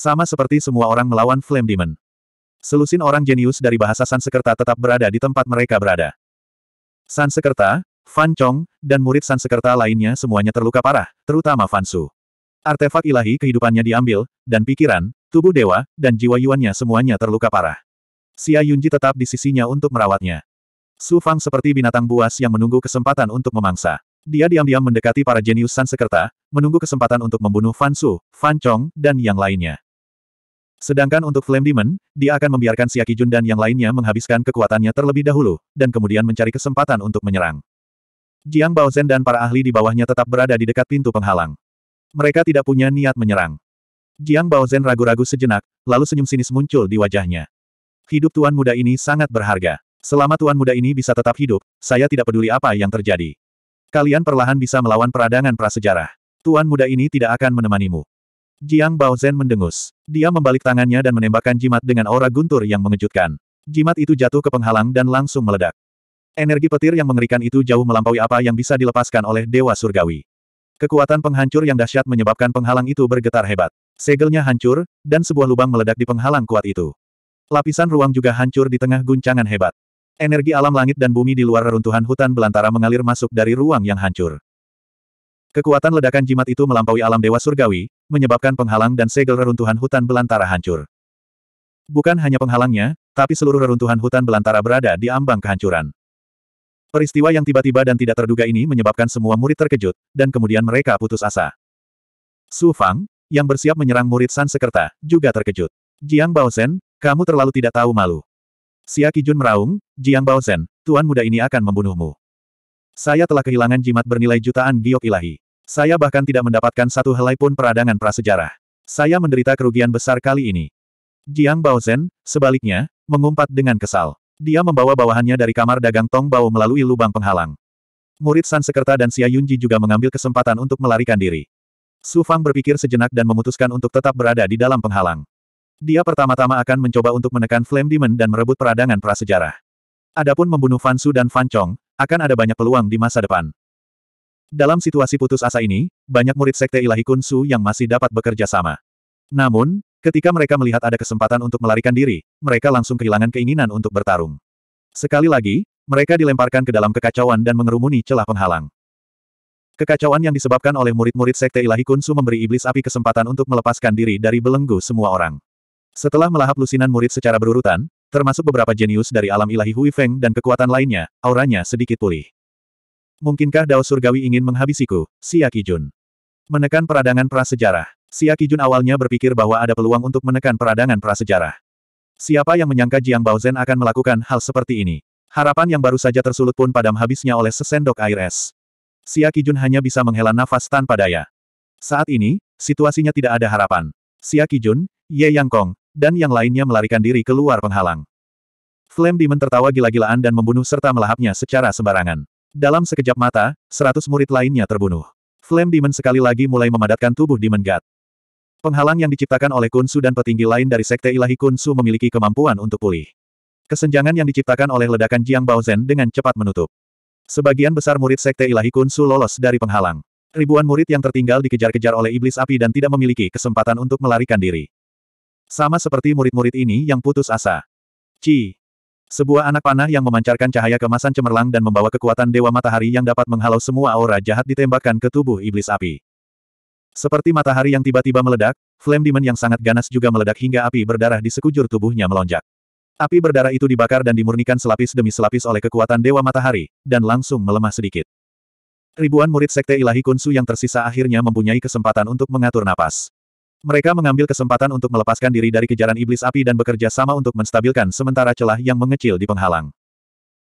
Sama seperti semua orang melawan Flame Demon. Selusin orang jenius dari bahasa Sansekerta tetap berada di tempat mereka berada. Sansekerta, Fan Chong, dan murid Sansekerta lainnya semuanya terluka parah, terutama Fan Su. Artefak ilahi kehidupannya diambil, dan pikiran, tubuh dewa, dan jiwa Yuannya semuanya terluka parah. Xia Yunji tetap di sisinya untuk merawatnya. Su Fang seperti binatang buas yang menunggu kesempatan untuk memangsa. Dia diam-diam mendekati para jenius Sansekerta, menunggu kesempatan untuk membunuh Fan Su, Fan Chong, dan yang lainnya. Sedangkan untuk Flame Demon, dia akan membiarkan Siaki Jun dan yang lainnya menghabiskan kekuatannya terlebih dahulu, dan kemudian mencari kesempatan untuk menyerang. Jiang Baozen dan para ahli di bawahnya tetap berada di dekat pintu penghalang. Mereka tidak punya niat menyerang. Jiang Baozen ragu-ragu sejenak, lalu senyum sinis muncul di wajahnya. Hidup tuan muda ini sangat berharga. Selama tuan muda ini bisa tetap hidup, saya tidak peduli apa yang terjadi. Kalian perlahan bisa melawan peradangan prasejarah. Tuan muda ini tidak akan menemanimu. Jiang Baozhen mendengus. Dia membalik tangannya dan menembakkan jimat dengan aura guntur yang mengejutkan. Jimat itu jatuh ke penghalang dan langsung meledak. Energi petir yang mengerikan itu jauh melampaui apa yang bisa dilepaskan oleh Dewa Surgawi. Kekuatan penghancur yang dahsyat menyebabkan penghalang itu bergetar hebat. Segelnya hancur, dan sebuah lubang meledak di penghalang kuat itu. Lapisan ruang juga hancur di tengah guncangan hebat. Energi alam langit dan bumi di luar reruntuhan hutan belantara mengalir masuk dari ruang yang hancur. Kekuatan ledakan jimat itu melampaui alam dewa surgawi, menyebabkan penghalang dan segel reruntuhan hutan belantara hancur. Bukan hanya penghalangnya, tapi seluruh reruntuhan hutan belantara berada di ambang kehancuran. Peristiwa yang tiba-tiba dan tidak terduga ini menyebabkan semua murid terkejut, dan kemudian mereka putus asa. Su Fang, yang bersiap menyerang murid San Sekerta, juga terkejut. Jiang Baosen, kamu terlalu tidak tahu malu. Xia Kijun meraung, Jiang Baosen, tuan muda ini akan membunuhmu. Saya telah kehilangan jimat bernilai jutaan giok ilahi. Saya bahkan tidak mendapatkan satu helai pun peradangan prasejarah. Saya menderita kerugian besar kali ini. Jiang Baozen, sebaliknya, mengumpat dengan kesal. Dia membawa bawahannya dari kamar dagang Tong Bao melalui lubang penghalang. Murid San Sekerta dan Xia Yunji juga mengambil kesempatan untuk melarikan diri. Su Fang berpikir sejenak dan memutuskan untuk tetap berada di dalam penghalang. Dia pertama-tama akan mencoba untuk menekan Flame Demon dan merebut peradangan prasejarah. Adapun membunuh Fan Su dan Fan Chong, akan ada banyak peluang di masa depan. Dalam situasi putus asa ini, banyak murid Sekte Ilahi Kunsu yang masih dapat bekerja sama. Namun, ketika mereka melihat ada kesempatan untuk melarikan diri, mereka langsung kehilangan keinginan untuk bertarung. Sekali lagi, mereka dilemparkan ke dalam kekacauan dan mengerumuni celah penghalang. Kekacauan yang disebabkan oleh murid-murid Sekte Ilahi Kunsu memberi iblis api kesempatan untuk melepaskan diri dari belenggu semua orang. Setelah melahap lusinan murid secara berurutan, termasuk beberapa jenius dari alam ilahi Hui Feng dan kekuatan lainnya, auranya sedikit pulih. Mungkinkah Dao Surgawi ingin menghabisiku, Xia Jun? Menekan peradangan prasejarah. Xia Jun awalnya berpikir bahwa ada peluang untuk menekan peradangan prasejarah. Siapa yang menyangka Jiang Baozhen akan melakukan hal seperti ini? Harapan yang baru saja tersulut pun padam habisnya oleh sesendok air es. Xia Jun hanya bisa menghela nafas tanpa daya. Saat ini, situasinya tidak ada harapan. Xia Jun, Ye Yang Kong, dan yang lainnya melarikan diri keluar penghalang. Flame Demon tertawa gila-gilaan dan membunuh serta melahapnya secara sembarangan. Dalam sekejap mata, seratus murid lainnya terbunuh. Flame Demon sekali lagi mulai memadatkan tubuh Demon God. Penghalang yang diciptakan oleh Kunsu dan petinggi lain dari Sekte Ilahi Kunsu memiliki kemampuan untuk pulih. Kesenjangan yang diciptakan oleh ledakan Jiang Baozhen dengan cepat menutup. Sebagian besar murid Sekte Ilahi Kunsu lolos dari penghalang. Ribuan murid yang tertinggal dikejar-kejar oleh iblis api dan tidak memiliki kesempatan untuk melarikan diri. Sama seperti murid-murid ini yang putus asa. Ci. Sebuah anak panah yang memancarkan cahaya kemasan cemerlang dan membawa kekuatan Dewa Matahari yang dapat menghalau semua aura jahat ditembakkan ke tubuh iblis api. Seperti matahari yang tiba-tiba meledak, flame demon yang sangat ganas juga meledak hingga api berdarah di sekujur tubuhnya melonjak. Api berdarah itu dibakar dan dimurnikan selapis demi selapis oleh kekuatan Dewa Matahari, dan langsung melemah sedikit. Ribuan murid Sekte Ilahi Kunsu yang tersisa akhirnya mempunyai kesempatan untuk mengatur napas. Mereka mengambil kesempatan untuk melepaskan diri dari kejaran iblis api dan bekerja sama untuk menstabilkan sementara celah yang mengecil di penghalang.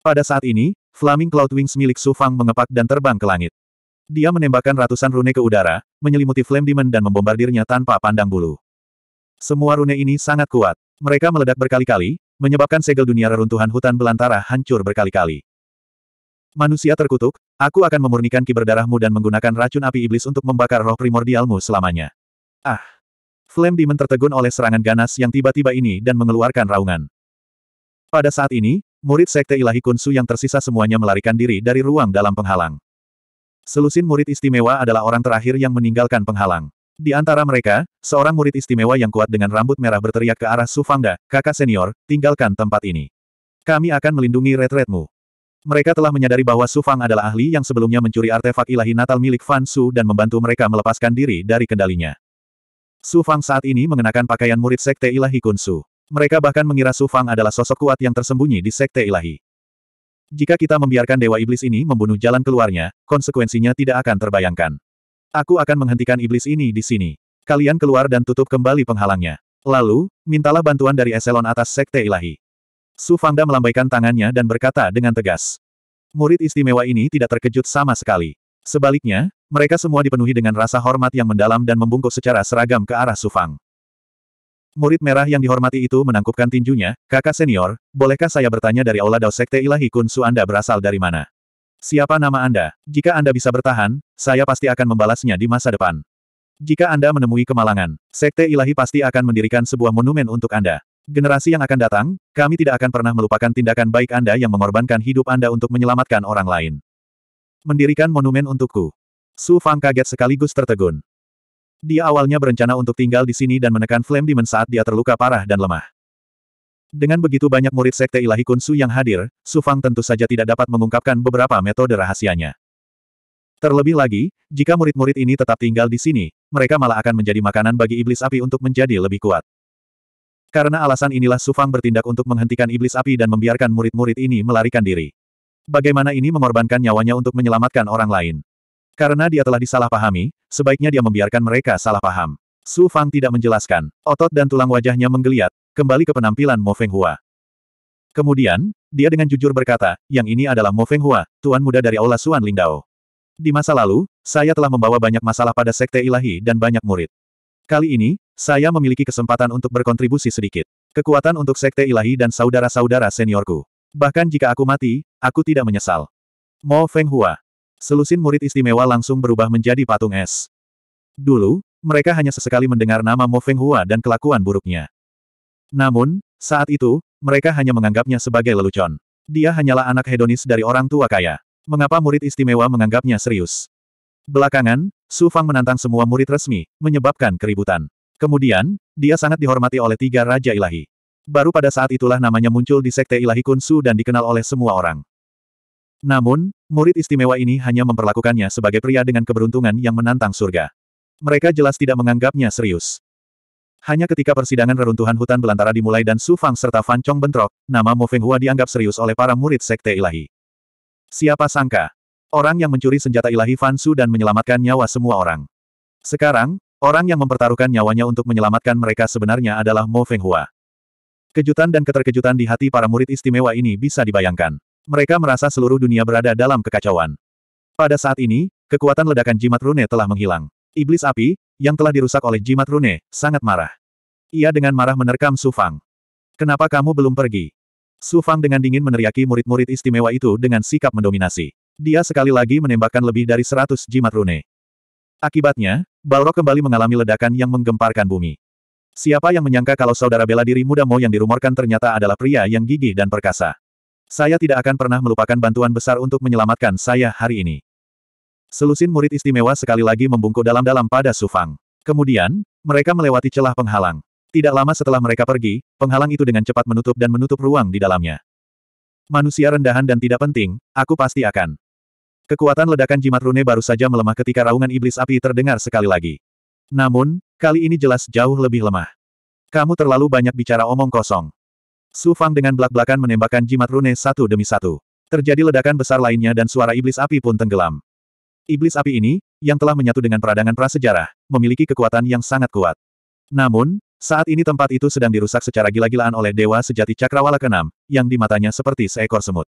Pada saat ini, Flaming Cloud Wings milik Su Fang mengepak dan terbang ke langit. Dia menembakkan ratusan rune ke udara, menyelimuti Flame Demon dan membombardirnya tanpa pandang bulu. Semua rune ini sangat kuat. Mereka meledak berkali-kali, menyebabkan segel dunia reruntuhan hutan belantara hancur berkali-kali. Manusia terkutuk, aku akan memurnikan kiberdarahmu dan menggunakan racun api iblis untuk membakar roh primordialmu selamanya. Ah! Flame Demon tertegun oleh serangan ganas yang tiba-tiba ini dan mengeluarkan raungan. Pada saat ini, murid Sekte Ilahi Kunsu yang tersisa semuanya melarikan diri dari ruang dalam penghalang. Selusin murid istimewa adalah orang terakhir yang meninggalkan penghalang. Di antara mereka, seorang murid istimewa yang kuat dengan rambut merah berteriak ke arah Sufangda, kakak senior, tinggalkan tempat ini. Kami akan melindungi retretmu. Mereka telah menyadari bahwa Sufang adalah ahli yang sebelumnya mencuri artefak ilahi natal milik Fan Su dan membantu mereka melepaskan diri dari kendalinya. Su Fang saat ini mengenakan pakaian murid Sekte Ilahi Kunsu. Mereka bahkan mengira Su Fang adalah sosok kuat yang tersembunyi di Sekte Ilahi. Jika kita membiarkan Dewa Iblis ini membunuh jalan keluarnya, konsekuensinya tidak akan terbayangkan. Aku akan menghentikan iblis ini di sini. Kalian keluar dan tutup kembali penghalangnya. Lalu, mintalah bantuan dari eselon atas Sekte Ilahi. Su Fangda melambaikan tangannya dan berkata dengan tegas. Murid istimewa ini tidak terkejut sama sekali. Sebaliknya, mereka semua dipenuhi dengan rasa hormat yang mendalam dan membungkuk secara seragam ke arah Sufang. Murid merah yang dihormati itu menangkupkan tinjunya, kakak senior, bolehkah saya bertanya dari Aula Dao Sekte Ilahi Kunsu Anda berasal dari mana? Siapa nama Anda? Jika Anda bisa bertahan, saya pasti akan membalasnya di masa depan. Jika Anda menemui kemalangan, Sekte Ilahi pasti akan mendirikan sebuah monumen untuk Anda. Generasi yang akan datang, kami tidak akan pernah melupakan tindakan baik Anda yang mengorbankan hidup Anda untuk menyelamatkan orang lain. Mendirikan monumen untukku. Su Fang kaget sekaligus tertegun. Dia awalnya berencana untuk tinggal di sini dan menekan Flame Demon saat dia terluka parah dan lemah. Dengan begitu banyak murid Sekte Ilahi Kunsu yang hadir, Su Fang tentu saja tidak dapat mengungkapkan beberapa metode rahasianya. Terlebih lagi, jika murid-murid ini tetap tinggal di sini, mereka malah akan menjadi makanan bagi iblis api untuk menjadi lebih kuat. Karena alasan inilah Su Fang bertindak untuk menghentikan iblis api dan membiarkan murid-murid ini melarikan diri. Bagaimana ini mengorbankan nyawanya untuk menyelamatkan orang lain? Karena dia telah disalahpahami, sebaiknya dia membiarkan mereka salah paham. Su Fang tidak menjelaskan. Otot dan tulang wajahnya menggeliat, kembali ke penampilan Mo Feng Hua. Kemudian, dia dengan jujur berkata, yang ini adalah Mo Feng Hua, tuan muda dari Aula Suan Lingdao. Di masa lalu, saya telah membawa banyak masalah pada sekte ilahi dan banyak murid. Kali ini, saya memiliki kesempatan untuk berkontribusi sedikit. Kekuatan untuk sekte ilahi dan saudara-saudara seniorku. Bahkan jika aku mati, Aku tidak menyesal. Mo Feng Hua. Selusin murid istimewa langsung berubah menjadi patung es. Dulu, mereka hanya sesekali mendengar nama Mo Feng Hua dan kelakuan buruknya. Namun, saat itu, mereka hanya menganggapnya sebagai lelucon. Dia hanyalah anak hedonis dari orang tua kaya. Mengapa murid istimewa menganggapnya serius? Belakangan, Su Fang menantang semua murid resmi, menyebabkan keributan. Kemudian, dia sangat dihormati oleh tiga Raja Ilahi. Baru pada saat itulah namanya muncul di Sekte Ilahi Kunsu dan dikenal oleh semua orang. Namun, murid istimewa ini hanya memperlakukannya sebagai pria dengan keberuntungan yang menantang surga. Mereka jelas tidak menganggapnya serius. Hanya ketika persidangan reruntuhan hutan belantara dimulai dan Su Fang serta Fan Chong bentrok, nama Mo Feng Hua dianggap serius oleh para murid sekte ilahi. Siapa sangka? Orang yang mencuri senjata ilahi Fan Su dan menyelamatkan nyawa semua orang. Sekarang, orang yang mempertaruhkan nyawanya untuk menyelamatkan mereka sebenarnya adalah Mo Feng Hua. Kejutan dan keterkejutan di hati para murid istimewa ini bisa dibayangkan. Mereka merasa seluruh dunia berada dalam kekacauan. Pada saat ini, kekuatan ledakan jimat rune telah menghilang. Iblis api, yang telah dirusak oleh jimat rune, sangat marah. Ia dengan marah menerkam Sufang. Kenapa kamu belum pergi? Sufang dengan dingin meneriaki murid-murid istimewa itu dengan sikap mendominasi. Dia sekali lagi menembakkan lebih dari seratus jimat rune. Akibatnya, Balrog kembali mengalami ledakan yang menggemparkan bumi. Siapa yang menyangka kalau saudara bela diri muda Mo yang dirumorkan ternyata adalah pria yang gigih dan perkasa. Saya tidak akan pernah melupakan bantuan besar untuk menyelamatkan saya hari ini. Selusin murid istimewa sekali lagi membungkuk dalam-dalam pada Sufang. Kemudian, mereka melewati celah penghalang. Tidak lama setelah mereka pergi, penghalang itu dengan cepat menutup dan menutup ruang di dalamnya. Manusia rendahan dan tidak penting, aku pasti akan. Kekuatan ledakan jimat rune baru saja melemah ketika raungan iblis api terdengar sekali lagi. Namun, kali ini jelas jauh lebih lemah. Kamu terlalu banyak bicara omong kosong. Su Fang dengan belak-belakan menembakkan jimat rune satu demi satu. Terjadi ledakan besar lainnya dan suara iblis api pun tenggelam. Iblis api ini, yang telah menyatu dengan peradangan prasejarah, memiliki kekuatan yang sangat kuat. Namun, saat ini tempat itu sedang dirusak secara gila-gilaan oleh Dewa Sejati Cakrawala ke-6, yang di matanya seperti seekor semut.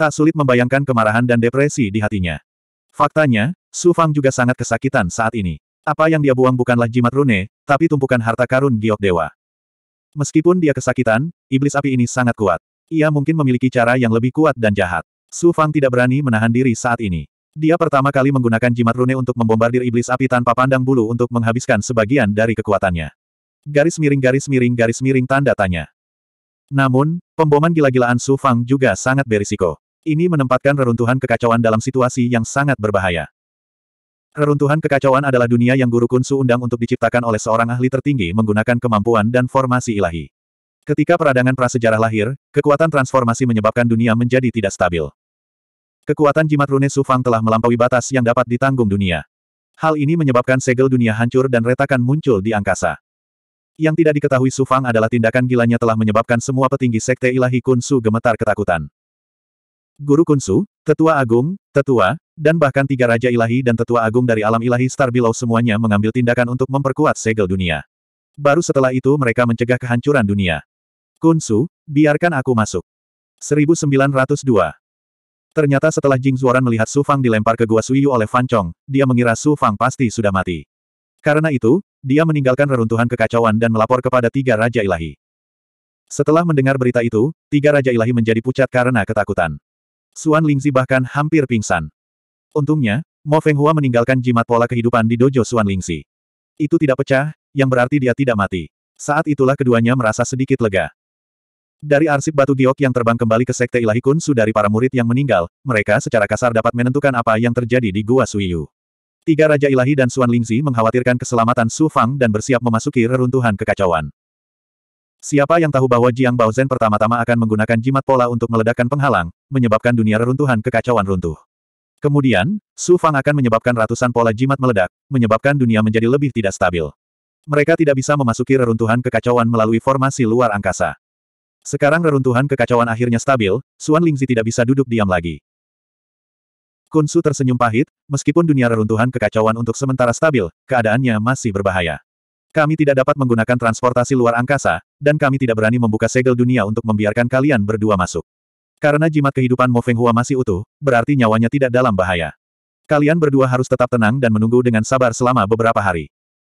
Tak sulit membayangkan kemarahan dan depresi di hatinya. Faktanya, Su Fang juga sangat kesakitan saat ini. Apa yang dia buang bukanlah jimat rune, tapi tumpukan harta karun giok dewa. Meskipun dia kesakitan, iblis api ini sangat kuat. Ia mungkin memiliki cara yang lebih kuat dan jahat. Su Fang tidak berani menahan diri saat ini. Dia pertama kali menggunakan jimat rune untuk membombardir iblis api tanpa pandang bulu untuk menghabiskan sebagian dari kekuatannya. Garis miring garis miring garis miring tanda tanya. Namun, pemboman gila-gilaan Su Fang juga sangat berisiko. Ini menempatkan reruntuhan kekacauan dalam situasi yang sangat berbahaya. Reruntuhan kekacauan adalah dunia yang Guru Kunsu undang untuk diciptakan oleh seorang ahli tertinggi menggunakan kemampuan dan formasi ilahi. Ketika peradangan prasejarah lahir, kekuatan transformasi menyebabkan dunia menjadi tidak stabil. Kekuatan jimat rune Sufang telah melampaui batas yang dapat ditanggung dunia. Hal ini menyebabkan segel dunia hancur dan retakan muncul di angkasa. Yang tidak diketahui Sufang adalah tindakan gilanya telah menyebabkan semua petinggi sekte ilahi Kunsu gemetar ketakutan. Guru Kunsu, Tetua Agung, Tetua, dan bahkan tiga raja ilahi dan tetua agung dari alam ilahi Star Below semuanya mengambil tindakan untuk memperkuat segel dunia. Baru setelah itu mereka mencegah kehancuran dunia. Kunsu, biarkan aku masuk. 1902. Ternyata setelah Jing Zuoran melihat Su Fang dilempar ke gua Suiyu oleh Fan Chong, dia mengira Su Fang pasti sudah mati. Karena itu, dia meninggalkan reruntuhan kekacauan dan melapor kepada tiga raja ilahi. Setelah mendengar berita itu, tiga raja ilahi menjadi pucat karena ketakutan. Suan Lingzi bahkan hampir pingsan. Untungnya, Mo Feng Hua meninggalkan jimat pola kehidupan di dojo Suan Lingxi. Itu tidak pecah, yang berarti dia tidak mati. Saat itulah keduanya merasa sedikit lega. Dari arsip batu giok yang terbang kembali ke Sekte Ilahi Kunsu dari para murid yang meninggal, mereka secara kasar dapat menentukan apa yang terjadi di Gua Suiyu. Tiga Raja Ilahi dan Suan Lingzi mengkhawatirkan keselamatan Su Fang dan bersiap memasuki reruntuhan kekacauan. Siapa yang tahu bahwa Jiang Baozhen pertama-tama akan menggunakan jimat pola untuk meledakkan penghalang, menyebabkan dunia reruntuhan kekacauan runtuh. Kemudian, Su Fang akan menyebabkan ratusan pola jimat meledak, menyebabkan dunia menjadi lebih tidak stabil. Mereka tidak bisa memasuki reruntuhan kekacauan melalui formasi luar angkasa. Sekarang reruntuhan kekacauan akhirnya stabil, Suan Lingzi tidak bisa duduk diam lagi. Kun Su tersenyum pahit, meskipun dunia reruntuhan kekacauan untuk sementara stabil, keadaannya masih berbahaya. Kami tidak dapat menggunakan transportasi luar angkasa, dan kami tidak berani membuka segel dunia untuk membiarkan kalian berdua masuk. Karena jimat kehidupan Mo Feng Hua masih utuh, berarti nyawanya tidak dalam bahaya. Kalian berdua harus tetap tenang dan menunggu dengan sabar selama beberapa hari.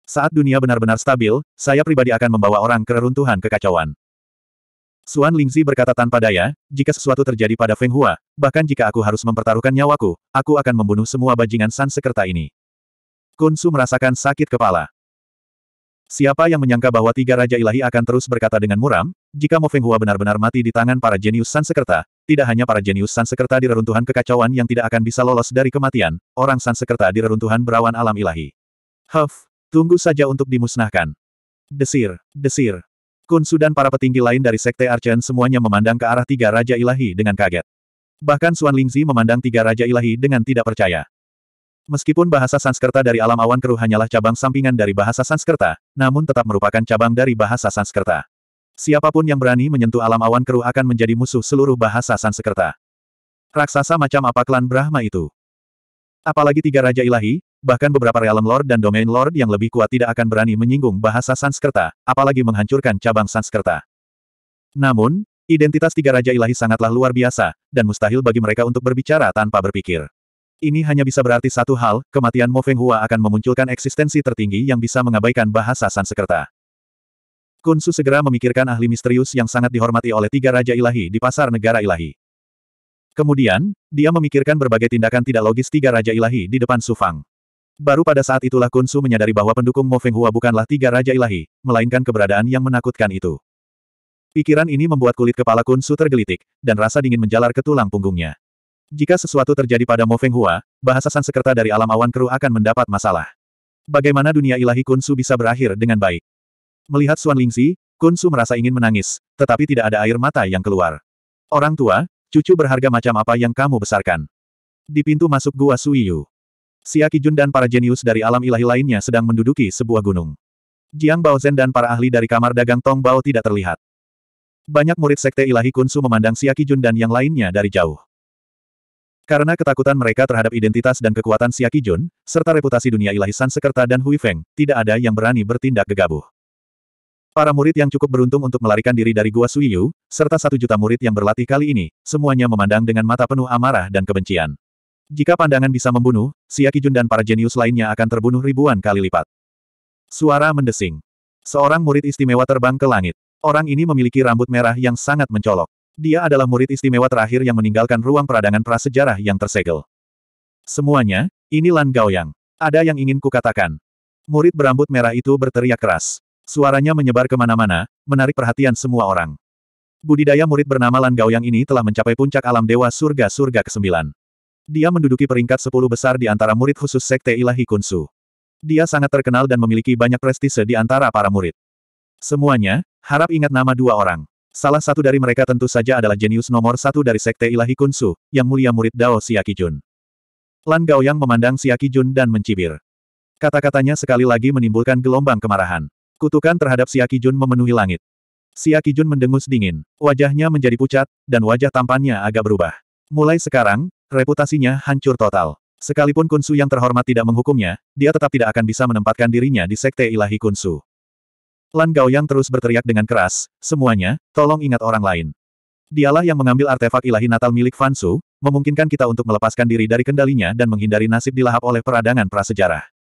Saat dunia benar-benar stabil, saya pribadi akan membawa orang ke reruntuhan kekacauan. Suan Lingzi berkata tanpa daya, jika sesuatu terjadi pada Feng Hua, bahkan jika aku harus mempertaruhkan nyawaku, aku akan membunuh semua bajingan San Sekerta ini. Su merasakan sakit kepala. Siapa yang menyangka bahwa tiga Raja Ilahi akan terus berkata dengan muram, jika Mo Feng Hua benar-benar mati di tangan para jenius San Sekerta, tidak hanya para jenius Sansekerta di reruntuhan kekacauan yang tidak akan bisa lolos dari kematian, orang Sansekerta di reruntuhan berawan alam ilahi. Huff, tunggu saja untuk dimusnahkan. Desir, desir. Kunsu dan para petinggi lain dari Sekte Archen semuanya memandang ke arah tiga Raja Ilahi dengan kaget. Bahkan Suan Lingzi memandang tiga Raja Ilahi dengan tidak percaya. Meskipun bahasa Sanskerta dari alam awan keruh hanyalah cabang sampingan dari bahasa Sanskerta, namun tetap merupakan cabang dari bahasa Sanskerta. Siapapun yang berani menyentuh alam awan keruh akan menjadi musuh seluruh bahasa Sansekerta. Raksasa macam apa klan Brahma itu? Apalagi tiga raja ilahi, bahkan beberapa realm lord dan domain lord yang lebih kuat tidak akan berani menyinggung bahasa Sanskerta, apalagi menghancurkan cabang Sanskerta. Namun, identitas tiga raja ilahi sangatlah luar biasa, dan mustahil bagi mereka untuk berbicara tanpa berpikir. Ini hanya bisa berarti satu hal, kematian Mo Feng Hua akan memunculkan eksistensi tertinggi yang bisa mengabaikan bahasa Sanskerta. Kun Su segera memikirkan ahli misterius yang sangat dihormati oleh tiga raja ilahi di pasar negara ilahi. Kemudian, dia memikirkan berbagai tindakan tidak logis tiga raja ilahi di depan Su Fang. Baru pada saat itulah Kun Su menyadari bahwa pendukung Mo Feng Hua bukanlah tiga raja ilahi, melainkan keberadaan yang menakutkan itu. Pikiran ini membuat kulit kepala Kun Su tergelitik, dan rasa dingin menjalar ke tulang punggungnya. Jika sesuatu terjadi pada Mo Feng Hua, bahasa sansekerta dari alam awan keruh akan mendapat masalah. Bagaimana dunia ilahi Kunsu bisa berakhir dengan baik? Melihat Suan Lingxi, Kun Su merasa ingin menangis, tetapi tidak ada air mata yang keluar. Orang tua, cucu berharga macam apa yang kamu besarkan? Di pintu masuk gua Suiyu. Xia Kijun dan para jenius dari alam ilahi lainnya sedang menduduki sebuah gunung. Jiang Baozhen dan para ahli dari kamar dagang Tong Bao tidak terlihat. Banyak murid sekte ilahi Kun Su memandang Xia Kijun dan yang lainnya dari jauh. Karena ketakutan mereka terhadap identitas dan kekuatan Xia Kijun, serta reputasi dunia ilahi Sansekerta dan Hui Feng, tidak ada yang berani bertindak gegabah. Para murid yang cukup beruntung untuk melarikan diri dari Gua Suiyu, serta satu juta murid yang berlatih kali ini, semuanya memandang dengan mata penuh amarah dan kebencian. Jika pandangan bisa membunuh, Siakijun dan para jenius lainnya akan terbunuh ribuan kali lipat. Suara mendesing. Seorang murid istimewa terbang ke langit. Orang ini memiliki rambut merah yang sangat mencolok. Dia adalah murid istimewa terakhir yang meninggalkan ruang peradangan prasejarah yang tersegel. Semuanya, ini Lan Gaoyang. Ada yang ingin kukatakan. Murid berambut merah itu berteriak keras. Suaranya menyebar kemana-mana, menarik perhatian semua orang. Budidaya murid bernama Lan Gaoyang ini telah mencapai puncak alam dewa surga-surga ke-9. Dia menduduki peringkat 10 besar di antara murid khusus Sekte Ilahi Kunsu. Dia sangat terkenal dan memiliki banyak prestise di antara para murid. Semuanya, harap ingat nama dua orang. Salah satu dari mereka tentu saja adalah jenius nomor satu dari Sekte Ilahi Kunsu, yang mulia murid Dao Siaki Jun. Lan Gaoyang memandang Siaki Jun dan mencibir. Kata-katanya sekali lagi menimbulkan gelombang kemarahan. Kutukan terhadap Siaki Jun memenuhi langit. Siaki Jun mendengus dingin. Wajahnya menjadi pucat, dan wajah tampannya agak berubah. Mulai sekarang, reputasinya hancur total. Sekalipun Kunsu yang terhormat tidak menghukumnya, dia tetap tidak akan bisa menempatkan dirinya di Sekte Ilahi Kunsu. Lan yang terus berteriak dengan keras, semuanya, tolong ingat orang lain. Dialah yang mengambil artefak ilahi natal milik Fansu, memungkinkan kita untuk melepaskan diri dari kendalinya dan menghindari nasib dilahap oleh peradangan prasejarah.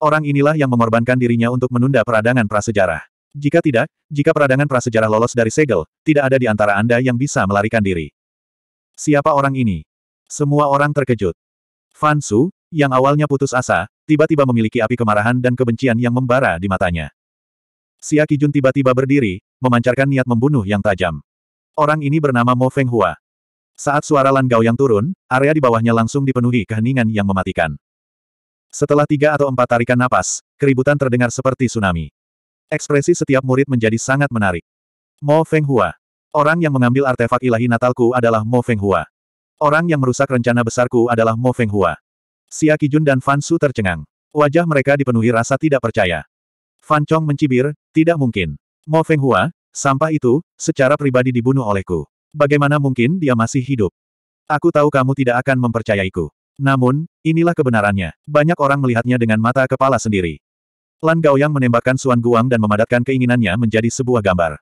Orang inilah yang mengorbankan dirinya untuk menunda peradangan prasejarah. Jika tidak, jika peradangan prasejarah lolos dari segel, tidak ada di antara Anda yang bisa melarikan diri. Siapa orang ini? Semua orang terkejut. Fan Su, yang awalnya putus asa, tiba-tiba memiliki api kemarahan dan kebencian yang membara di matanya. Xia Kijun tiba-tiba berdiri, memancarkan niat membunuh yang tajam. Orang ini bernama Mo Feng Hua. Saat suara Lan Gao yang turun, area di bawahnya langsung dipenuhi keheningan yang mematikan. Setelah tiga atau empat tarikan napas, keributan terdengar seperti tsunami. Ekspresi setiap murid menjadi sangat menarik. Mo Feng Hua. Orang yang mengambil artefak ilahi Natalku adalah Mo Feng Hua. Orang yang merusak rencana besarku adalah Mo Feng Hua. Xia Kijun dan Fan Su tercengang. Wajah mereka dipenuhi rasa tidak percaya. Fan Chong mencibir, tidak mungkin. Mo Feng Hua, sampah itu, secara pribadi dibunuh olehku. Bagaimana mungkin dia masih hidup? Aku tahu kamu tidak akan mempercayaiku. Namun, inilah kebenarannya. Banyak orang melihatnya dengan mata kepala sendiri. Lan Yang menembakkan Suan Guang dan memadatkan keinginannya menjadi sebuah gambar.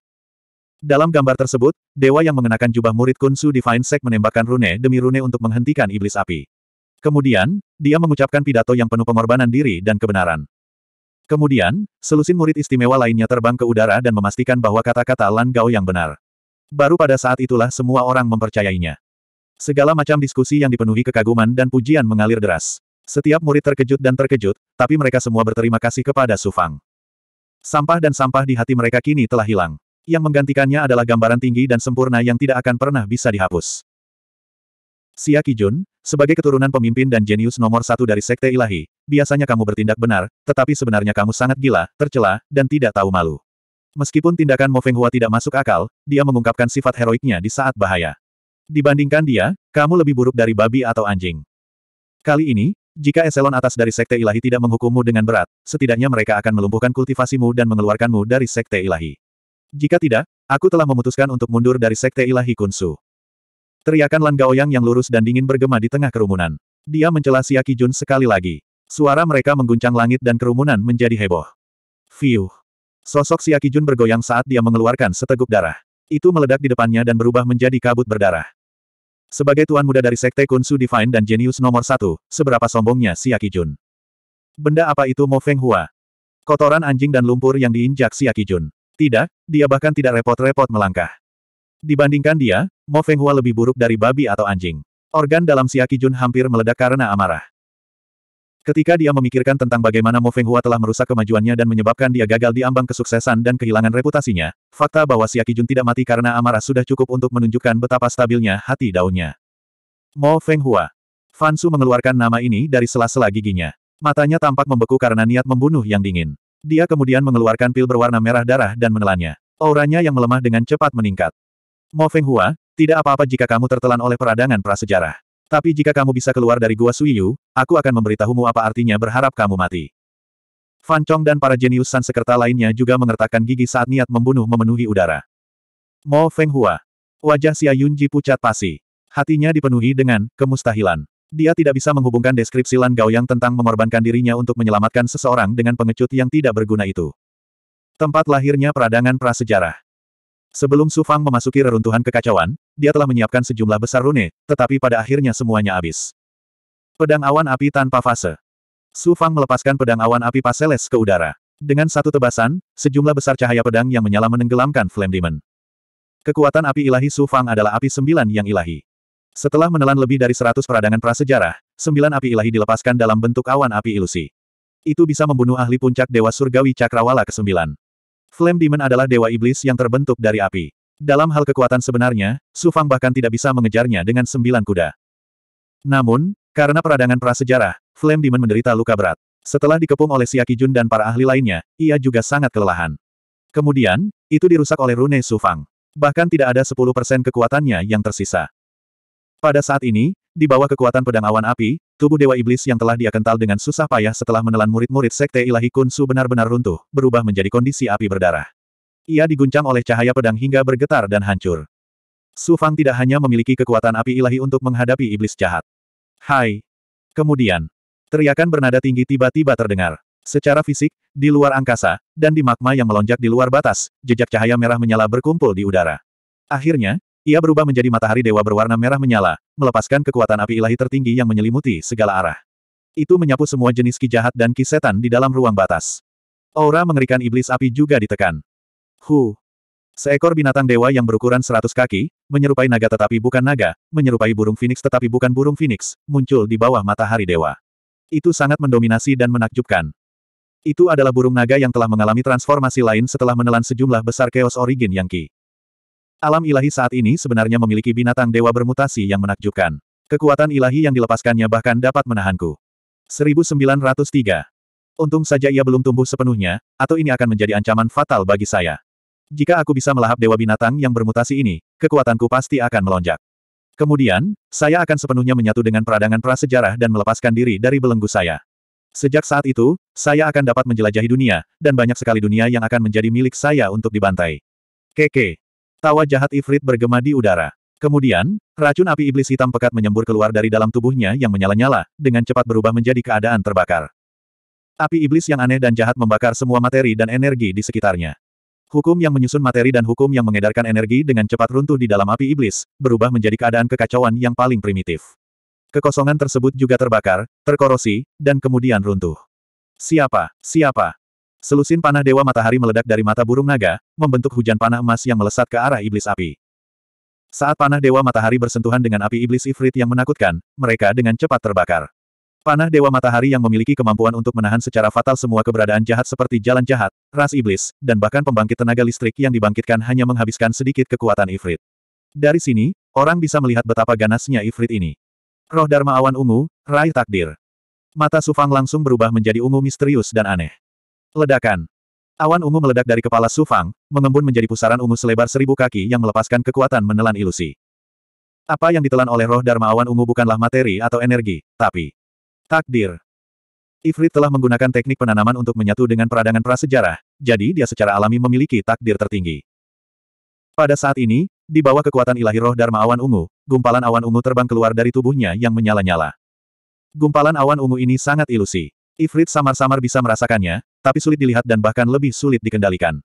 Dalam gambar tersebut, dewa yang mengenakan jubah murid Kunsu Divine Sect menembakkan rune demi rune untuk menghentikan iblis api. Kemudian, dia mengucapkan pidato yang penuh pengorbanan diri dan kebenaran. Kemudian, selusin murid istimewa lainnya terbang ke udara dan memastikan bahwa kata-kata Lan Gao yang benar. Baru pada saat itulah semua orang mempercayainya. Segala macam diskusi yang dipenuhi kekaguman dan pujian mengalir deras. Setiap murid terkejut dan terkejut, tapi mereka semua berterima kasih kepada Sufang. Sampah dan sampah di hati mereka kini telah hilang. Yang menggantikannya adalah gambaran tinggi dan sempurna yang tidak akan pernah bisa dihapus. Xia Kijun, sebagai keturunan pemimpin dan jenius nomor satu dari Sekte Ilahi, biasanya kamu bertindak benar, tetapi sebenarnya kamu sangat gila, tercela, dan tidak tahu malu. Meskipun tindakan Mo Fenghua tidak masuk akal, dia mengungkapkan sifat heroiknya di saat bahaya. Dibandingkan dia, kamu lebih buruk dari babi atau anjing. Kali ini, jika eselon atas dari Sekte Ilahi tidak menghukummu dengan berat, setidaknya mereka akan melumpuhkan kultivasimu dan mengeluarkanmu dari Sekte Ilahi. Jika tidak, aku telah memutuskan untuk mundur dari Sekte Ilahi Kunsu. Teriakan Lan Gaoyang yang lurus dan dingin bergema di tengah kerumunan. Dia mencela Siaki Jun sekali lagi. Suara mereka mengguncang langit dan kerumunan menjadi heboh. Fiuh. Sosok Siaki Jun bergoyang saat dia mengeluarkan seteguk darah. Itu meledak di depannya dan berubah menjadi kabut berdarah. Sebagai tuan muda dari Sekte Kunsu Divine dan jenius nomor satu, seberapa sombongnya si Jun? Benda apa itu Mo Feng Hua? Kotoran anjing dan lumpur yang diinjak si Jun? Tidak, dia bahkan tidak repot-repot melangkah. Dibandingkan dia, Mo Feng Hua lebih buruk dari babi atau anjing. Organ dalam si Jun hampir meledak karena amarah. Ketika dia memikirkan tentang bagaimana Mo Feng Hua telah merusak kemajuannya dan menyebabkan dia gagal di ambang kesuksesan dan kehilangan reputasinya, fakta bahwa Xia Qijun tidak mati karena amarah sudah cukup untuk menunjukkan betapa stabilnya hati daunnya. Mo Feng Fenghua. Fansu mengeluarkan nama ini dari sela-sela giginya. Matanya tampak membeku karena niat membunuh yang dingin. Dia kemudian mengeluarkan pil berwarna merah darah dan menelannya. Auranya yang melemah dengan cepat meningkat. Mo Feng Hua, tidak apa-apa jika kamu tertelan oleh peradangan prasejarah. Tapi jika kamu bisa keluar dari gua Suiyu, aku akan memberitahumu apa artinya berharap kamu mati. Fan Chong dan para jenius San lainnya juga mengertakkan gigi saat niat membunuh memenuhi udara. Mo Feng Hua. Wajah Xia Yunji pucat pasi. Hatinya dipenuhi dengan kemustahilan. Dia tidak bisa menghubungkan deskripsi Lan Gaoyang tentang mengorbankan dirinya untuk menyelamatkan seseorang dengan pengecut yang tidak berguna itu. Tempat lahirnya peradangan prasejarah. Sebelum Su Fang memasuki reruntuhan kekacauan, dia telah menyiapkan sejumlah besar rune, tetapi pada akhirnya semuanya habis. Pedang awan api tanpa fase. Su Fang melepaskan pedang awan api Paseles ke udara. Dengan satu tebasan, sejumlah besar cahaya pedang yang menyala menenggelamkan Flame Demon. Kekuatan api ilahi Su Fang adalah api sembilan yang ilahi. Setelah menelan lebih dari seratus peradangan prasejarah, sembilan api ilahi dilepaskan dalam bentuk awan api ilusi. Itu bisa membunuh ahli puncak Dewa Surgawi Cakrawala ke-9. Flame Demon adalah dewa iblis yang terbentuk dari api. Dalam hal kekuatan sebenarnya, Su Fang bahkan tidak bisa mengejarnya dengan sembilan kuda. Namun, karena peradangan prasejarah, Flame Demon menderita luka berat. Setelah dikepung oleh Siaki Jun dan para ahli lainnya, ia juga sangat kelelahan. Kemudian, itu dirusak oleh Rune Su Fang. Bahkan tidak ada 10% kekuatannya yang tersisa. Pada saat ini, di bawah kekuatan pedang awan api, tubuh Dewa Iblis yang telah dia kental dengan susah payah setelah menelan murid-murid Sekte Ilahi Kunsu benar-benar runtuh, berubah menjadi kondisi api berdarah. Ia diguncang oleh cahaya pedang hingga bergetar dan hancur. Su Fang tidak hanya memiliki kekuatan api ilahi untuk menghadapi iblis jahat. Hai! Kemudian, teriakan bernada tinggi tiba-tiba terdengar. Secara fisik, di luar angkasa, dan di magma yang melonjak di luar batas, jejak cahaya merah menyala berkumpul di udara. Akhirnya, ia berubah menjadi matahari dewa berwarna merah menyala, melepaskan kekuatan api ilahi tertinggi yang menyelimuti segala arah. Itu menyapu semua jenis ki jahat dan ki setan di dalam ruang batas. Aura mengerikan iblis api juga ditekan. Hu. Seekor binatang dewa yang berukuran seratus kaki, menyerupai naga tetapi bukan naga, menyerupai burung phoenix tetapi bukan burung phoenix, muncul di bawah matahari dewa. Itu sangat mendominasi dan menakjubkan. Itu adalah burung naga yang telah mengalami transformasi lain setelah menelan sejumlah besar Chaos Origin Yang Ki. Alam ilahi saat ini sebenarnya memiliki binatang dewa bermutasi yang menakjubkan. Kekuatan ilahi yang dilepaskannya bahkan dapat menahanku. 1903. Untung saja ia belum tumbuh sepenuhnya, atau ini akan menjadi ancaman fatal bagi saya. Jika aku bisa melahap dewa binatang yang bermutasi ini, kekuatanku pasti akan melonjak. Kemudian, saya akan sepenuhnya menyatu dengan peradangan prasejarah dan melepaskan diri dari belenggu saya. Sejak saat itu, saya akan dapat menjelajahi dunia, dan banyak sekali dunia yang akan menjadi milik saya untuk dibantai. Keke. Tawa jahat Ifrit bergema di udara. Kemudian, racun api iblis hitam pekat menyembur keluar dari dalam tubuhnya yang menyala-nyala, dengan cepat berubah menjadi keadaan terbakar. Api iblis yang aneh dan jahat membakar semua materi dan energi di sekitarnya. Hukum yang menyusun materi dan hukum yang mengedarkan energi dengan cepat runtuh di dalam api iblis, berubah menjadi keadaan kekacauan yang paling primitif. Kekosongan tersebut juga terbakar, terkorosi, dan kemudian runtuh. Siapa, siapa, Selusin panah Dewa Matahari meledak dari mata burung naga, membentuk hujan panah emas yang melesat ke arah iblis api. Saat panah Dewa Matahari bersentuhan dengan api iblis ifrit yang menakutkan, mereka dengan cepat terbakar. Panah Dewa Matahari yang memiliki kemampuan untuk menahan secara fatal semua keberadaan jahat seperti jalan jahat, ras iblis, dan bahkan pembangkit tenaga listrik yang dibangkitkan hanya menghabiskan sedikit kekuatan ifrit. Dari sini, orang bisa melihat betapa ganasnya ifrit ini. Roh Dharma Awan Ungu, Rai Takdir. Mata Sufang langsung berubah menjadi ungu misterius dan aneh. Ledakan. Awan ungu meledak dari kepala Su Fang, mengembun menjadi pusaran ungu selebar seribu kaki yang melepaskan kekuatan menelan ilusi. Apa yang ditelan oleh roh Dharma awan ungu bukanlah materi atau energi, tapi takdir. Ifrit telah menggunakan teknik penanaman untuk menyatu dengan peradangan prasejarah, jadi dia secara alami memiliki takdir tertinggi. Pada saat ini, di bawah kekuatan ilahi roh Dharma awan ungu, gumpalan awan ungu terbang keluar dari tubuhnya yang menyala-nyala. Gumpalan awan ungu ini sangat ilusi. Ifrit samar-samar bisa merasakannya, tapi sulit dilihat dan bahkan lebih sulit dikendalikan.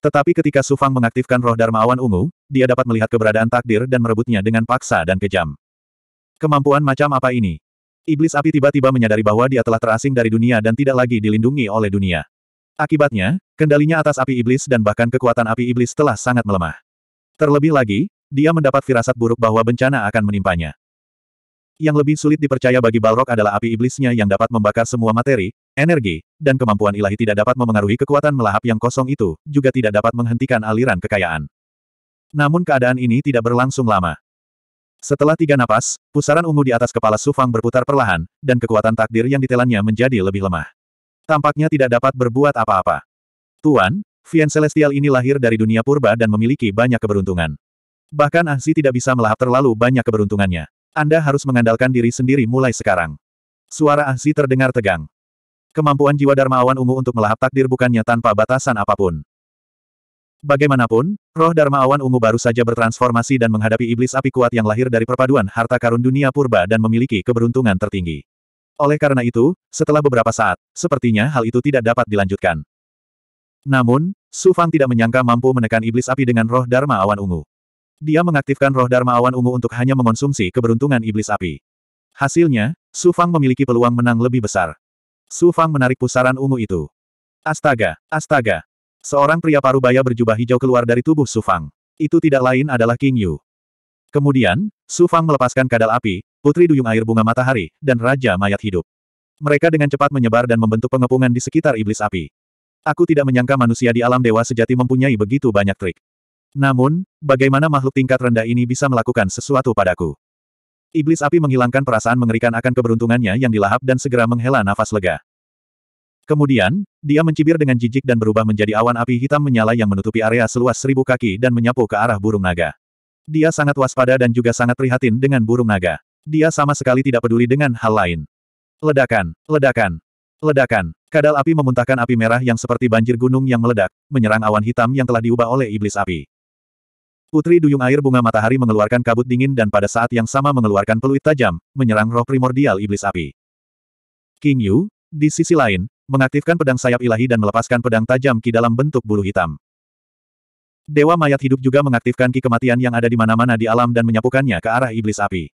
Tetapi ketika Sufang mengaktifkan roh Dharma Awan Ungu, dia dapat melihat keberadaan takdir dan merebutnya dengan paksa dan kejam. Kemampuan macam apa ini? Iblis api tiba-tiba menyadari bahwa dia telah terasing dari dunia dan tidak lagi dilindungi oleh dunia. Akibatnya, kendalinya atas api iblis dan bahkan kekuatan api iblis telah sangat melemah. Terlebih lagi, dia mendapat firasat buruk bahwa bencana akan menimpanya. Yang lebih sulit dipercaya bagi Balrog adalah api iblisnya yang dapat membakar semua materi, energi, dan kemampuan ilahi tidak dapat memengaruhi kekuatan melahap yang kosong itu, juga tidak dapat menghentikan aliran kekayaan. Namun keadaan ini tidak berlangsung lama. Setelah tiga napas, pusaran ungu di atas kepala Sufang berputar perlahan, dan kekuatan takdir yang ditelannya menjadi lebih lemah. Tampaknya tidak dapat berbuat apa-apa. Tuan, Vien Celestial ini lahir dari dunia purba dan memiliki banyak keberuntungan. Bahkan Ahzi tidak bisa melahap terlalu banyak keberuntungannya. Anda harus mengandalkan diri sendiri mulai sekarang. Suara Ahzi terdengar tegang. Kemampuan jiwa Awan ungu untuk melahap takdir bukannya tanpa batasan apapun. Bagaimanapun, roh Awan ungu baru saja bertransformasi dan menghadapi iblis api kuat yang lahir dari perpaduan harta karun dunia purba dan memiliki keberuntungan tertinggi. Oleh karena itu, setelah beberapa saat, sepertinya hal itu tidak dapat dilanjutkan. Namun, Su Fang tidak menyangka mampu menekan iblis api dengan roh Dharma Awan Ungu. Dia mengaktifkan roh Dharma Awan Ungu untuk hanya mengonsumsi keberuntungan iblis api. Hasilnya, Su Fang memiliki peluang menang lebih besar. Su Fang menarik pusaran ungu itu. Astaga, astaga. Seorang pria parubaya berjubah hijau keluar dari tubuh Su Fang. Itu tidak lain adalah King Yu. Kemudian, Su Fang melepaskan kadal api, putri duyung air bunga matahari, dan raja mayat hidup. Mereka dengan cepat menyebar dan membentuk pengepungan di sekitar iblis api. Aku tidak menyangka manusia di alam dewa sejati mempunyai begitu banyak trik. Namun, bagaimana makhluk tingkat rendah ini bisa melakukan sesuatu padaku? Iblis api menghilangkan perasaan mengerikan akan keberuntungannya yang dilahap dan segera menghela nafas lega. Kemudian, dia mencibir dengan jijik dan berubah menjadi awan api hitam menyala yang menutupi area seluas seribu kaki dan menyapu ke arah burung naga. Dia sangat waspada dan juga sangat prihatin dengan burung naga. Dia sama sekali tidak peduli dengan hal lain. Ledakan, ledakan, ledakan. Kadal api memuntahkan api merah yang seperti banjir gunung yang meledak, menyerang awan hitam yang telah diubah oleh iblis api. Putri Duyung Air Bunga Matahari mengeluarkan kabut dingin dan pada saat yang sama mengeluarkan peluit tajam, menyerang roh primordial iblis api. King Yu, di sisi lain, mengaktifkan pedang sayap ilahi dan melepaskan pedang tajam Ki dalam bentuk bulu hitam. Dewa mayat hidup juga mengaktifkan Ki kematian yang ada di mana-mana di alam dan menyapukannya ke arah iblis api.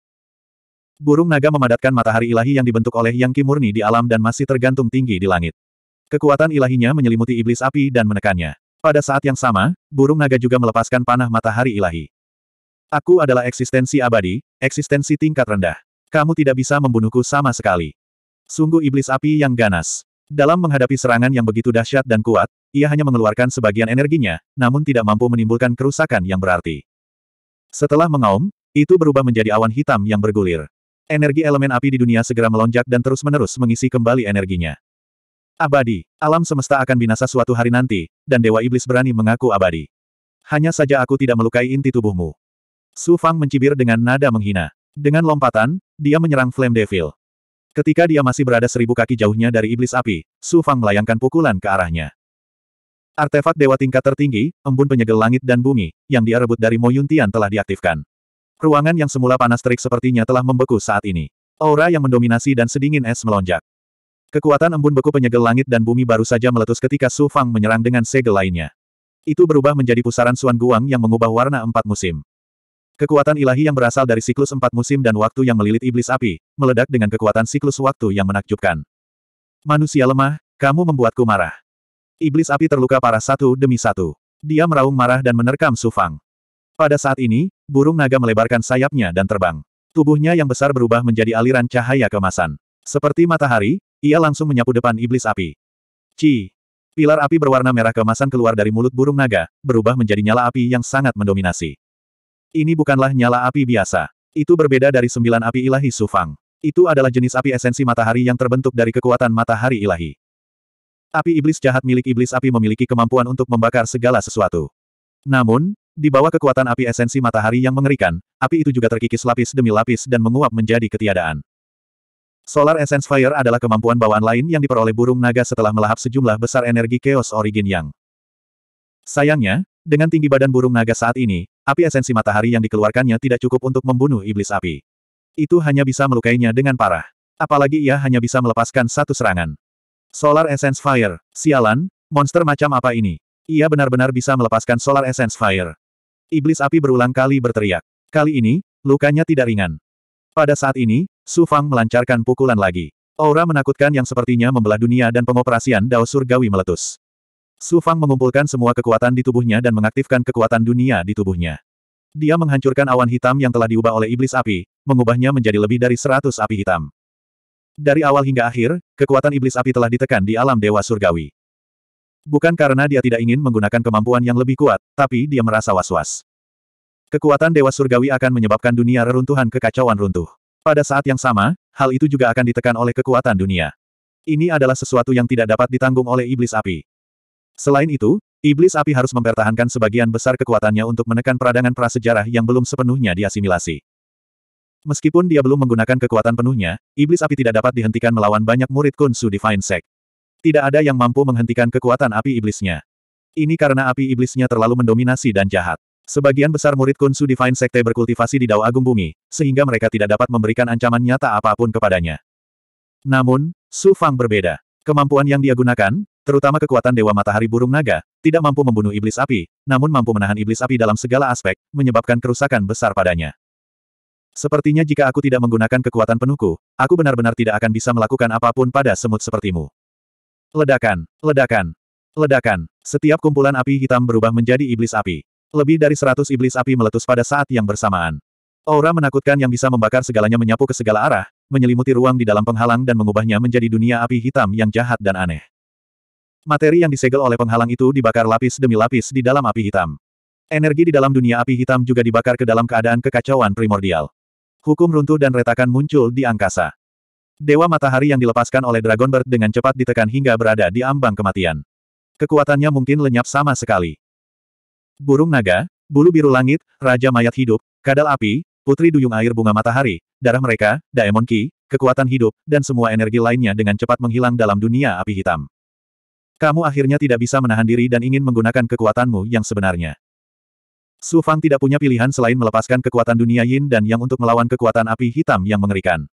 Burung naga memadatkan matahari ilahi yang dibentuk oleh Yang Ki murni di alam dan masih tergantung tinggi di langit. Kekuatan ilahinya menyelimuti iblis api dan menekannya. Pada saat yang sama, burung naga juga melepaskan panah matahari ilahi. Aku adalah eksistensi abadi, eksistensi tingkat rendah. Kamu tidak bisa membunuhku sama sekali. Sungguh iblis api yang ganas. Dalam menghadapi serangan yang begitu dahsyat dan kuat, ia hanya mengeluarkan sebagian energinya, namun tidak mampu menimbulkan kerusakan yang berarti. Setelah mengaum, itu berubah menjadi awan hitam yang bergulir. Energi elemen api di dunia segera melonjak dan terus-menerus mengisi kembali energinya. Abadi. Alam semesta akan binasa suatu hari nanti, dan Dewa Iblis berani mengaku abadi. Hanya saja aku tidak melukai inti tubuhmu. Su Fang mencibir dengan nada menghina. Dengan lompatan, dia menyerang Flame Devil. Ketika dia masih berada seribu kaki jauhnya dari Iblis Api, Su Fang melayangkan pukulan ke arahnya. Artefak dewa tingkat tertinggi, embun penyegel langit dan bumi, yang dia rebut dari Mo Yuntian telah diaktifkan. Ruangan yang semula panas terik sepertinya telah membeku saat ini. Aura yang mendominasi dan sedingin es melonjak. Kekuatan embun beku penyegel langit dan bumi baru saja meletus ketika Su Fang menyerang dengan segel lainnya. Itu berubah menjadi pusaran Suan Guang yang mengubah warna empat musim. Kekuatan ilahi yang berasal dari siklus empat musim dan waktu yang melilit iblis api, meledak dengan kekuatan siklus waktu yang menakjubkan. Manusia lemah, kamu membuatku marah. Iblis api terluka parah satu demi satu. Dia meraung marah dan menerkam Su Fang. Pada saat ini, burung naga melebarkan sayapnya dan terbang. Tubuhnya yang besar berubah menjadi aliran cahaya kemasan. Seperti matahari, ia langsung menyapu depan iblis api. Ci. Pilar api berwarna merah kemasan keluar dari mulut burung naga, berubah menjadi nyala api yang sangat mendominasi. Ini bukanlah nyala api biasa. Itu berbeda dari sembilan api ilahi Sufang. Itu adalah jenis api esensi matahari yang terbentuk dari kekuatan matahari ilahi. Api iblis jahat milik iblis api memiliki kemampuan untuk membakar segala sesuatu. Namun, di bawah kekuatan api esensi matahari yang mengerikan, api itu juga terkikis lapis demi lapis dan menguap menjadi ketiadaan. Solar Essence Fire adalah kemampuan bawaan lain yang diperoleh burung naga setelah melahap sejumlah besar energi Chaos Origin Yang. Sayangnya, dengan tinggi badan burung naga saat ini, api esensi matahari yang dikeluarkannya tidak cukup untuk membunuh iblis api. Itu hanya bisa melukainya dengan parah. Apalagi ia hanya bisa melepaskan satu serangan. Solar Essence Fire, sialan, monster macam apa ini? Ia benar-benar bisa melepaskan Solar Essence Fire. Iblis api berulang kali berteriak. Kali ini, lukanya tidak ringan. Pada saat ini, Su Fang melancarkan pukulan lagi. Aura menakutkan yang sepertinya membelah dunia dan pengoperasian Dao Surgawi meletus. Su Fang mengumpulkan semua kekuatan di tubuhnya dan mengaktifkan kekuatan dunia di tubuhnya. Dia menghancurkan awan hitam yang telah diubah oleh iblis api, mengubahnya menjadi lebih dari seratus api hitam. Dari awal hingga akhir, kekuatan iblis api telah ditekan di alam Dewa Surgawi. Bukan karena dia tidak ingin menggunakan kemampuan yang lebih kuat, tapi dia merasa was-was. Kekuatan Dewa Surgawi akan menyebabkan dunia reruntuhan kekacauan runtuh. Pada saat yang sama, hal itu juga akan ditekan oleh kekuatan dunia. Ini adalah sesuatu yang tidak dapat ditanggung oleh iblis api. Selain itu, iblis api harus mempertahankan sebagian besar kekuatannya untuk menekan peradangan prasejarah yang belum sepenuhnya diasimilasi. Meskipun dia belum menggunakan kekuatan penuhnya, iblis api tidak dapat dihentikan melawan banyak murid Kunsu Divine Sect. Tidak ada yang mampu menghentikan kekuatan api iblisnya. Ini karena api iblisnya terlalu mendominasi dan jahat. Sebagian besar murid Kunsu Divine Sekte berkultivasi di Dao Agung Bumi, sehingga mereka tidak dapat memberikan ancaman nyata apapun kepadanya. Namun, Su Fang berbeda. Kemampuan yang dia gunakan, terutama kekuatan Dewa Matahari Burung Naga, tidak mampu membunuh iblis api, namun mampu menahan iblis api dalam segala aspek, menyebabkan kerusakan besar padanya. Sepertinya jika aku tidak menggunakan kekuatan penuhku, aku benar-benar tidak akan bisa melakukan apapun pada semut sepertimu. Ledakan, ledakan, ledakan. Setiap kumpulan api hitam berubah menjadi iblis api. Lebih dari seratus iblis api meletus pada saat yang bersamaan. Aura menakutkan yang bisa membakar segalanya menyapu ke segala arah, menyelimuti ruang di dalam penghalang dan mengubahnya menjadi dunia api hitam yang jahat dan aneh. Materi yang disegel oleh penghalang itu dibakar lapis demi lapis di dalam api hitam. Energi di dalam dunia api hitam juga dibakar ke dalam keadaan kekacauan primordial. Hukum runtuh dan retakan muncul di angkasa. Dewa matahari yang dilepaskan oleh Dragon Bird dengan cepat ditekan hingga berada di ambang kematian. Kekuatannya mungkin lenyap sama sekali. Burung naga, bulu biru langit, raja mayat hidup, kadal api, putri duyung air bunga matahari, darah mereka, daemon ki, kekuatan hidup, dan semua energi lainnya dengan cepat menghilang dalam dunia api hitam. Kamu akhirnya tidak bisa menahan diri dan ingin menggunakan kekuatanmu yang sebenarnya. Su Fang tidak punya pilihan selain melepaskan kekuatan dunia yin dan yang untuk melawan kekuatan api hitam yang mengerikan.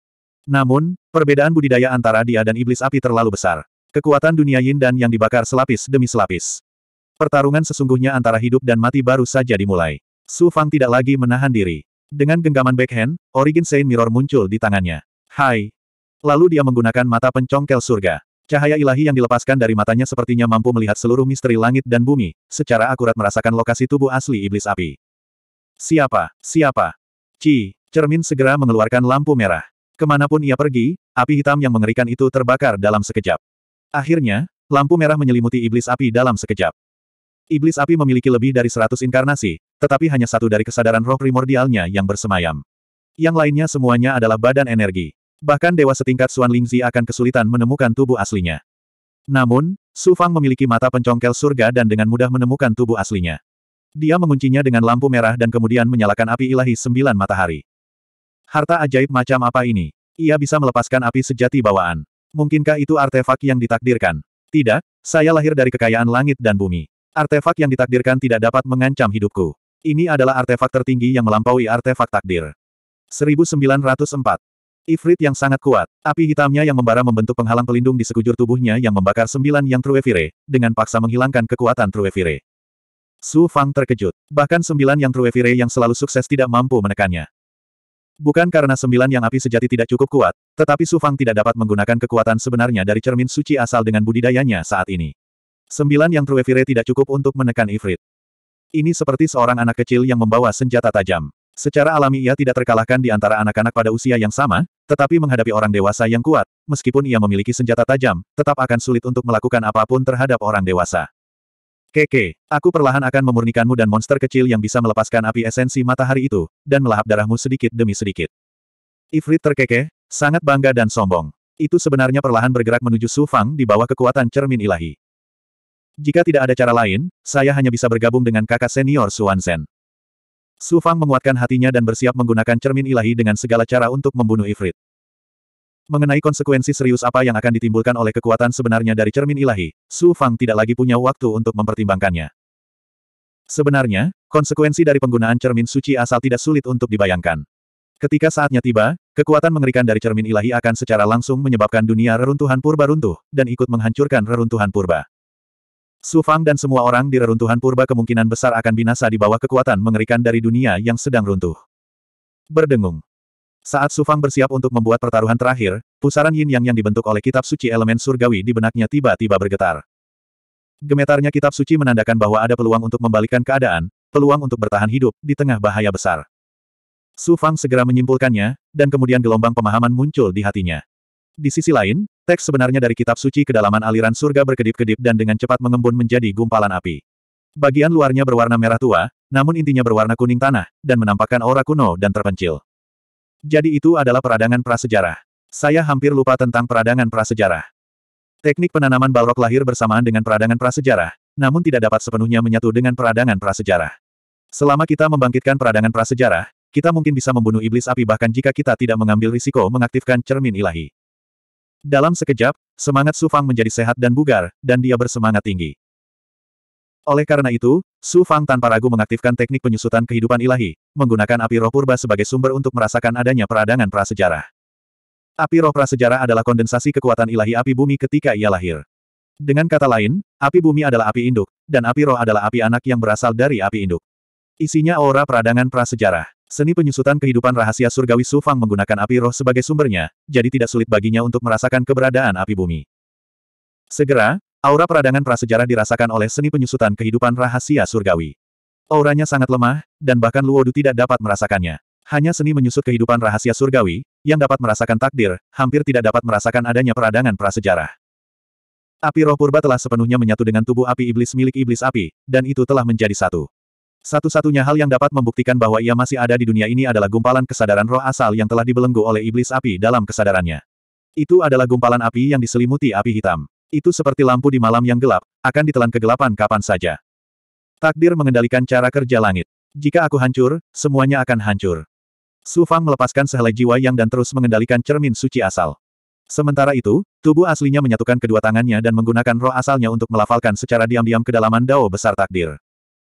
Namun, perbedaan budidaya antara dia dan iblis api terlalu besar. Kekuatan dunia yin dan yang dibakar selapis demi selapis. Pertarungan sesungguhnya antara hidup dan mati baru saja dimulai. Su Fang tidak lagi menahan diri. Dengan genggaman backhand, Origin Saint Mirror muncul di tangannya. Hai! Lalu dia menggunakan mata pencongkel surga. Cahaya ilahi yang dilepaskan dari matanya sepertinya mampu melihat seluruh misteri langit dan bumi, secara akurat merasakan lokasi tubuh asli iblis api. Siapa? Siapa? Ci! Cermin segera mengeluarkan lampu merah. Kemanapun ia pergi, api hitam yang mengerikan itu terbakar dalam sekejap. Akhirnya, lampu merah menyelimuti iblis api dalam sekejap. Iblis api memiliki lebih dari seratus inkarnasi, tetapi hanya satu dari kesadaran roh primordialnya yang bersemayam. Yang lainnya semuanya adalah badan energi. Bahkan dewa setingkat Suan Lingzi akan kesulitan menemukan tubuh aslinya. Namun, Su Fang memiliki mata pencongkel surga dan dengan mudah menemukan tubuh aslinya. Dia menguncinya dengan lampu merah dan kemudian menyalakan api ilahi sembilan matahari. Harta ajaib macam apa ini? Ia bisa melepaskan api sejati bawaan. Mungkinkah itu artefak yang ditakdirkan? Tidak, saya lahir dari kekayaan langit dan bumi. Artefak yang ditakdirkan tidak dapat mengancam hidupku. Ini adalah artefak tertinggi yang melampaui artefak takdir. 1904. Ifrit yang sangat kuat, api hitamnya yang membara membentuk penghalang pelindung di sekujur tubuhnya yang membakar sembilan yang truevire, dengan paksa menghilangkan kekuatan truevire. Su Fang terkejut, bahkan sembilan yang truevire yang selalu sukses tidak mampu menekannya. Bukan karena sembilan yang api sejati tidak cukup kuat, tetapi Su Fang tidak dapat menggunakan kekuatan sebenarnya dari cermin suci asal dengan budidayanya saat ini. Sembilan yang Truefire tidak cukup untuk menekan Ifrit. Ini seperti seorang anak kecil yang membawa senjata tajam. Secara alami ia tidak terkalahkan di antara anak-anak pada usia yang sama, tetapi menghadapi orang dewasa yang kuat, meskipun ia memiliki senjata tajam, tetap akan sulit untuk melakukan apapun terhadap orang dewasa. Keke, aku perlahan akan memurnikanmu dan monster kecil yang bisa melepaskan api esensi matahari itu, dan melahap darahmu sedikit demi sedikit. Ifrit terkekeh, sangat bangga dan sombong. Itu sebenarnya perlahan bergerak menuju Su Fang di bawah kekuatan cermin ilahi. Jika tidak ada cara lain, saya hanya bisa bergabung dengan kakak senior Suan Sen. Su Fang menguatkan hatinya dan bersiap menggunakan cermin ilahi dengan segala cara untuk membunuh Ifrit. Mengenai konsekuensi serius apa yang akan ditimbulkan oleh kekuatan sebenarnya dari cermin ilahi, Su Fang tidak lagi punya waktu untuk mempertimbangkannya. Sebenarnya, konsekuensi dari penggunaan cermin suci asal tidak sulit untuk dibayangkan. Ketika saatnya tiba, kekuatan mengerikan dari cermin ilahi akan secara langsung menyebabkan dunia reruntuhan purba runtuh, dan ikut menghancurkan reruntuhan purba. Su Fang dan semua orang di reruntuhan purba kemungkinan besar akan binasa di bawah kekuatan mengerikan dari dunia yang sedang runtuh. Berdengung. Saat Su Fang bersiap untuk membuat pertaruhan terakhir, pusaran yin yang yang dibentuk oleh kitab suci elemen surgawi di benaknya tiba-tiba bergetar. Gemetarnya kitab suci menandakan bahwa ada peluang untuk membalikkan keadaan, peluang untuk bertahan hidup di tengah bahaya besar. Su Fang segera menyimpulkannya, dan kemudian gelombang pemahaman muncul di hatinya. Di sisi lain, Teks sebenarnya dari kitab suci kedalaman aliran surga berkedip-kedip dan dengan cepat mengembun menjadi gumpalan api. Bagian luarnya berwarna merah tua, namun intinya berwarna kuning tanah, dan menampakkan aura kuno dan terpencil. Jadi itu adalah peradangan prasejarah. Saya hampir lupa tentang peradangan prasejarah. Teknik penanaman balrog lahir bersamaan dengan peradangan prasejarah, namun tidak dapat sepenuhnya menyatu dengan peradangan prasejarah. Selama kita membangkitkan peradangan prasejarah, kita mungkin bisa membunuh iblis api bahkan jika kita tidak mengambil risiko mengaktifkan cermin ilahi. Dalam sekejap, semangat Su Fang menjadi sehat dan bugar, dan dia bersemangat tinggi. Oleh karena itu, Su Fang tanpa ragu mengaktifkan teknik penyusutan kehidupan ilahi, menggunakan api roh purba sebagai sumber untuk merasakan adanya peradangan prasejarah. Api roh prasejarah adalah kondensasi kekuatan ilahi api bumi ketika ia lahir. Dengan kata lain, api bumi adalah api induk, dan api roh adalah api anak yang berasal dari api induk. Isinya aura peradangan prasejarah. Seni penyusutan kehidupan rahasia surgawi Sufang menggunakan api roh sebagai sumbernya, jadi tidak sulit baginya untuk merasakan keberadaan api bumi. Segera, aura peradangan prasejarah dirasakan oleh seni penyusutan kehidupan rahasia surgawi. Auranya sangat lemah, dan bahkan Luodu tidak dapat merasakannya. Hanya seni menyusut kehidupan rahasia surgawi, yang dapat merasakan takdir, hampir tidak dapat merasakan adanya peradangan prasejarah. Api roh purba telah sepenuhnya menyatu dengan tubuh api iblis milik iblis api, dan itu telah menjadi satu. Satu-satunya hal yang dapat membuktikan bahwa ia masih ada di dunia ini adalah gumpalan kesadaran roh asal yang telah dibelenggu oleh iblis api dalam kesadarannya. Itu adalah gumpalan api yang diselimuti api hitam. Itu seperti lampu di malam yang gelap, akan ditelan kegelapan kapan saja. Takdir mengendalikan cara kerja langit. Jika aku hancur, semuanya akan hancur. Su Fang melepaskan sehelai jiwa yang dan terus mengendalikan cermin suci asal. Sementara itu, tubuh aslinya menyatukan kedua tangannya dan menggunakan roh asalnya untuk melafalkan secara diam-diam kedalaman dao besar takdir.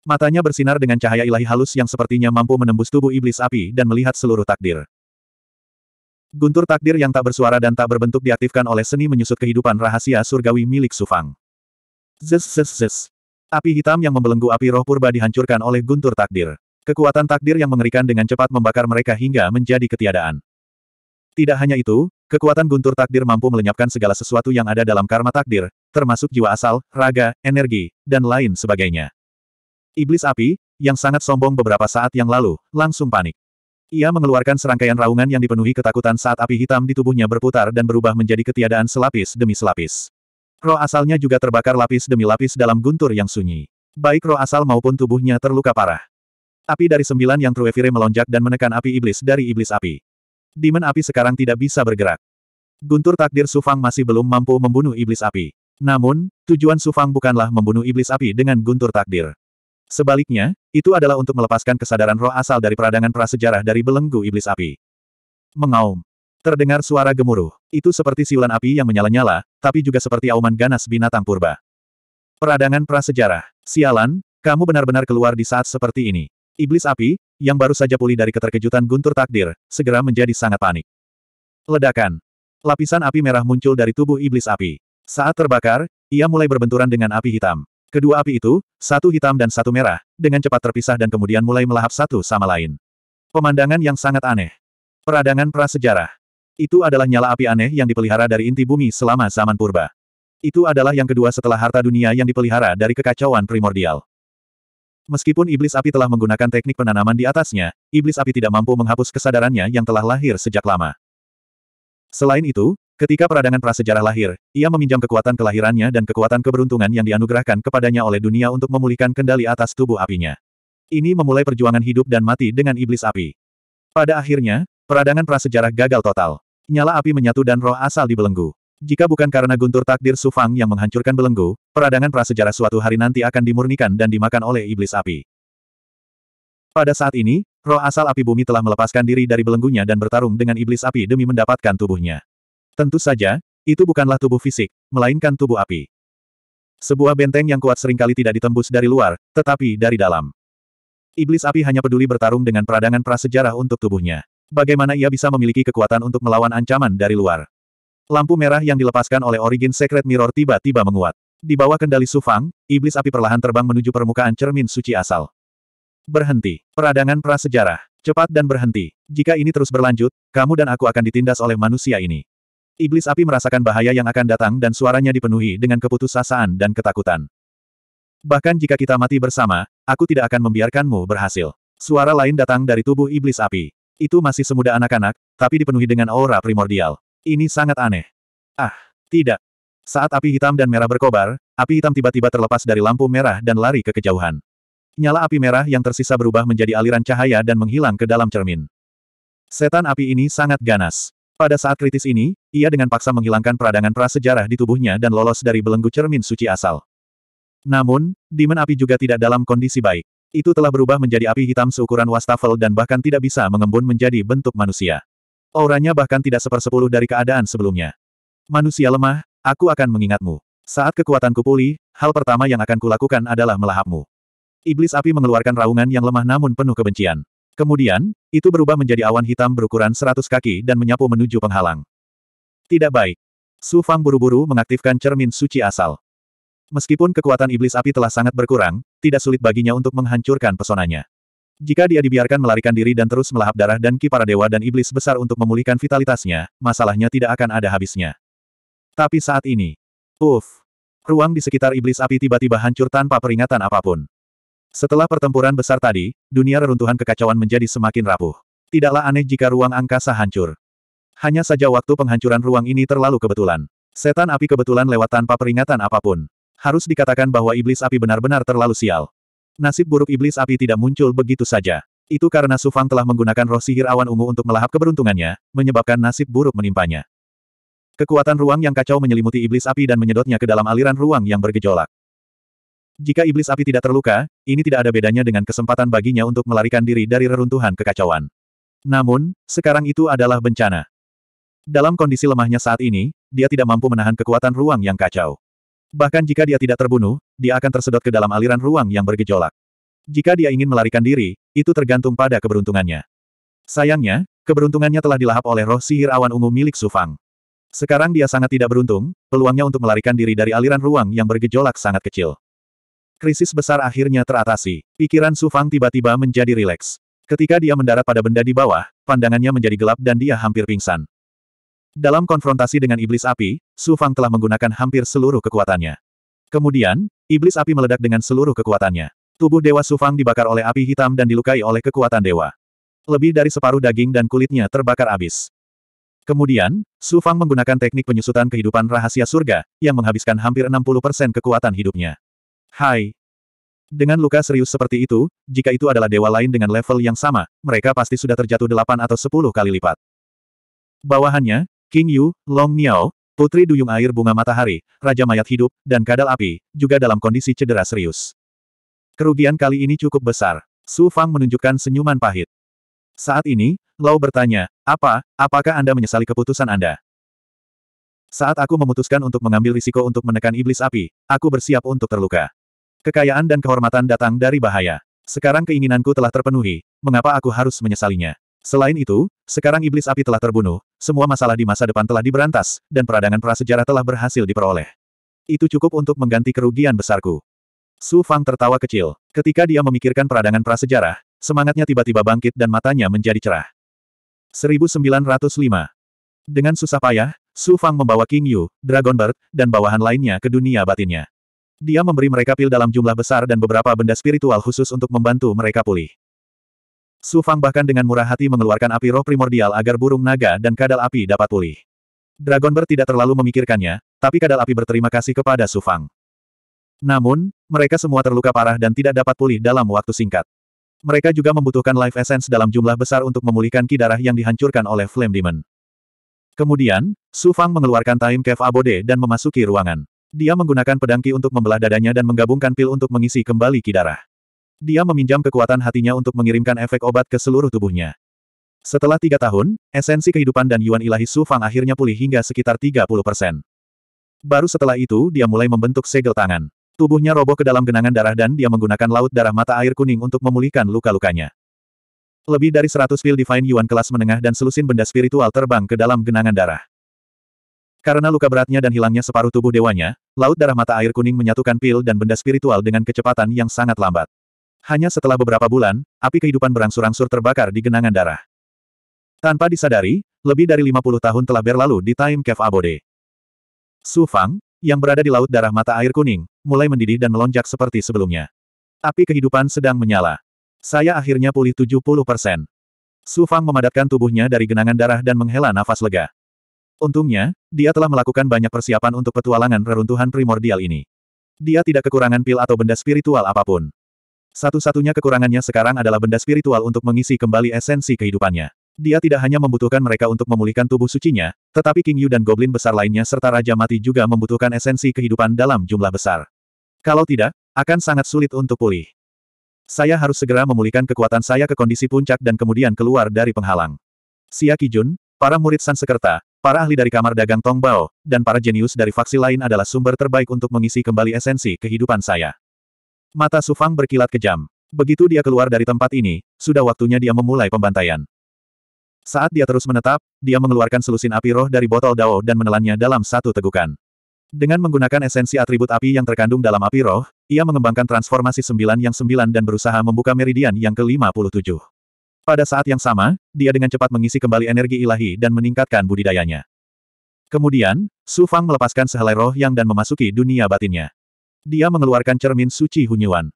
Matanya bersinar dengan cahaya ilahi halus yang sepertinya mampu menembus tubuh iblis api dan melihat seluruh takdir. Guntur takdir yang tak bersuara dan tak berbentuk diaktifkan oleh seni menyusut kehidupan rahasia surgawi milik Sufang. Zes zes zes. Api hitam yang membelenggu api roh purba dihancurkan oleh guntur takdir. Kekuatan takdir yang mengerikan dengan cepat membakar mereka hingga menjadi ketiadaan. Tidak hanya itu, kekuatan guntur takdir mampu melenyapkan segala sesuatu yang ada dalam karma takdir, termasuk jiwa asal, raga, energi, dan lain sebagainya. Iblis api, yang sangat sombong beberapa saat yang lalu, langsung panik. Ia mengeluarkan serangkaian raungan yang dipenuhi ketakutan saat api hitam di tubuhnya berputar dan berubah menjadi ketiadaan selapis demi selapis. Roh asalnya juga terbakar lapis demi lapis dalam guntur yang sunyi. Baik roh asal maupun tubuhnya terluka parah. Api dari sembilan yang Truefire melonjak dan menekan api iblis dari iblis api. Demon api sekarang tidak bisa bergerak. Guntur takdir Sufang masih belum mampu membunuh iblis api. Namun, tujuan Sufang bukanlah membunuh iblis api dengan guntur takdir. Sebaliknya, itu adalah untuk melepaskan kesadaran roh asal dari peradangan prasejarah dari belenggu iblis api. Mengaum. Terdengar suara gemuruh. Itu seperti siulan api yang menyala-nyala, tapi juga seperti auman ganas binatang purba. Peradangan prasejarah. Sialan, kamu benar-benar keluar di saat seperti ini. Iblis api, yang baru saja pulih dari keterkejutan guntur takdir, segera menjadi sangat panik. Ledakan. Lapisan api merah muncul dari tubuh iblis api. Saat terbakar, ia mulai berbenturan dengan api hitam. Kedua api itu, satu hitam dan satu merah, dengan cepat terpisah dan kemudian mulai melahap satu sama lain. Pemandangan yang sangat aneh. Peradangan prasejarah. Itu adalah nyala api aneh yang dipelihara dari inti bumi selama zaman purba. Itu adalah yang kedua setelah harta dunia yang dipelihara dari kekacauan primordial. Meskipun iblis api telah menggunakan teknik penanaman di atasnya, iblis api tidak mampu menghapus kesadarannya yang telah lahir sejak lama. Selain itu, Ketika peradangan prasejarah lahir, ia meminjam kekuatan kelahirannya dan kekuatan keberuntungan yang dianugerahkan kepadanya oleh dunia untuk memulihkan kendali atas tubuh apinya. Ini memulai perjuangan hidup dan mati dengan iblis api. Pada akhirnya, peradangan prasejarah gagal total. Nyala api menyatu dan roh asal dibelenggu. Jika bukan karena guntur takdir Sufang yang menghancurkan belenggu, peradangan prasejarah suatu hari nanti akan dimurnikan dan dimakan oleh iblis api. Pada saat ini, roh asal api bumi telah melepaskan diri dari belenggunya dan bertarung dengan iblis api demi mendapatkan tubuhnya. Tentu saja, itu bukanlah tubuh fisik, melainkan tubuh api. Sebuah benteng yang kuat seringkali tidak ditembus dari luar, tetapi dari dalam. Iblis api hanya peduli bertarung dengan peradangan prasejarah untuk tubuhnya. Bagaimana ia bisa memiliki kekuatan untuk melawan ancaman dari luar? Lampu merah yang dilepaskan oleh Origin Secret Mirror tiba-tiba menguat. Di bawah kendali Sufang, iblis api perlahan terbang menuju permukaan cermin suci asal. Berhenti. Peradangan prasejarah. Cepat dan berhenti. Jika ini terus berlanjut, kamu dan aku akan ditindas oleh manusia ini. Iblis api merasakan bahaya yang akan datang dan suaranya dipenuhi dengan keputusasaan dan ketakutan. Bahkan jika kita mati bersama, aku tidak akan membiarkanmu berhasil. Suara lain datang dari tubuh iblis api. Itu masih semuda anak-anak, tapi dipenuhi dengan aura primordial. Ini sangat aneh. Ah, tidak. Saat api hitam dan merah berkobar, api hitam tiba-tiba terlepas dari lampu merah dan lari ke kejauhan. Nyala api merah yang tersisa berubah menjadi aliran cahaya dan menghilang ke dalam cermin. Setan api ini sangat ganas. Pada saat kritis ini, ia dengan paksa menghilangkan peradangan prasejarah di tubuhnya dan lolos dari belenggu cermin suci asal. Namun, Demon Api juga tidak dalam kondisi baik. Itu telah berubah menjadi api hitam seukuran wastafel dan bahkan tidak bisa mengembun menjadi bentuk manusia. Auranya bahkan tidak sepersepuluh dari keadaan sebelumnya. Manusia lemah, aku akan mengingatmu. Saat kekuatanku pulih, hal pertama yang akan kulakukan adalah melahapmu. Iblis api mengeluarkan raungan yang lemah namun penuh kebencian. Kemudian, itu berubah menjadi awan hitam berukuran 100 kaki dan menyapu menuju penghalang. Tidak baik. Su Fang buru-buru mengaktifkan cermin suci asal. Meskipun kekuatan iblis api telah sangat berkurang, tidak sulit baginya untuk menghancurkan pesonanya. Jika dia dibiarkan melarikan diri dan terus melahap darah dan ki para dewa dan iblis besar untuk memulihkan vitalitasnya, masalahnya tidak akan ada habisnya. Tapi saat ini, uff, ruang di sekitar iblis api tiba-tiba hancur tanpa peringatan apapun. Setelah pertempuran besar tadi, dunia reruntuhan kekacauan menjadi semakin rapuh. Tidaklah aneh jika ruang angkasa hancur. Hanya saja waktu penghancuran ruang ini terlalu kebetulan. Setan api kebetulan lewat tanpa peringatan apapun. Harus dikatakan bahwa iblis api benar-benar terlalu sial. Nasib buruk iblis api tidak muncul begitu saja. Itu karena Sufang telah menggunakan roh sihir awan ungu untuk melahap keberuntungannya, menyebabkan nasib buruk menimpanya. Kekuatan ruang yang kacau menyelimuti iblis api dan menyedotnya ke dalam aliran ruang yang bergejolak. Jika iblis api tidak terluka, ini tidak ada bedanya dengan kesempatan baginya untuk melarikan diri dari reruntuhan kekacauan. Namun, sekarang itu adalah bencana. Dalam kondisi lemahnya saat ini, dia tidak mampu menahan kekuatan ruang yang kacau. Bahkan jika dia tidak terbunuh, dia akan tersedot ke dalam aliran ruang yang bergejolak. Jika dia ingin melarikan diri, itu tergantung pada keberuntungannya. Sayangnya, keberuntungannya telah dilahap oleh roh sihir awan ungu milik Sufang. Sekarang dia sangat tidak beruntung, peluangnya untuk melarikan diri dari aliran ruang yang bergejolak sangat kecil. Krisis besar akhirnya teratasi. Pikiran Su Fang tiba-tiba menjadi rileks. Ketika dia mendarat pada benda di bawah, pandangannya menjadi gelap dan dia hampir pingsan. Dalam konfrontasi dengan iblis api, Su Fang telah menggunakan hampir seluruh kekuatannya. Kemudian, iblis api meledak dengan seluruh kekuatannya. Tubuh Dewa Su Fang dibakar oleh api hitam dan dilukai oleh kekuatan dewa. Lebih dari separuh daging dan kulitnya terbakar abis. Kemudian, Su Fang menggunakan teknik penyusutan kehidupan rahasia surga, yang menghabiskan hampir 60% kekuatan hidupnya. Hai. Dengan luka serius seperti itu, jika itu adalah dewa lain dengan level yang sama, mereka pasti sudah terjatuh delapan atau sepuluh kali lipat. Bawahannya, King Yu, Long Niao, Putri Duyung Air Bunga Matahari, Raja Mayat Hidup, dan Kadal Api, juga dalam kondisi cedera serius. Kerugian kali ini cukup besar. Su Fang menunjukkan senyuman pahit. Saat ini, Lau bertanya, apa, apakah Anda menyesali keputusan Anda? Saat aku memutuskan untuk mengambil risiko untuk menekan iblis api, aku bersiap untuk terluka. Kekayaan dan kehormatan datang dari bahaya. Sekarang keinginanku telah terpenuhi, mengapa aku harus menyesalinya? Selain itu, sekarang iblis api telah terbunuh, semua masalah di masa depan telah diberantas, dan peradangan prasejarah telah berhasil diperoleh. Itu cukup untuk mengganti kerugian besarku. Su Fang tertawa kecil. Ketika dia memikirkan peradangan prasejarah, semangatnya tiba-tiba bangkit dan matanya menjadi cerah. 1905 Dengan susah payah, Su Fang membawa King Yu, Dragon Bird, dan bawahan lainnya ke dunia batinnya. Dia memberi mereka pil dalam jumlah besar dan beberapa benda spiritual khusus untuk membantu mereka pulih. Su Fang bahkan dengan murah hati mengeluarkan api roh primordial agar burung naga dan kadal api dapat pulih. Dragon Bird tidak terlalu memikirkannya, tapi kadal api berterima kasih kepada Su Fang. Namun, mereka semua terluka parah dan tidak dapat pulih dalam waktu singkat. Mereka juga membutuhkan life essence dalam jumlah besar untuk memulihkan ki darah yang dihancurkan oleh Flame Demon. Kemudian, Su Fang mengeluarkan Time Cave Abode dan memasuki ruangan. Dia menggunakan pedangki untuk membelah dadanya dan menggabungkan pil untuk mengisi kembali Ki darah. Dia meminjam kekuatan hatinya untuk mengirimkan efek obat ke seluruh tubuhnya. Setelah tiga tahun, esensi kehidupan dan Yuan Ilahi Su Fang akhirnya pulih hingga sekitar 30 persen. Baru setelah itu dia mulai membentuk segel tangan. Tubuhnya roboh ke dalam genangan darah dan dia menggunakan laut darah mata air kuning untuk memulihkan luka-lukanya. Lebih dari 100 pil Divine Yuan kelas menengah dan selusin benda spiritual terbang ke dalam genangan darah. Karena luka beratnya dan hilangnya separuh tubuh dewanya, laut darah mata air kuning menyatukan pil dan benda spiritual dengan kecepatan yang sangat lambat. Hanya setelah beberapa bulan, api kehidupan berangsur-angsur terbakar di genangan darah. Tanpa disadari, lebih dari 50 tahun telah berlalu di Time Cave Abode. Su Fang, yang berada di laut darah mata air kuning, mulai mendidih dan melonjak seperti sebelumnya. Api kehidupan sedang menyala. Saya akhirnya pulih 70 persen. Su Fang memadatkan tubuhnya dari genangan darah dan menghela nafas lega. Untungnya, dia telah melakukan banyak persiapan untuk petualangan reruntuhan primordial ini. Dia tidak kekurangan pil atau benda spiritual apapun. Satu-satunya kekurangannya sekarang adalah benda spiritual untuk mengisi kembali esensi kehidupannya. Dia tidak hanya membutuhkan mereka untuk memulihkan tubuh sucinya, tetapi King Yu dan goblin besar lainnya serta Raja Mati juga membutuhkan esensi kehidupan dalam jumlah besar. Kalau tidak, akan sangat sulit untuk pulih. Saya harus segera memulihkan kekuatan saya ke kondisi puncak dan kemudian keluar dari penghalang. Sia Kijun, para murid Sansekerta. Para ahli dari kamar dagang Tongbao, dan para jenius dari faksi lain adalah sumber terbaik untuk mengisi kembali esensi kehidupan saya. Mata Sufang berkilat kejam. Begitu dia keluar dari tempat ini, sudah waktunya dia memulai pembantaian. Saat dia terus menetap, dia mengeluarkan selusin api roh dari botol dao dan menelannya dalam satu tegukan. Dengan menggunakan esensi atribut api yang terkandung dalam api roh, ia mengembangkan transformasi sembilan yang sembilan dan berusaha membuka meridian yang ke-57. Pada saat yang sama, dia dengan cepat mengisi kembali energi ilahi dan meningkatkan budidayanya. Kemudian, Su Fang melepaskan sehelai roh yang dan memasuki dunia batinnya. Dia mengeluarkan cermin suci Hunyuan.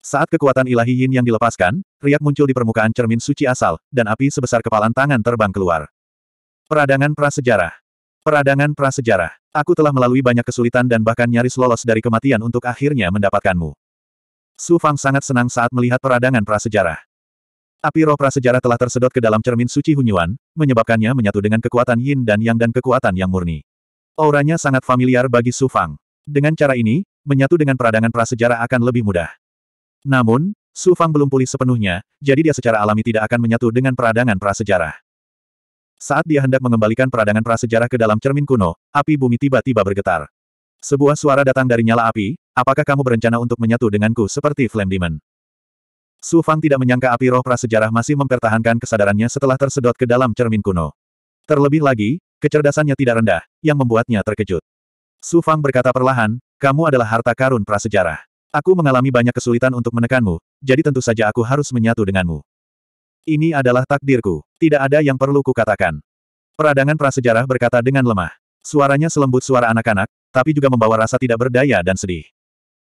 Saat kekuatan ilahi Yin yang dilepaskan, riak muncul di permukaan cermin suci asal, dan api sebesar kepalan tangan terbang keluar. Peradangan prasejarah. Peradangan prasejarah. Aku telah melalui banyak kesulitan dan bahkan nyaris lolos dari kematian untuk akhirnya mendapatkanmu. Su Fang sangat senang saat melihat peradangan prasejarah. Api roh prasejarah telah tersedot ke dalam cermin suci Hunyuan, menyebabkannya menyatu dengan kekuatan yin dan yang dan kekuatan yang murni. Auranya sangat familiar bagi Su Fang. Dengan cara ini, menyatu dengan peradangan prasejarah akan lebih mudah. Namun, Su Fang belum pulih sepenuhnya, jadi dia secara alami tidak akan menyatu dengan peradangan prasejarah. Saat dia hendak mengembalikan peradangan prasejarah ke dalam cermin kuno, api bumi tiba-tiba bergetar. Sebuah suara datang dari nyala api, apakah kamu berencana untuk menyatu denganku seperti Flame Demon? Su Fang tidak menyangka api roh prasejarah masih mempertahankan kesadarannya setelah tersedot ke dalam cermin kuno. Terlebih lagi, kecerdasannya tidak rendah, yang membuatnya terkejut. Su Fang berkata perlahan, kamu adalah harta karun prasejarah. Aku mengalami banyak kesulitan untuk menekanmu, jadi tentu saja aku harus menyatu denganmu. Ini adalah takdirku, tidak ada yang perlu kukatakan. Peradangan prasejarah berkata dengan lemah. Suaranya selembut suara anak-anak, tapi juga membawa rasa tidak berdaya dan sedih.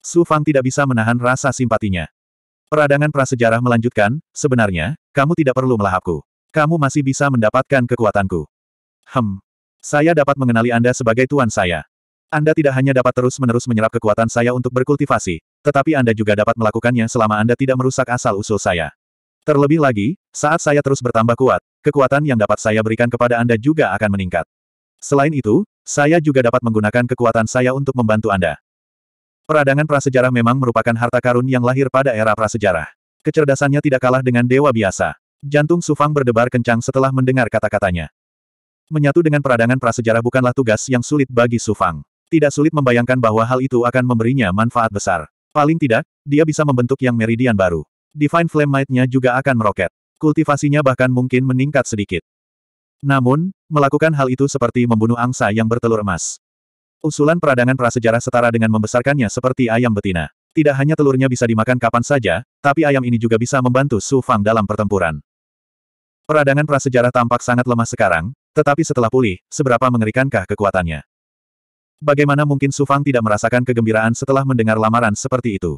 Su Fang tidak bisa menahan rasa simpatinya. Peradangan prasejarah melanjutkan, sebenarnya, kamu tidak perlu melahapku. Kamu masih bisa mendapatkan kekuatanku. Hem. Saya dapat mengenali Anda sebagai tuan saya. Anda tidak hanya dapat terus-menerus menyerap kekuatan saya untuk berkultivasi, tetapi Anda juga dapat melakukannya selama Anda tidak merusak asal-usul saya. Terlebih lagi, saat saya terus bertambah kuat, kekuatan yang dapat saya berikan kepada Anda juga akan meningkat. Selain itu, saya juga dapat menggunakan kekuatan saya untuk membantu Anda. Peradangan prasejarah memang merupakan harta karun yang lahir pada era prasejarah. Kecerdasannya tidak kalah dengan dewa biasa. Jantung Sufang berdebar kencang setelah mendengar kata-katanya. Menyatu dengan peradangan prasejarah bukanlah tugas yang sulit bagi Sufang. Tidak sulit membayangkan bahwa hal itu akan memberinya manfaat besar. Paling tidak, dia bisa membentuk yang meridian baru. Divine Flame might nya juga akan meroket. Kultivasinya bahkan mungkin meningkat sedikit. Namun, melakukan hal itu seperti membunuh angsa yang bertelur emas. Usulan peradangan prasejarah setara dengan membesarkannya seperti ayam betina. Tidak hanya telurnya bisa dimakan kapan saja, tapi ayam ini juga bisa membantu Su Fang dalam pertempuran. Peradangan prasejarah tampak sangat lemah sekarang, tetapi setelah pulih, seberapa mengerikankah kekuatannya? Bagaimana mungkin Su Fang tidak merasakan kegembiraan setelah mendengar lamaran seperti itu?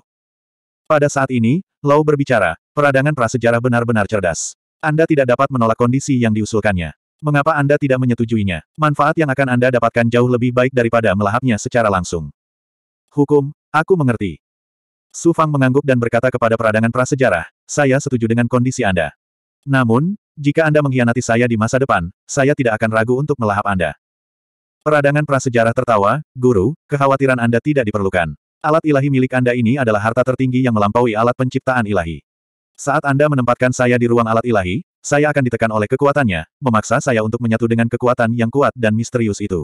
Pada saat ini, Lau berbicara, peradangan prasejarah benar-benar cerdas. Anda tidak dapat menolak kondisi yang diusulkannya. Mengapa Anda tidak menyetujuinya? Manfaat yang akan Anda dapatkan jauh lebih baik daripada melahapnya secara langsung. Hukum, aku mengerti. Su Fang mengangguk dan berkata kepada peradangan prasejarah, saya setuju dengan kondisi Anda. Namun, jika Anda mengkhianati saya di masa depan, saya tidak akan ragu untuk melahap Anda. Peradangan prasejarah tertawa, guru, kekhawatiran Anda tidak diperlukan. Alat ilahi milik Anda ini adalah harta tertinggi yang melampaui alat penciptaan ilahi. Saat Anda menempatkan saya di ruang alat ilahi, saya akan ditekan oleh kekuatannya, memaksa saya untuk menyatu dengan kekuatan yang kuat dan misterius itu.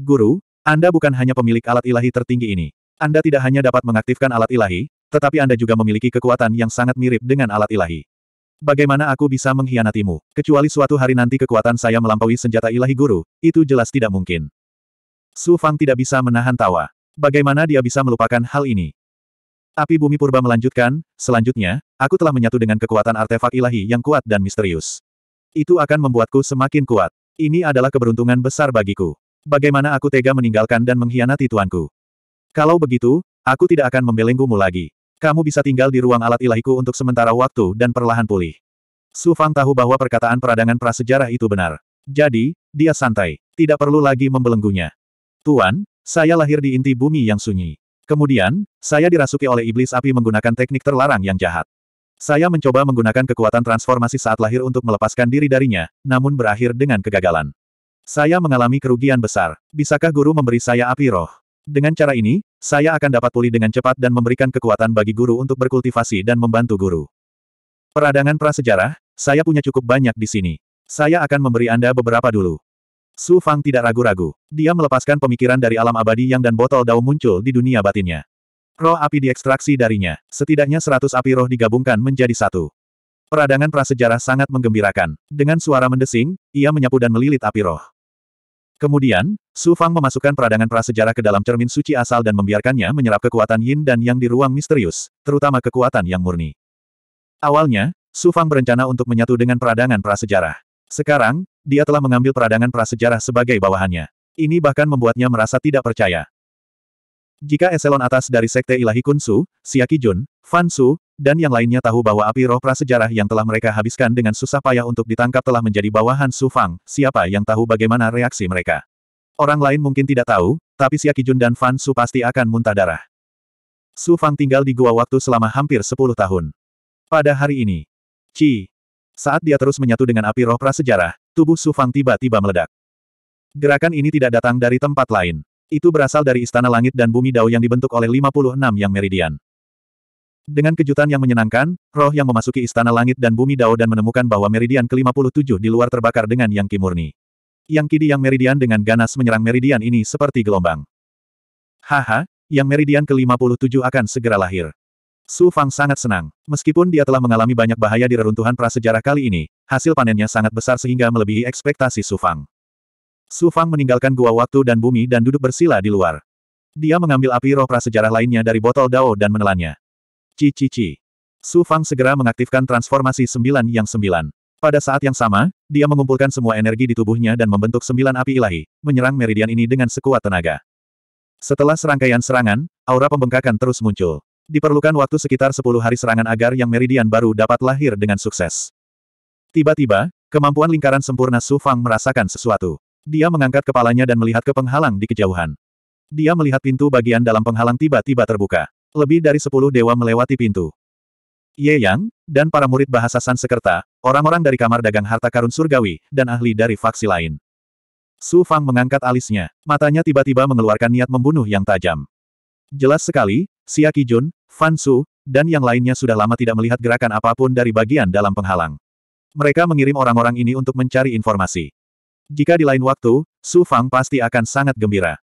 Guru, Anda bukan hanya pemilik alat ilahi tertinggi ini. Anda tidak hanya dapat mengaktifkan alat ilahi, tetapi Anda juga memiliki kekuatan yang sangat mirip dengan alat ilahi. Bagaimana aku bisa mengkhianatimu? Kecuali suatu hari nanti kekuatan saya melampaui senjata ilahi guru, itu jelas tidak mungkin. Su Fang tidak bisa menahan tawa. Bagaimana dia bisa melupakan hal ini? Api bumi purba melanjutkan, selanjutnya, aku telah menyatu dengan kekuatan artefak ilahi yang kuat dan misterius. Itu akan membuatku semakin kuat. Ini adalah keberuntungan besar bagiku. Bagaimana aku tega meninggalkan dan mengkhianati tuanku? Kalau begitu, aku tidak akan membelenggumu lagi. Kamu bisa tinggal di ruang alat ilahiku untuk sementara waktu dan perlahan pulih. Su Fang tahu bahwa perkataan peradangan prasejarah itu benar. Jadi, dia santai. Tidak perlu lagi membelenggunya. Tuan, saya lahir di inti bumi yang sunyi. Kemudian, saya dirasuki oleh iblis api menggunakan teknik terlarang yang jahat. Saya mencoba menggunakan kekuatan transformasi saat lahir untuk melepaskan diri darinya, namun berakhir dengan kegagalan. Saya mengalami kerugian besar. Bisakah guru memberi saya api roh? Dengan cara ini, saya akan dapat pulih dengan cepat dan memberikan kekuatan bagi guru untuk berkultivasi dan membantu guru. Peradangan prasejarah, saya punya cukup banyak di sini. Saya akan memberi Anda beberapa dulu. Su Fang tidak ragu-ragu. Dia melepaskan pemikiran dari alam abadi yang dan botol dao muncul di dunia batinnya. Roh api diekstraksi darinya. Setidaknya seratus api roh digabungkan menjadi satu. Peradangan prasejarah sangat menggembirakan. Dengan suara mendesing, ia menyapu dan melilit api roh. Kemudian, Su Fang memasukkan peradangan prasejarah ke dalam cermin suci asal dan membiarkannya menyerap kekuatan yin dan yang di ruang misterius, terutama kekuatan yang murni. Awalnya, Su Fang berencana untuk menyatu dengan peradangan prasejarah. Sekarang, dia telah mengambil peradangan prasejarah sebagai bawahannya. Ini bahkan membuatnya merasa tidak percaya. Jika eselon atas dari Sekte Ilahi Kunsu, Siaki Jun, Fan Su, dan yang lainnya tahu bahwa api roh prasejarah yang telah mereka habiskan dengan susah payah untuk ditangkap telah menjadi bawahan Su Fang, siapa yang tahu bagaimana reaksi mereka? Orang lain mungkin tidak tahu, tapi Siaki Jun dan Fan Su pasti akan muntah darah. Su Fang tinggal di gua waktu selama hampir 10 tahun. Pada hari ini, Chi, saat dia terus menyatu dengan api roh prasejarah, tubuh Su Fang tiba-tiba meledak. Gerakan ini tidak datang dari tempat lain. Itu berasal dari Istana Langit dan Bumi Dao yang dibentuk oleh 56 yang meridian. Dengan kejutan yang menyenangkan, roh yang memasuki Istana Langit dan Bumi Dao dan menemukan bahwa meridian ke-57 di luar terbakar dengan yang kimurni. Yang kidi yang meridian dengan ganas menyerang meridian ini seperti gelombang. Haha, yang meridian ke-57 akan segera lahir. Su Fang sangat senang. Meskipun dia telah mengalami banyak bahaya di reruntuhan prasejarah kali ini, hasil panennya sangat besar sehingga melebihi ekspektasi Su Fang. Su Fang meninggalkan gua waktu dan bumi dan duduk bersila di luar. Dia mengambil api roh prasejarah lainnya dari botol dao dan menelannya. Cici-ci. Su Fang segera mengaktifkan transformasi sembilan yang sembilan. Pada saat yang sama, dia mengumpulkan semua energi di tubuhnya dan membentuk sembilan api ilahi, menyerang meridian ini dengan sekuat tenaga. Setelah serangkaian serangan, aura pembengkakan terus muncul. Diperlukan waktu sekitar 10 hari serangan agar yang meridian baru dapat lahir dengan sukses. Tiba-tiba, kemampuan lingkaran sempurna Su Fang merasakan sesuatu. Dia mengangkat kepalanya dan melihat ke penghalang di kejauhan. Dia melihat pintu bagian dalam penghalang tiba-tiba terbuka. Lebih dari sepuluh dewa melewati pintu. Ye Yang, dan para murid bahasa Sansekerta, orang-orang dari kamar dagang harta karun surgawi, dan ahli dari faksi lain. Su Fang mengangkat alisnya, matanya tiba-tiba mengeluarkan niat membunuh yang tajam. Jelas sekali, Xia Kijun, Fan Su, dan yang lainnya sudah lama tidak melihat gerakan apapun dari bagian dalam penghalang. Mereka mengirim orang-orang ini untuk mencari informasi. Jika di lain waktu, Su Fang pasti akan sangat gembira.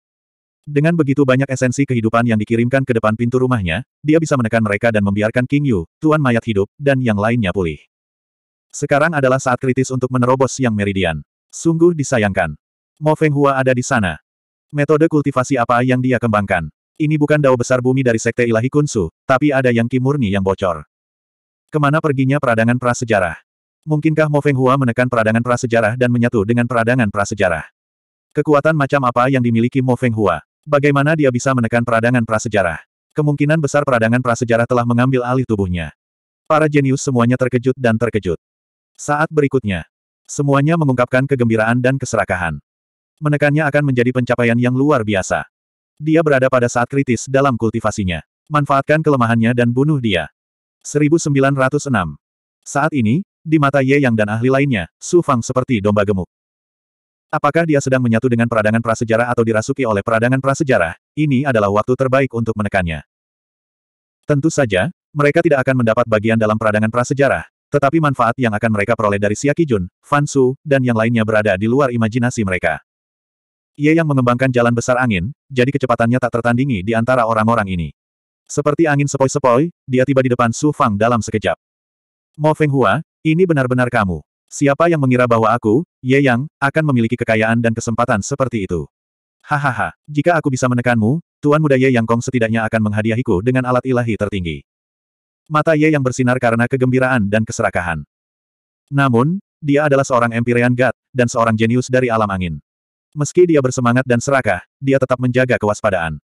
Dengan begitu banyak esensi kehidupan yang dikirimkan ke depan pintu rumahnya, dia bisa menekan mereka dan membiarkan King Yu, tuan mayat hidup, dan yang lainnya pulih. Sekarang adalah saat kritis untuk menerobos yang meridian. Sungguh disayangkan. Mo Feng Hua ada di sana. Metode kultivasi apa yang dia kembangkan? Ini bukan dao besar bumi dari sekte ilahi Kunsu, tapi ada yang kimurni yang bocor. Kemana perginya peradangan prasejarah? Mungkinkah Mo Feng Hua menekan peradangan prasejarah dan menyatu dengan peradangan prasejarah? Kekuatan macam apa yang dimiliki Mo Feng Hua? Bagaimana dia bisa menekan peradangan prasejarah? Kemungkinan besar peradangan prasejarah telah mengambil alih tubuhnya. Para jenius semuanya terkejut dan terkejut. Saat berikutnya, semuanya mengungkapkan kegembiraan dan keserakahan. Menekannya akan menjadi pencapaian yang luar biasa. Dia berada pada saat kritis dalam kultivasinya. Manfaatkan kelemahannya dan bunuh dia. 1906. Saat ini, di mata Ye Yang dan ahli lainnya, Su Fang seperti domba gemuk. Apakah dia sedang menyatu dengan peradangan prasejarah atau dirasuki oleh peradangan prasejarah, ini adalah waktu terbaik untuk menekannya. Tentu saja, mereka tidak akan mendapat bagian dalam peradangan prasejarah, tetapi manfaat yang akan mereka peroleh dari Siaki Siakijun, Fansu, dan yang lainnya berada di luar imajinasi mereka. Ia yang mengembangkan jalan besar angin, jadi kecepatannya tak tertandingi di antara orang-orang ini. Seperti angin sepoi-sepoi, dia tiba di depan Su Fang dalam sekejap. Mo Hua, ini benar-benar kamu. Siapa yang mengira bahwa aku, Ye Yang, akan memiliki kekayaan dan kesempatan seperti itu? Hahaha, jika aku bisa menekanmu, Tuan Muda Ye Yang Kong setidaknya akan menghadiahiku dengan alat ilahi tertinggi. Mata Ye yang bersinar karena kegembiraan dan keserakahan. Namun, dia adalah seorang Empyrean God, dan seorang jenius dari alam angin. Meski dia bersemangat dan serakah, dia tetap menjaga kewaspadaan.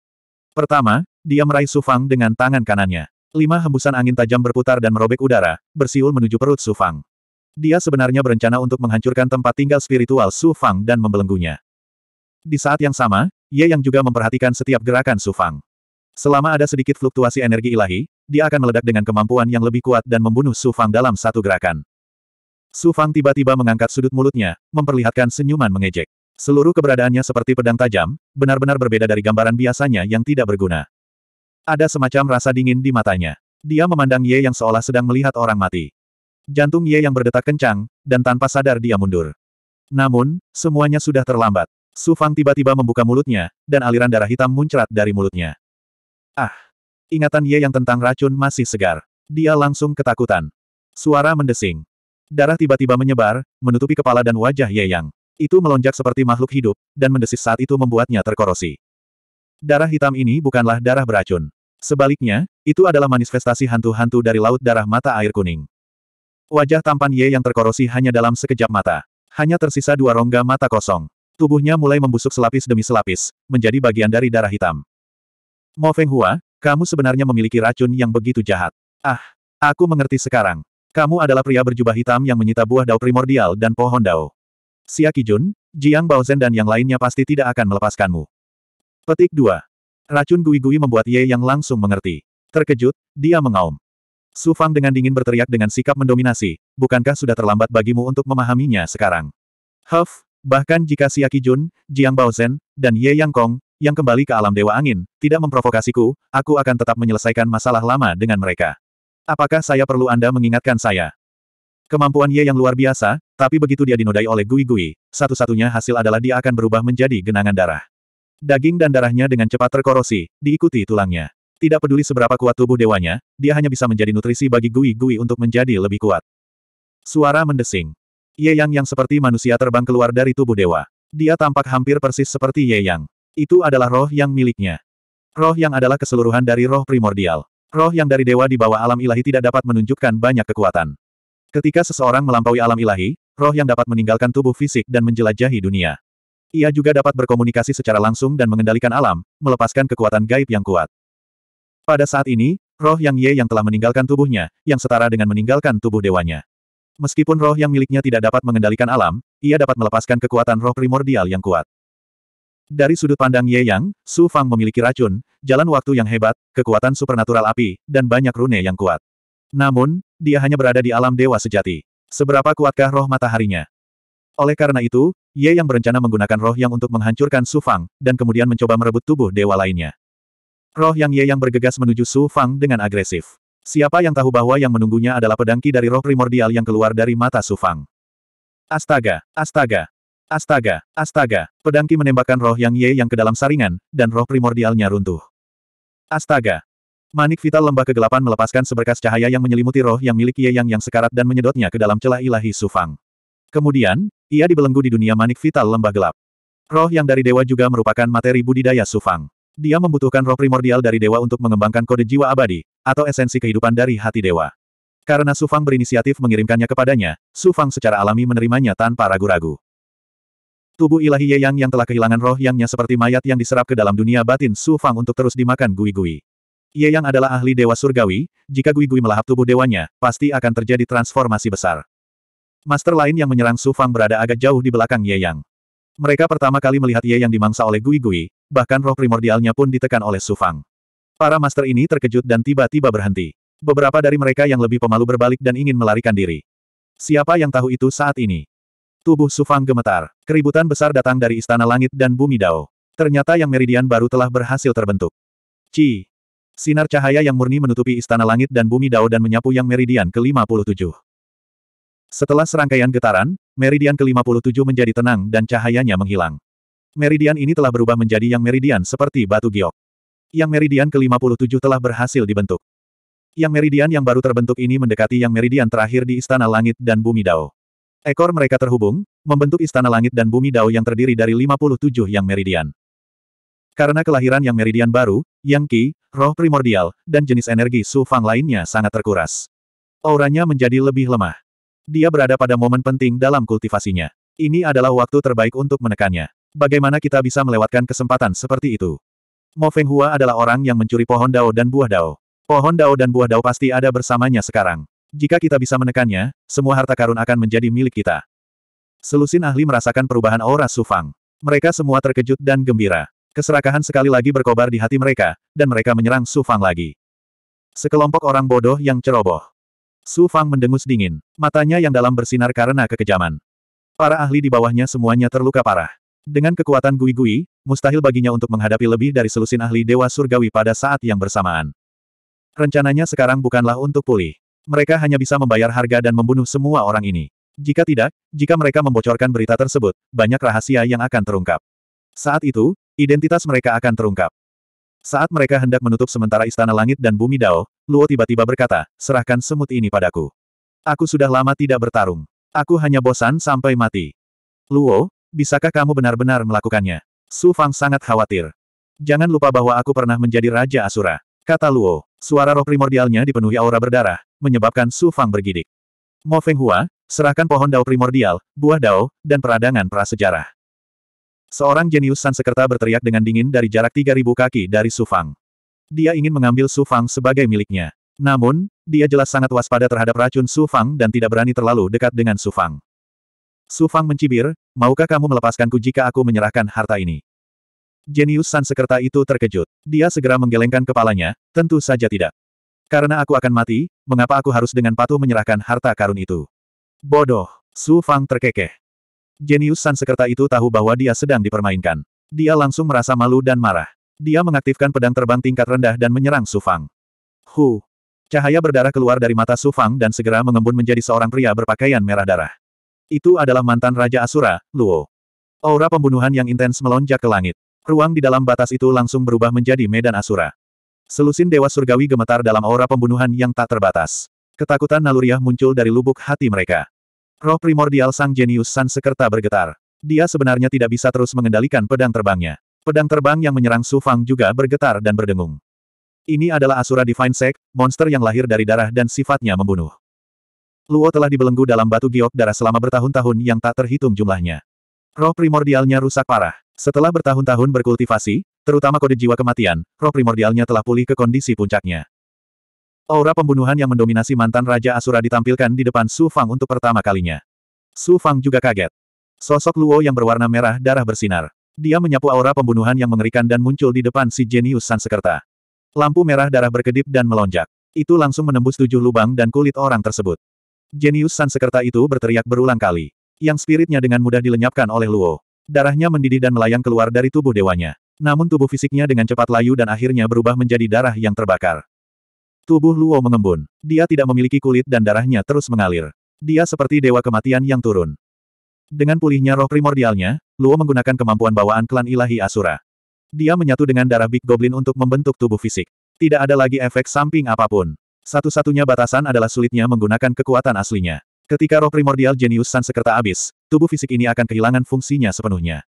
Pertama, dia meraih Sufang dengan tangan kanannya. Lima hembusan angin tajam berputar dan merobek udara, bersiul menuju perut Sufang. Dia sebenarnya berencana untuk menghancurkan tempat tinggal spiritual Sufang dan membelenggunya. Di saat yang sama, Ye yang juga memperhatikan setiap gerakan Sufang. Selama ada sedikit fluktuasi energi ilahi, dia akan meledak dengan kemampuan yang lebih kuat dan membunuh Sufang dalam satu gerakan. Sufang tiba-tiba mengangkat sudut mulutnya, memperlihatkan senyuman mengejek. Seluruh keberadaannya seperti pedang tajam, benar-benar berbeda dari gambaran biasanya yang tidak berguna. Ada semacam rasa dingin di matanya. Dia memandang Ye yang seolah sedang melihat orang mati. Jantung Ye yang berdetak kencang, dan tanpa sadar dia mundur. Namun, semuanya sudah terlambat. Su Fang tiba-tiba membuka mulutnya, dan aliran darah hitam muncrat dari mulutnya. Ah! Ingatan Ye yang tentang racun masih segar. Dia langsung ketakutan. Suara mendesing. Darah tiba-tiba menyebar, menutupi kepala dan wajah Ye Yang. Itu melonjak seperti makhluk hidup, dan mendesis saat itu membuatnya terkorosi. Darah hitam ini bukanlah darah beracun. Sebaliknya, itu adalah manifestasi hantu-hantu dari laut darah mata air kuning. Wajah tampan Ye yang terkorosi hanya dalam sekejap mata. Hanya tersisa dua rongga mata kosong. Tubuhnya mulai membusuk selapis demi selapis, menjadi bagian dari darah hitam. Mo Feng Hua, kamu sebenarnya memiliki racun yang begitu jahat. Ah, aku mengerti sekarang. Kamu adalah pria berjubah hitam yang menyita buah dao primordial dan pohon dao. Xia Kijun, Jiang Baozhen dan yang lainnya pasti tidak akan melepaskanmu. Petik 2. Racun gui-gui membuat Ye Yang langsung mengerti. Terkejut, dia mengaum. Su Fang dengan dingin berteriak dengan sikap mendominasi, bukankah sudah terlambat bagimu untuk memahaminya sekarang? Huff, bahkan jika Xia Kijun, Jiang Baozhen, dan Ye Yang Kong, yang kembali ke alam Dewa Angin, tidak memprovokasiku, aku akan tetap menyelesaikan masalah lama dengan mereka. Apakah saya perlu Anda mengingatkan saya? Kemampuan Ye yang luar biasa, tapi begitu dia dinodai oleh Gui-Gui, satu-satunya hasil adalah dia akan berubah menjadi genangan darah. Daging dan darahnya dengan cepat terkorosi, diikuti tulangnya. Tidak peduli seberapa kuat tubuh dewanya, dia hanya bisa menjadi nutrisi bagi Gui-Gui untuk menjadi lebih kuat. Suara mendesing. Ye Yang yang seperti manusia terbang keluar dari tubuh dewa. Dia tampak hampir persis seperti Ye Yang. Itu adalah roh yang miliknya. Roh yang adalah keseluruhan dari roh primordial. Roh yang dari dewa di bawah alam ilahi tidak dapat menunjukkan banyak kekuatan. Ketika seseorang melampaui alam ilahi, roh yang dapat meninggalkan tubuh fisik dan menjelajahi dunia. Ia juga dapat berkomunikasi secara langsung dan mengendalikan alam, melepaskan kekuatan gaib yang kuat. Pada saat ini, roh yang Ye yang telah meninggalkan tubuhnya, yang setara dengan meninggalkan tubuh dewanya. Meskipun roh yang miliknya tidak dapat mengendalikan alam, ia dapat melepaskan kekuatan roh primordial yang kuat. Dari sudut pandang Ye Yang, Su Fang memiliki racun, jalan waktu yang hebat, kekuatan supernatural api, dan banyak rune yang kuat. Namun, dia hanya berada di alam dewa sejati. Seberapa kuatkah roh mataharinya? Oleh karena itu, Ye yang berencana menggunakan roh yang untuk menghancurkan Su Fang, dan kemudian mencoba merebut tubuh dewa lainnya. Roh yang Ye yang bergegas menuju Su Fang dengan agresif. Siapa yang tahu bahwa yang menunggunya adalah pedangki dari roh primordial yang keluar dari mata Su Fang? Astaga, astaga, astaga, astaga, pedangki menembakkan roh yang Ye yang ke dalam saringan, dan roh primordialnya runtuh. Astaga, Manik vital lembah kegelapan melepaskan seberkas cahaya yang menyelimuti roh yang milik Ye Yang yang sekarat dan menyedotnya ke dalam celah ilahi Sufang. Kemudian, ia dibelenggu di dunia manik vital lembah gelap. Roh yang dari dewa juga merupakan materi budidaya Sufang. Dia membutuhkan roh primordial dari dewa untuk mengembangkan kode jiwa abadi, atau esensi kehidupan dari hati dewa. Karena Sufang berinisiatif mengirimkannya kepadanya, Sufang secara alami menerimanya tanpa ragu-ragu. Tubuh ilahi Ye Yang yang telah kehilangan roh yangnya seperti mayat yang diserap ke dalam dunia batin Sufang untuk terus dimakan gui-gui. Ye Yang adalah ahli dewa surgawi, jika Gui Gui melahap tubuh dewanya, pasti akan terjadi transformasi besar. Master lain yang menyerang Su Fang berada agak jauh di belakang Ye Yang. Mereka pertama kali melihat Ye Yang dimangsa oleh Gui Gui, bahkan roh primordialnya pun ditekan oleh Su Fang. Para master ini terkejut dan tiba-tiba berhenti. Beberapa dari mereka yang lebih pemalu berbalik dan ingin melarikan diri. Siapa yang tahu itu saat ini? Tubuh Su Fang gemetar. Keributan besar datang dari Istana Langit dan Bumi Dao. Ternyata yang meridian baru telah berhasil terbentuk. Ci, Sinar cahaya yang murni menutupi istana langit dan bumi Dao dan menyapu yang meridian ke-57. Setelah serangkaian getaran, meridian ke-57 menjadi tenang dan cahayanya menghilang. Meridian ini telah berubah menjadi yang meridian seperti batu giok. Yang meridian ke-57 telah berhasil dibentuk. Yang meridian yang baru terbentuk ini mendekati yang meridian terakhir di istana langit dan bumi Dao. Ekor mereka terhubung, membentuk istana langit dan bumi Dao yang terdiri dari 57 yang meridian. Karena kelahiran yang meridian baru, Yang Qi, roh primordial, dan jenis energi Su Fang lainnya sangat terkuras. Auranya menjadi lebih lemah. Dia berada pada momen penting dalam kultivasinya. Ini adalah waktu terbaik untuk menekannya. Bagaimana kita bisa melewatkan kesempatan seperti itu? Mo Feng Hua adalah orang yang mencuri pohon dao dan buah dao. Pohon dao dan buah dao pasti ada bersamanya sekarang. Jika kita bisa menekannya, semua harta karun akan menjadi milik kita. Selusin ahli merasakan perubahan aura Su Fang. Mereka semua terkejut dan gembira. Keserakahan sekali lagi berkobar di hati mereka, dan mereka menyerang Su Fang lagi. Sekelompok orang bodoh yang ceroboh. Su Fang mendengus dingin, matanya yang dalam bersinar karena kekejaman. Para ahli di bawahnya semuanya terluka parah. Dengan kekuatan gui-gui, mustahil baginya untuk menghadapi lebih dari selusin ahli Dewa Surgawi pada saat yang bersamaan. Rencananya sekarang bukanlah untuk pulih. Mereka hanya bisa membayar harga dan membunuh semua orang ini. Jika tidak, jika mereka membocorkan berita tersebut, banyak rahasia yang akan terungkap. Saat itu, Identitas mereka akan terungkap. Saat mereka hendak menutup sementara istana langit dan bumi Dao, Luo tiba-tiba berkata, serahkan semut ini padaku. Aku sudah lama tidak bertarung. Aku hanya bosan sampai mati. Luo, bisakah kamu benar-benar melakukannya? Su Fang sangat khawatir. Jangan lupa bahwa aku pernah menjadi Raja Asura. Kata Luo, suara roh primordialnya dipenuhi aura berdarah, menyebabkan Su Fang bergidik. Mo Feng Hua, serahkan pohon dao primordial, buah dao, dan peradangan prasejarah. Seorang jenius Sansekerta berteriak dengan dingin dari jarak 3000 kaki dari Sufang. Dia ingin mengambil Sufang sebagai miliknya. Namun, dia jelas sangat waspada terhadap racun Sufang dan tidak berani terlalu dekat dengan Sufang. Sufang mencibir, maukah kamu melepaskanku jika aku menyerahkan harta ini? Jenius Sansekerta itu terkejut. Dia segera menggelengkan kepalanya, tentu saja tidak. Karena aku akan mati, mengapa aku harus dengan patuh menyerahkan harta karun itu? Bodoh, Sufang terkekeh. Jenius Sansekerta itu tahu bahwa dia sedang dipermainkan. Dia langsung merasa malu dan marah. Dia mengaktifkan pedang terbang tingkat rendah dan menyerang Sufang. Hu! Cahaya berdarah keluar dari mata Sufang dan segera mengembun menjadi seorang pria berpakaian merah darah. Itu adalah mantan Raja Asura, Luo. Aura pembunuhan yang intens melonjak ke langit. Ruang di dalam batas itu langsung berubah menjadi medan Asura. Selusin Dewa Surgawi gemetar dalam aura pembunuhan yang tak terbatas. Ketakutan naluriah muncul dari lubuk hati mereka. Roh primordial sang jenius San Sekerta bergetar. Dia sebenarnya tidak bisa terus mengendalikan pedang terbangnya. Pedang terbang yang menyerang Su Fang juga bergetar dan berdengung. Ini adalah Asura Divine Sect, monster yang lahir dari darah dan sifatnya membunuh. Luo telah dibelenggu dalam batu giok darah selama bertahun-tahun yang tak terhitung jumlahnya. Roh primordialnya rusak parah. Setelah bertahun-tahun berkultivasi, terutama kode jiwa kematian, roh primordialnya telah pulih ke kondisi puncaknya. Aura pembunuhan yang mendominasi mantan Raja Asura ditampilkan di depan Su Fang untuk pertama kalinya. Su Fang juga kaget. Sosok Luo yang berwarna merah darah bersinar. Dia menyapu aura pembunuhan yang mengerikan dan muncul di depan si jenius Sansekerta. Lampu merah darah berkedip dan melonjak. Itu langsung menembus tujuh lubang dan kulit orang tersebut. Jenius Sansekerta itu berteriak berulang kali. Yang spiritnya dengan mudah dilenyapkan oleh Luo. Darahnya mendidih dan melayang keluar dari tubuh dewanya. Namun tubuh fisiknya dengan cepat layu dan akhirnya berubah menjadi darah yang terbakar. Tubuh Luo mengembun. Dia tidak memiliki kulit dan darahnya terus mengalir. Dia seperti dewa kematian yang turun. Dengan pulihnya roh primordialnya, Luo menggunakan kemampuan bawaan klan ilahi Asura. Dia menyatu dengan darah Big Goblin untuk membentuk tubuh fisik. Tidak ada lagi efek samping apapun. Satu-satunya batasan adalah sulitnya menggunakan kekuatan aslinya. Ketika roh primordial jenius Sansekerta habis, tubuh fisik ini akan kehilangan fungsinya sepenuhnya.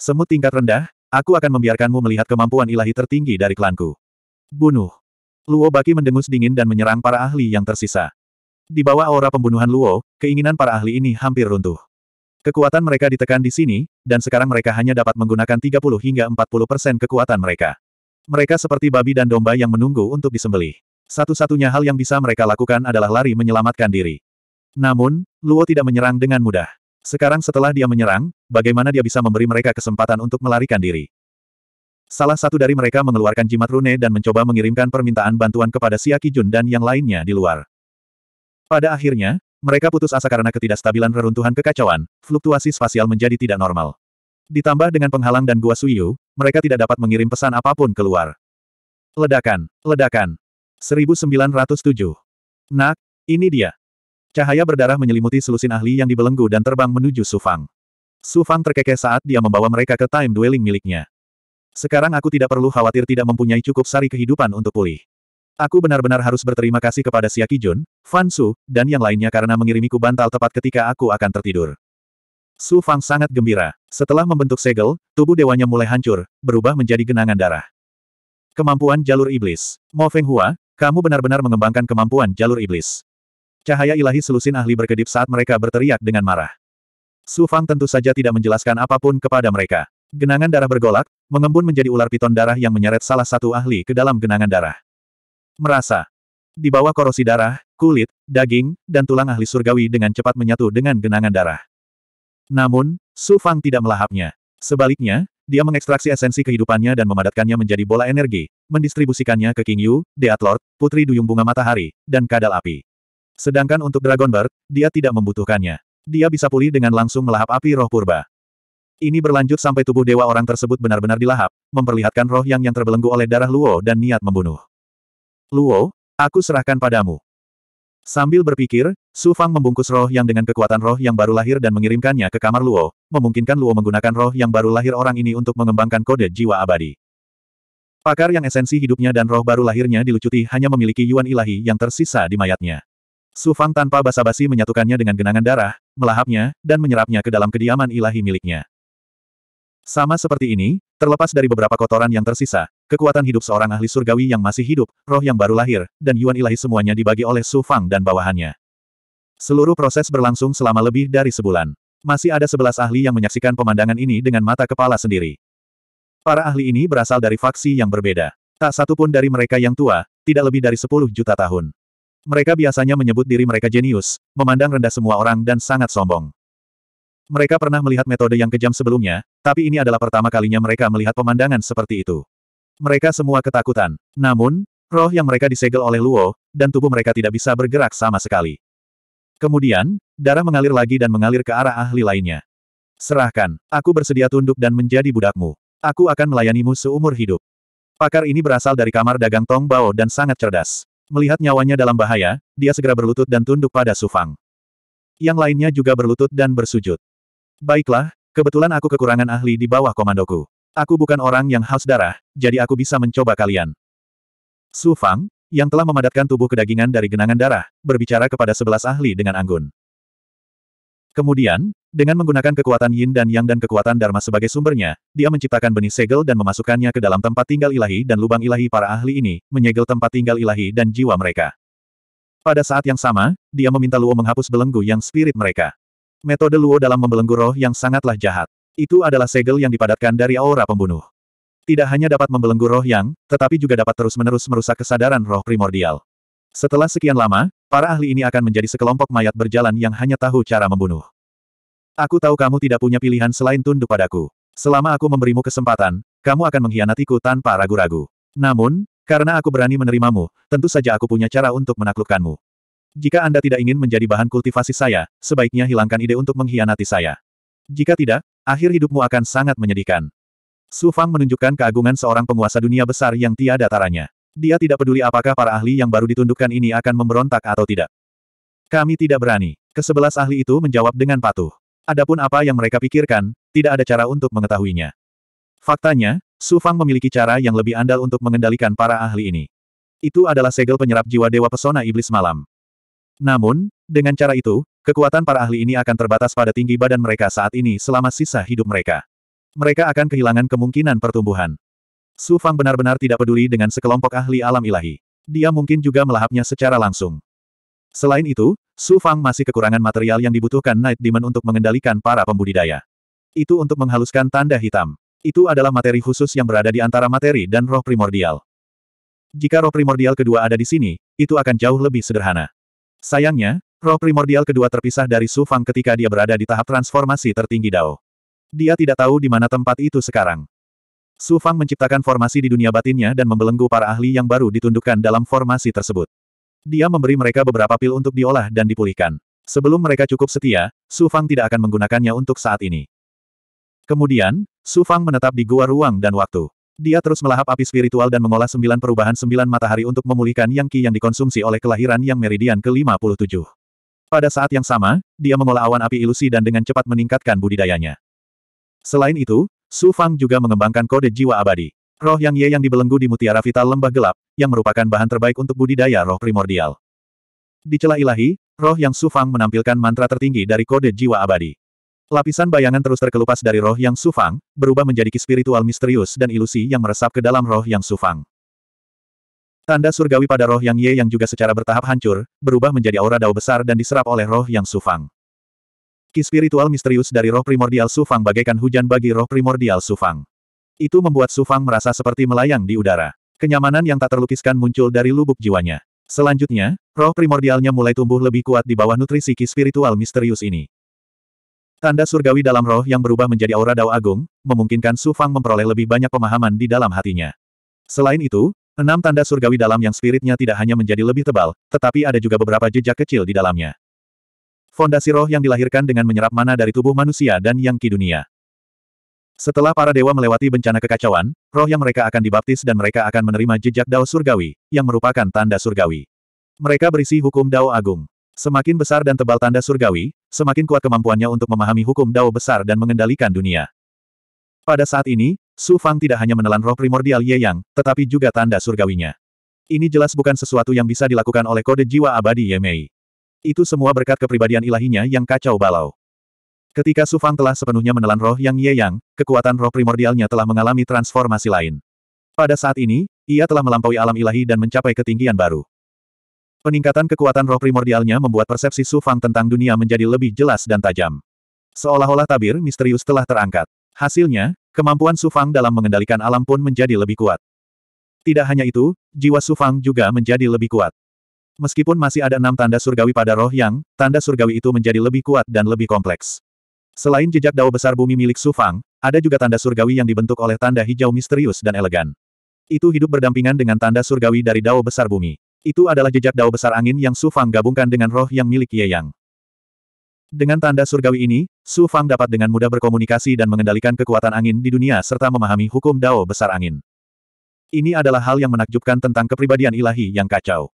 Semut tingkat rendah, aku akan membiarkanmu melihat kemampuan ilahi tertinggi dari klanku. Bunuh. Luo Baki mendengus dingin dan menyerang para ahli yang tersisa. Di bawah aura pembunuhan Luo, keinginan para ahli ini hampir runtuh. Kekuatan mereka ditekan di sini, dan sekarang mereka hanya dapat menggunakan 30 hingga 40 persen kekuatan mereka. Mereka seperti babi dan domba yang menunggu untuk disembelih. Satu-satunya hal yang bisa mereka lakukan adalah lari menyelamatkan diri. Namun, Luo tidak menyerang dengan mudah. Sekarang setelah dia menyerang, bagaimana dia bisa memberi mereka kesempatan untuk melarikan diri? Salah satu dari mereka mengeluarkan jimat rune dan mencoba mengirimkan permintaan bantuan kepada Siaki Jun dan yang lainnya di luar. Pada akhirnya, mereka putus asa karena ketidakstabilan reruntuhan kekacauan, fluktuasi spasial menjadi tidak normal. Ditambah dengan penghalang dan gua suyu, mereka tidak dapat mengirim pesan apapun keluar. Ledakan, ledakan. 1907. Nak, ini dia. Cahaya berdarah menyelimuti selusin ahli yang dibelenggu dan terbang menuju Sufang. Sufang terkekeh saat dia membawa mereka ke time dwelling miliknya. Sekarang aku tidak perlu khawatir tidak mempunyai cukup sari kehidupan untuk pulih. Aku benar-benar harus berterima kasih kepada Siaki Jun, Fan Su, dan yang lainnya karena mengirimiku bantal tepat ketika aku akan tertidur. Su Fang sangat gembira. Setelah membentuk segel, tubuh dewanya mulai hancur, berubah menjadi genangan darah. Kemampuan Jalur Iblis. Mo Feng Hua, kamu benar-benar mengembangkan kemampuan Jalur Iblis. Cahaya ilahi selusin ahli berkedip saat mereka berteriak dengan marah. Su Fang tentu saja tidak menjelaskan apapun kepada mereka. Genangan darah bergolak, mengembun menjadi ular piton darah yang menyeret salah satu ahli ke dalam genangan darah. Merasa. Di bawah korosi darah, kulit, daging, dan tulang ahli surgawi dengan cepat menyatu dengan genangan darah. Namun, Su Fang tidak melahapnya. Sebaliknya, dia mengekstraksi esensi kehidupannya dan memadatkannya menjadi bola energi, mendistribusikannya ke King Yu, Lord, Putri Duyung Bunga Matahari, dan Kadal Api. Sedangkan untuk Dragon Bird, dia tidak membutuhkannya. Dia bisa pulih dengan langsung melahap api roh purba. Ini berlanjut sampai tubuh dewa orang tersebut benar-benar dilahap, memperlihatkan roh yang yang terbelenggu oleh darah Luo dan niat membunuh. Luo, aku serahkan padamu. Sambil berpikir, Su Fang membungkus roh yang dengan kekuatan roh yang baru lahir dan mengirimkannya ke kamar Luo, memungkinkan Luo menggunakan roh yang baru lahir orang ini untuk mengembangkan kode jiwa abadi. Pakar yang esensi hidupnya dan roh baru lahirnya dilucuti hanya memiliki yuan ilahi yang tersisa di mayatnya. Su Fang tanpa basa-basi menyatukannya dengan genangan darah, melahapnya, dan menyerapnya ke dalam kediaman ilahi miliknya. Sama seperti ini, terlepas dari beberapa kotoran yang tersisa, kekuatan hidup seorang ahli surgawi yang masih hidup, roh yang baru lahir, dan yuan ilahi semuanya dibagi oleh Su Fang dan bawahannya. Seluruh proses berlangsung selama lebih dari sebulan. Masih ada sebelas ahli yang menyaksikan pemandangan ini dengan mata kepala sendiri. Para ahli ini berasal dari faksi yang berbeda. Tak satu pun dari mereka yang tua, tidak lebih dari sepuluh juta tahun. Mereka biasanya menyebut diri mereka jenius, memandang rendah semua orang dan sangat sombong. Mereka pernah melihat metode yang kejam sebelumnya, tapi ini adalah pertama kalinya mereka melihat pemandangan seperti itu. Mereka semua ketakutan. Namun, roh yang mereka disegel oleh Luo, dan tubuh mereka tidak bisa bergerak sama sekali. Kemudian, darah mengalir lagi dan mengalir ke arah ahli lainnya. Serahkan, aku bersedia tunduk dan menjadi budakmu. Aku akan melayanimu seumur hidup. Pakar ini berasal dari kamar dagang Tong Bao dan sangat cerdas. Melihat nyawanya dalam bahaya, dia segera berlutut dan tunduk pada Sufang. Yang lainnya juga berlutut dan bersujud. Baiklah, kebetulan aku kekurangan ahli di bawah komandoku. Aku bukan orang yang haus darah, jadi aku bisa mencoba kalian. Su Fang, yang telah memadatkan tubuh kedagingan dari genangan darah, berbicara kepada sebelas ahli dengan anggun. Kemudian, dengan menggunakan kekuatan yin dan yang dan kekuatan dharma sebagai sumbernya, dia menciptakan benih segel dan memasukkannya ke dalam tempat tinggal ilahi dan lubang ilahi para ahli ini, menyegel tempat tinggal ilahi dan jiwa mereka. Pada saat yang sama, dia meminta Luo menghapus belenggu yang spirit mereka. Metode Luo dalam membelenggu roh yang sangatlah jahat. Itu adalah segel yang dipadatkan dari aura pembunuh. Tidak hanya dapat membelenggu roh yang, tetapi juga dapat terus-menerus merusak kesadaran roh primordial. Setelah sekian lama, para ahli ini akan menjadi sekelompok mayat berjalan yang hanya tahu cara membunuh. Aku tahu kamu tidak punya pilihan selain tunduk padaku. Selama aku memberimu kesempatan, kamu akan mengkhianatiku tanpa ragu-ragu. Namun, karena aku berani menerimamu, tentu saja aku punya cara untuk menaklukkanmu. Jika Anda tidak ingin menjadi bahan kultivasi saya, sebaiknya hilangkan ide untuk mengkhianati saya. Jika tidak, akhir hidupmu akan sangat menyedihkan. Su Fang menunjukkan keagungan seorang penguasa dunia besar yang tiada taranya. Dia tidak peduli apakah para ahli yang baru ditundukkan ini akan memberontak atau tidak. Kami tidak berani. Kesebelas ahli itu menjawab dengan patuh. Adapun apa yang mereka pikirkan, tidak ada cara untuk mengetahuinya. Faktanya, Su Fang memiliki cara yang lebih andal untuk mengendalikan para ahli ini. Itu adalah segel penyerap jiwa Dewa Pesona Iblis Malam. Namun, dengan cara itu, kekuatan para ahli ini akan terbatas pada tinggi badan mereka saat ini selama sisa hidup mereka. Mereka akan kehilangan kemungkinan pertumbuhan. Su Fang benar-benar tidak peduli dengan sekelompok ahli alam ilahi. Dia mungkin juga melahapnya secara langsung. Selain itu, Su Fang masih kekurangan material yang dibutuhkan Night Demon untuk mengendalikan para pembudidaya. Itu untuk menghaluskan tanda hitam. Itu adalah materi khusus yang berada di antara materi dan roh primordial. Jika roh primordial kedua ada di sini, itu akan jauh lebih sederhana. Sayangnya, roh primordial kedua terpisah dari Su Fang ketika dia berada di tahap transformasi tertinggi Dao. Dia tidak tahu di mana tempat itu sekarang. Su Fang menciptakan formasi di dunia batinnya dan membelenggu para ahli yang baru ditundukkan dalam formasi tersebut. Dia memberi mereka beberapa pil untuk diolah dan dipulihkan. Sebelum mereka cukup setia, Su Fang tidak akan menggunakannya untuk saat ini. Kemudian, Su Fang menetap di gua ruang dan waktu. Dia terus melahap api spiritual dan mengolah sembilan perubahan sembilan matahari untuk memulihkan yang ki yang dikonsumsi oleh kelahiran yang meridian ke-57. Pada saat yang sama, dia mengolah awan api ilusi dan dengan cepat meningkatkan budidayanya. Selain itu, Su Fang juga mengembangkan kode jiwa abadi. Roh yang Ye yang dibelenggu di mutiara vital lembah gelap, yang merupakan bahan terbaik untuk budidaya roh primordial. Di celah ilahi, roh yang Su Fang menampilkan mantra tertinggi dari kode jiwa abadi. Lapisan bayangan terus terkelupas dari roh yang sufang, berubah menjadi ki spiritual misterius dan ilusi yang meresap ke dalam roh yang sufang. Tanda surgawi pada roh yang Ye yang juga secara bertahap hancur, berubah menjadi aura dao besar dan diserap oleh roh yang sufang. Ki spiritual misterius dari roh primordial sufang bagaikan hujan bagi roh primordial sufang. Itu membuat sufang merasa seperti melayang di udara. Kenyamanan yang tak terlukiskan muncul dari lubuk jiwanya. Selanjutnya, roh primordialnya mulai tumbuh lebih kuat di bawah nutrisi ki spiritual misterius ini. Tanda surgawi dalam roh yang berubah menjadi aura dao agung, memungkinkan Su Fang memperoleh lebih banyak pemahaman di dalam hatinya. Selain itu, enam tanda surgawi dalam yang spiritnya tidak hanya menjadi lebih tebal, tetapi ada juga beberapa jejak kecil di dalamnya. Fondasi roh yang dilahirkan dengan menyerap mana dari tubuh manusia dan yang ki dunia. Setelah para dewa melewati bencana kekacauan, roh yang mereka akan dibaptis dan mereka akan menerima jejak dao surgawi, yang merupakan tanda surgawi. Mereka berisi hukum dao agung. Semakin besar dan tebal tanda surgawi, semakin kuat kemampuannya untuk memahami hukum dao besar dan mengendalikan dunia. Pada saat ini, Su Fang tidak hanya menelan roh primordial Ye Yang, tetapi juga tanda surgawinya. Ini jelas bukan sesuatu yang bisa dilakukan oleh kode jiwa abadi Ye Mei. Itu semua berkat kepribadian ilahinya yang kacau balau. Ketika Su Fang telah sepenuhnya menelan roh yang Ye Yang, kekuatan roh primordialnya telah mengalami transformasi lain. Pada saat ini, ia telah melampaui alam ilahi dan mencapai ketinggian baru. Peningkatan kekuatan roh primordialnya membuat persepsi Su Fang tentang dunia menjadi lebih jelas dan tajam. Seolah-olah tabir misterius telah terangkat. Hasilnya, kemampuan Su Fang dalam mengendalikan alam pun menjadi lebih kuat. Tidak hanya itu, jiwa Su Fang juga menjadi lebih kuat. Meskipun masih ada enam tanda surgawi pada roh yang, tanda surgawi itu menjadi lebih kuat dan lebih kompleks. Selain jejak dao besar bumi milik Su Fang, ada juga tanda surgawi yang dibentuk oleh tanda hijau misterius dan elegan. Itu hidup berdampingan dengan tanda surgawi dari dao besar bumi. Itu adalah jejak dao besar angin yang Su Fang gabungkan dengan roh yang milik Ye Yang. Dengan tanda surgawi ini, Su Fang dapat dengan mudah berkomunikasi dan mengendalikan kekuatan angin di dunia serta memahami hukum dao besar angin. Ini adalah hal yang menakjubkan tentang kepribadian ilahi yang kacau.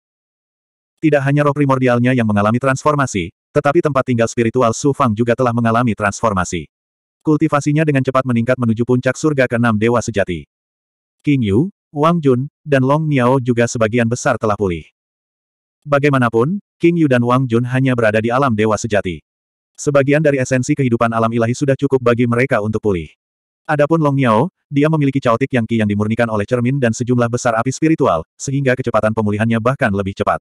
Tidak hanya roh primordialnya yang mengalami transformasi, tetapi tempat tinggal spiritual Su Fang juga telah mengalami transformasi. Kultivasinya dengan cepat meningkat menuju puncak surga ke keenam dewa sejati. King Yu, Wang Jun, dan Long Niao juga sebagian besar telah pulih. Bagaimanapun, King Yu dan Wang Jun hanya berada di alam dewa sejati. Sebagian dari esensi kehidupan alam ilahi sudah cukup bagi mereka untuk pulih. Adapun Long Niao, dia memiliki caotik yang ki yang dimurnikan oleh cermin dan sejumlah besar api spiritual, sehingga kecepatan pemulihannya bahkan lebih cepat.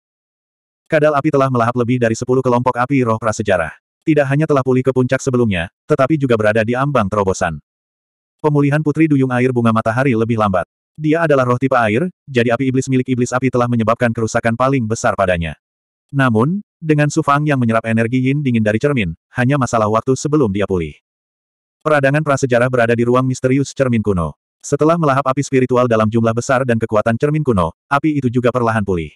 Kadal api telah melahap lebih dari 10 kelompok api roh prasejarah tidak hanya telah pulih ke puncak sebelumnya, tetapi juga berada di ambang terobosan. Pemulihan Putri Duyung Air Bunga Matahari lebih lambat. Dia adalah roh tipe air, jadi api iblis milik iblis api telah menyebabkan kerusakan paling besar padanya. Namun, dengan Sufang yang menyerap energi yin dingin dari cermin, hanya masalah waktu sebelum dia pulih. Peradangan prasejarah berada di ruang misterius cermin kuno. Setelah melahap api spiritual dalam jumlah besar dan kekuatan cermin kuno, api itu juga perlahan pulih.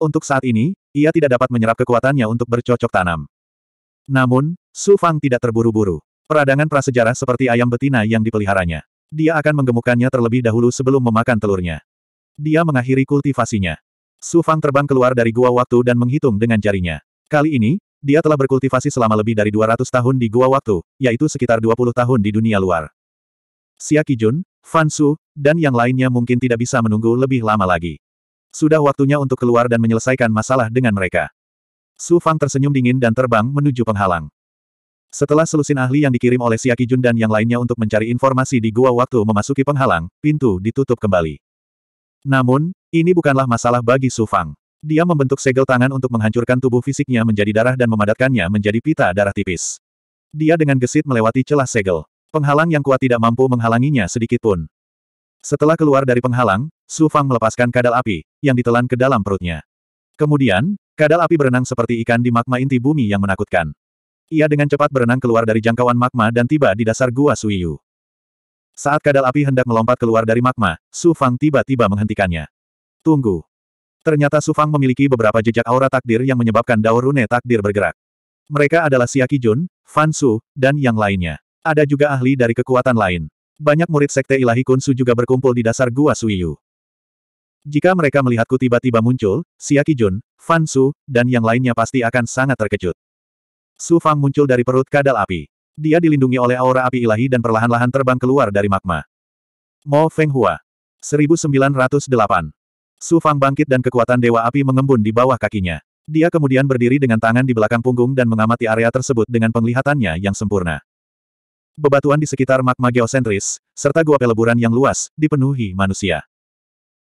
Untuk saat ini, ia tidak dapat menyerap kekuatannya untuk bercocok tanam. Namun, Su Fang tidak terburu-buru. Peradangan prasejarah seperti ayam betina yang dipeliharanya. Dia akan menggemukkannya terlebih dahulu sebelum memakan telurnya. Dia mengakhiri kultivasinya. Su Fang terbang keluar dari gua waktu dan menghitung dengan jarinya. Kali ini, dia telah berkultivasi selama lebih dari 200 tahun di gua waktu, yaitu sekitar 20 tahun di dunia luar. Xia Kijun, Fan Su, dan yang lainnya mungkin tidak bisa menunggu lebih lama lagi. Sudah waktunya untuk keluar dan menyelesaikan masalah dengan mereka. Su Fang tersenyum dingin dan terbang menuju penghalang. Setelah selusin ahli yang dikirim oleh Siaki Jun dan yang lainnya untuk mencari informasi di gua waktu memasuki penghalang, pintu ditutup kembali. Namun, ini bukanlah masalah bagi Su Fang. Dia membentuk segel tangan untuk menghancurkan tubuh fisiknya menjadi darah dan memadatkannya menjadi pita darah tipis. Dia dengan gesit melewati celah segel. Penghalang yang kuat tidak mampu menghalanginya sedikit pun. Setelah keluar dari penghalang, Su Fang melepaskan kadal api, yang ditelan ke dalam perutnya. Kemudian, kadal api berenang seperti ikan di magma inti bumi yang menakutkan. Ia dengan cepat berenang keluar dari jangkauan magma dan tiba di dasar gua Suiyu. Saat kadal api hendak melompat keluar dari magma, Su Fang tiba-tiba menghentikannya. Tunggu. Ternyata Su Fang memiliki beberapa jejak aura takdir yang menyebabkan Dao Rune takdir bergerak. Mereka adalah Siaki Jun, Fan Su, dan yang lainnya. Ada juga ahli dari kekuatan lain. Banyak murid Sekte Ilahi Kun Su juga berkumpul di dasar Gua Suiyu. Jika mereka melihatku tiba-tiba muncul, Siaki Jun, Fan Su, dan yang lainnya pasti akan sangat terkejut. Su Fang muncul dari perut kadal api. Dia dilindungi oleh aura api ilahi dan perlahan-lahan terbang keluar dari magma. Mo Feng Hua. 1908. Su Fang bangkit dan kekuatan Dewa Api mengembun di bawah kakinya. Dia kemudian berdiri dengan tangan di belakang punggung dan mengamati area tersebut dengan penglihatannya yang sempurna. Bebatuan di sekitar magma geosentris, serta gua peleburan yang luas, dipenuhi manusia.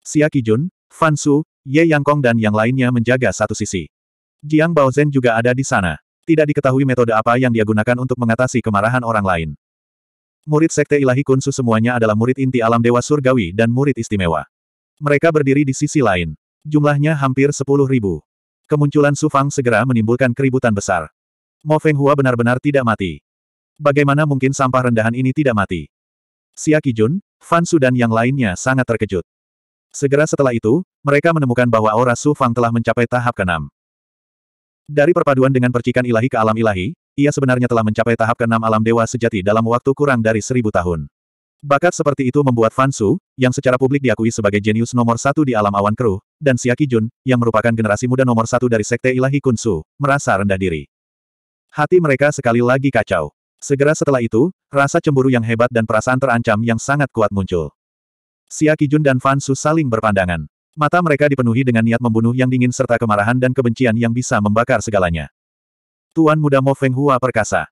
Xia Kijun, Fan Su, Ye Yang Kong dan yang lainnya menjaga satu sisi. Jiang Baozhen juga ada di sana. Tidak diketahui metode apa yang dia gunakan untuk mengatasi kemarahan orang lain. Murid Sekte Ilahi Kunsu semuanya adalah murid inti alam Dewa Surgawi dan murid istimewa. Mereka berdiri di sisi lain. Jumlahnya hampir sepuluh ribu. Kemunculan Su Fang segera menimbulkan keributan besar. Mo Feng Hua benar-benar tidak mati. Bagaimana mungkin sampah rendahan ini tidak mati? Xia Kijun, Fan Su dan yang lainnya sangat terkejut. Segera setelah itu, mereka menemukan bahwa aura Su Fang telah mencapai tahap keenam. Dari perpaduan dengan percikan ilahi ke alam ilahi, ia sebenarnya telah mencapai tahap keenam alam dewa sejati dalam waktu kurang dari seribu tahun. Bakat seperti itu membuat Fansu, yang secara publik diakui sebagai jenius nomor satu di alam awan keruh, dan Siaki Jun, yang merupakan generasi muda nomor satu dari Sekte Ilahi Kunsu, merasa rendah diri. Hati mereka sekali lagi kacau. Segera setelah itu, rasa cemburu yang hebat dan perasaan terancam yang sangat kuat muncul. Siaki Jun dan Fansu saling berpandangan. Mata mereka dipenuhi dengan niat membunuh yang dingin serta kemarahan dan kebencian yang bisa membakar segalanya. Tuan Muda Mo Feng Hua perkasa.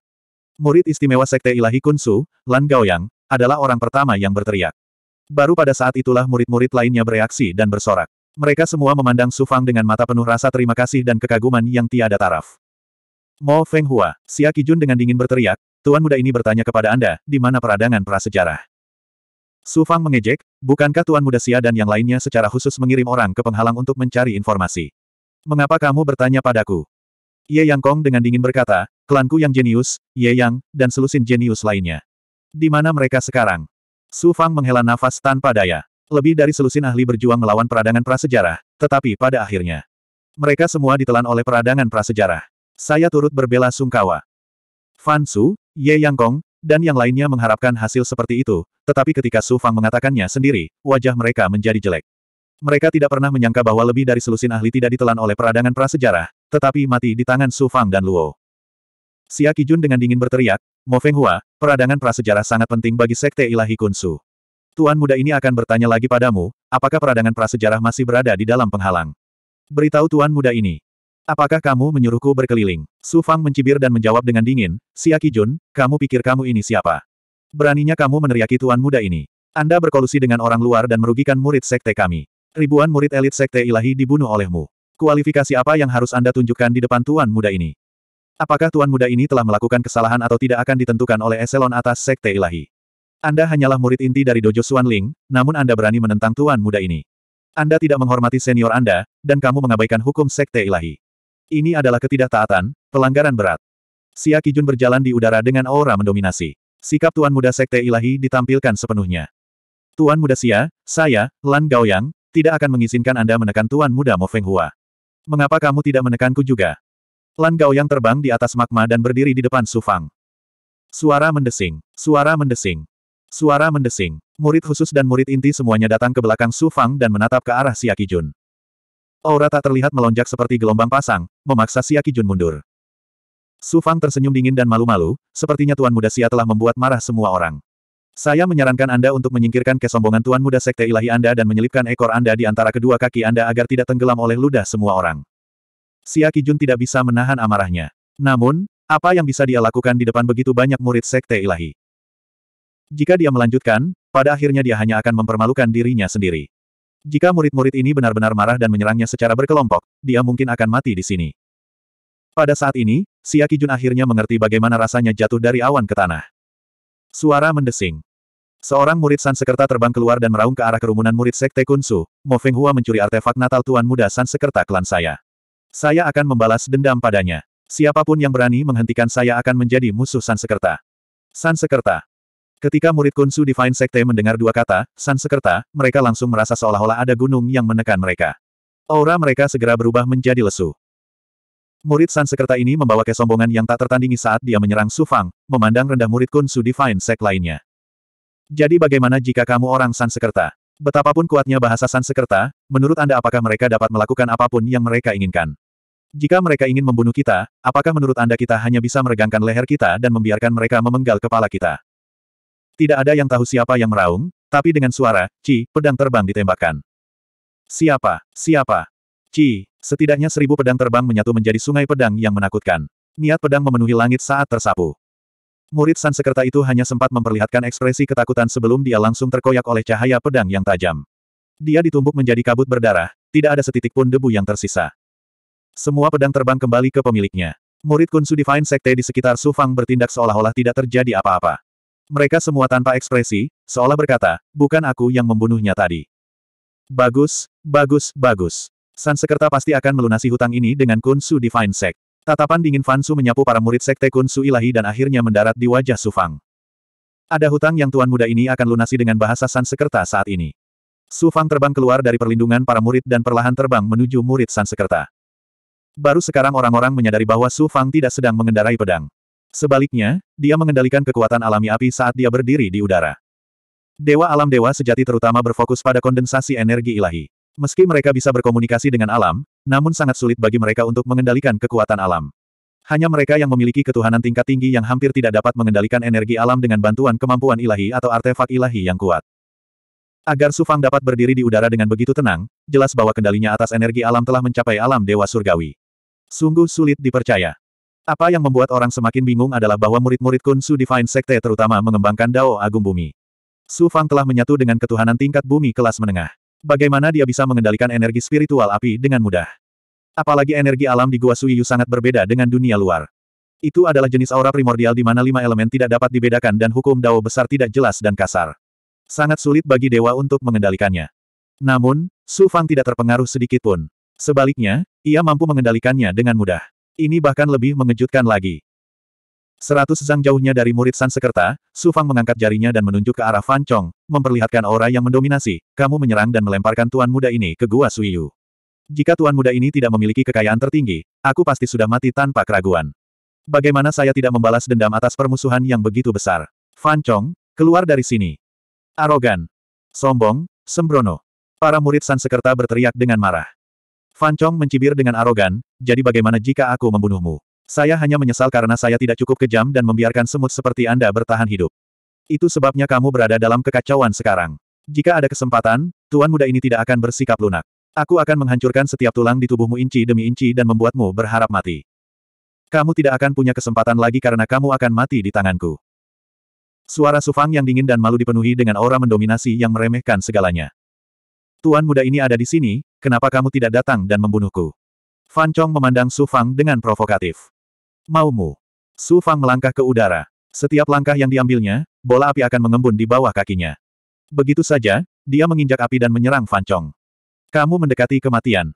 Murid istimewa Sekte Ilahi Kunsu, Lan Gaoyang, adalah orang pertama yang berteriak. Baru pada saat itulah murid-murid lainnya bereaksi dan bersorak. Mereka semua memandang Su Fang dengan mata penuh rasa terima kasih dan kekaguman yang tiada taraf. Mo Feng Hua, Xia Kijun dengan dingin berteriak, Tuan muda ini bertanya kepada Anda, di mana peradangan prasejarah? Su Fang mengejek, bukankah Tuan Muda Sia dan yang lainnya secara khusus mengirim orang ke penghalang untuk mencari informasi? Mengapa kamu bertanya padaku? Ye Yang Kong dengan dingin berkata, klanku yang jenius, Ye Yang, dan selusin jenius lainnya. Di mana mereka sekarang? Su Fang menghela nafas tanpa daya. Lebih dari selusin ahli berjuang melawan peradangan prasejarah, tetapi pada akhirnya. Mereka semua ditelan oleh peradangan prasejarah. Saya turut berbela sungkawa. Fan Su, Ye Yang Kong, dan yang lainnya mengharapkan hasil seperti itu, tetapi ketika Su Fang mengatakannya sendiri, wajah mereka menjadi jelek. Mereka tidak pernah menyangka bahwa lebih dari selusin ahli tidak ditelan oleh peradangan prasejarah, tetapi mati di tangan Su Fang dan Luo. Xia Kijun dengan dingin berteriak, Mo Feng Hua, peradangan prasejarah sangat penting bagi Sekte Ilahi Kun Su. Tuan muda ini akan bertanya lagi padamu, apakah peradangan prasejarah masih berada di dalam penghalang. Beritahu tuan muda ini. Apakah kamu menyuruhku berkeliling? Su Fang mencibir dan menjawab dengan dingin, Siaki Jun, kamu pikir kamu ini siapa? Beraninya kamu meneriaki tuan muda ini. Anda berkolusi dengan orang luar dan merugikan murid sekte kami. Ribuan murid elit sekte ilahi dibunuh olehmu. Kualifikasi apa yang harus Anda tunjukkan di depan tuan muda ini? Apakah tuan muda ini telah melakukan kesalahan atau tidak akan ditentukan oleh eselon atas sekte ilahi? Anda hanyalah murid inti dari dojo Xuan Ling, namun Anda berani menentang tuan muda ini. Anda tidak menghormati senior Anda, dan kamu mengabaikan hukum sekte ilahi. Ini adalah ketidaktaatan, pelanggaran berat. Xia Kijun berjalan di udara dengan aura mendominasi. Sikap Tuan Muda Sekte Ilahi ditampilkan sepenuhnya. Tuan Muda Xia, saya, Lan Gaoyang, tidak akan mengizinkan Anda menekan Tuan Muda Mo Feng Hua. Mengapa kamu tidak menekanku juga? Lan Gaoyang terbang di atas magma dan berdiri di depan Su Fang. Suara mendesing, suara mendesing, suara mendesing. Murid khusus dan murid inti semuanya datang ke belakang Su Fang dan menatap ke arah Xia Kijun. Aura tak terlihat melonjak seperti gelombang pasang, memaksa Xia Jun mundur. Su Fang tersenyum dingin dan malu-malu, sepertinya Tuan Muda Xia telah membuat marah semua orang. Saya menyarankan Anda untuk menyingkirkan kesombongan Tuan Muda Sekte Ilahi Anda dan menyelipkan ekor Anda di antara kedua kaki Anda agar tidak tenggelam oleh ludah semua orang. Xia Kijun tidak bisa menahan amarahnya. Namun, apa yang bisa dia lakukan di depan begitu banyak murid Sekte Ilahi? Jika dia melanjutkan, pada akhirnya dia hanya akan mempermalukan dirinya sendiri. Jika murid-murid ini benar-benar marah dan menyerangnya secara berkelompok, dia mungkin akan mati di sini. Pada saat ini, Xia Jun akhirnya mengerti bagaimana rasanya jatuh dari awan ke tanah. Suara mendesing. Seorang murid Sansekerta terbang keluar dan meraung ke arah kerumunan murid Sekte Kunsu, Mo Feng Hua mencuri artefak Natal Tuan Muda Sansekerta klan saya. Saya akan membalas dendam padanya. Siapapun yang berani menghentikan saya akan menjadi musuh Sansekerta. Sansekerta. Ketika murid Kunsu Divine Sekte mendengar dua kata, Sansekerta, mereka langsung merasa seolah-olah ada gunung yang menekan mereka. Aura mereka segera berubah menjadi lesu. Murid Sansekerta ini membawa kesombongan yang tak tertandingi saat dia menyerang Sufang, memandang rendah murid Kunsu Divine Sek lainnya. Jadi bagaimana jika kamu orang Sansekerta? Betapapun kuatnya bahasa Sansekerta, menurut Anda apakah mereka dapat melakukan apapun yang mereka inginkan? Jika mereka ingin membunuh kita, apakah menurut Anda kita hanya bisa meregangkan leher kita dan membiarkan mereka memenggal kepala kita? Tidak ada yang tahu siapa yang meraung, tapi dengan suara, Ci, pedang terbang ditembakkan. Siapa? Siapa? Ci, setidaknya seribu pedang terbang menyatu menjadi sungai pedang yang menakutkan. Niat pedang memenuhi langit saat tersapu. Murid Sansekerta itu hanya sempat memperlihatkan ekspresi ketakutan sebelum dia langsung terkoyak oleh cahaya pedang yang tajam. Dia ditumbuk menjadi kabut berdarah, tidak ada setitik pun debu yang tersisa. Semua pedang terbang kembali ke pemiliknya. Murid Kunsu Divine Sekte di sekitar Sufang bertindak seolah-olah tidak terjadi apa-apa. Mereka semua tanpa ekspresi, seolah berkata, bukan aku yang membunuhnya tadi. Bagus, bagus, bagus. Sansekerta pasti akan melunasi hutang ini dengan Kunsu Divine Sect. Tatapan dingin Fansu menyapu para murid sekte Kunsu ilahi dan akhirnya mendarat di wajah Sufang. Ada hutang yang tuan muda ini akan lunasi dengan bahasa Sansekerta saat ini. Sufang terbang keluar dari perlindungan para murid dan perlahan terbang menuju murid Sansekerta. Baru sekarang orang-orang menyadari bahwa Sufang tidak sedang mengendarai pedang. Sebaliknya, dia mengendalikan kekuatan alami api saat dia berdiri di udara. Dewa alam dewa sejati terutama berfokus pada kondensasi energi ilahi. Meski mereka bisa berkomunikasi dengan alam, namun sangat sulit bagi mereka untuk mengendalikan kekuatan alam. Hanya mereka yang memiliki ketuhanan tingkat tinggi yang hampir tidak dapat mengendalikan energi alam dengan bantuan kemampuan ilahi atau artefak ilahi yang kuat. Agar Sufang dapat berdiri di udara dengan begitu tenang, jelas bahwa kendalinya atas energi alam telah mencapai alam dewa surgawi. Sungguh sulit dipercaya. Apa yang membuat orang semakin bingung adalah bahwa murid-murid Kunsu Divine Sekte terutama mengembangkan Dao Agung Bumi. Su Fang telah menyatu dengan ketuhanan tingkat bumi kelas menengah. Bagaimana dia bisa mengendalikan energi spiritual api dengan mudah? Apalagi energi alam di Gua Suiyu sangat berbeda dengan dunia luar. Itu adalah jenis aura primordial di mana lima elemen tidak dapat dibedakan dan hukum Dao besar tidak jelas dan kasar. Sangat sulit bagi dewa untuk mengendalikannya. Namun, Su Fang tidak terpengaruh sedikit pun. Sebaliknya, ia mampu mengendalikannya dengan mudah. Ini bahkan lebih mengejutkan lagi. Seratus zang jauhnya dari murid San Sekerta, Su Fang mengangkat jarinya dan menunjuk ke arah Fan Chong, memperlihatkan aura yang mendominasi, kamu menyerang dan melemparkan tuan muda ini ke gua Yu. Jika tuan muda ini tidak memiliki kekayaan tertinggi, aku pasti sudah mati tanpa keraguan. Bagaimana saya tidak membalas dendam atas permusuhan yang begitu besar? Fan Chong, keluar dari sini. Arogan. Sombong, sembrono. Para murid San berteriak dengan marah. Fan Chong mencibir dengan arogan, jadi bagaimana jika aku membunuhmu? Saya hanya menyesal karena saya tidak cukup kejam dan membiarkan semut seperti Anda bertahan hidup. Itu sebabnya kamu berada dalam kekacauan sekarang. Jika ada kesempatan, Tuan muda ini tidak akan bersikap lunak. Aku akan menghancurkan setiap tulang di tubuhmu inci demi inci dan membuatmu berharap mati. Kamu tidak akan punya kesempatan lagi karena kamu akan mati di tanganku. Suara Sufang yang dingin dan malu dipenuhi dengan aura mendominasi yang meremehkan segalanya. Tuan muda ini ada di sini, kenapa kamu tidak datang dan membunuhku? Fan Chong memandang Su Fang dengan provokatif. Maumu. Su Fang melangkah ke udara. Setiap langkah yang diambilnya, bola api akan mengembun di bawah kakinya. Begitu saja, dia menginjak api dan menyerang Fan Chong. Kamu mendekati kematian.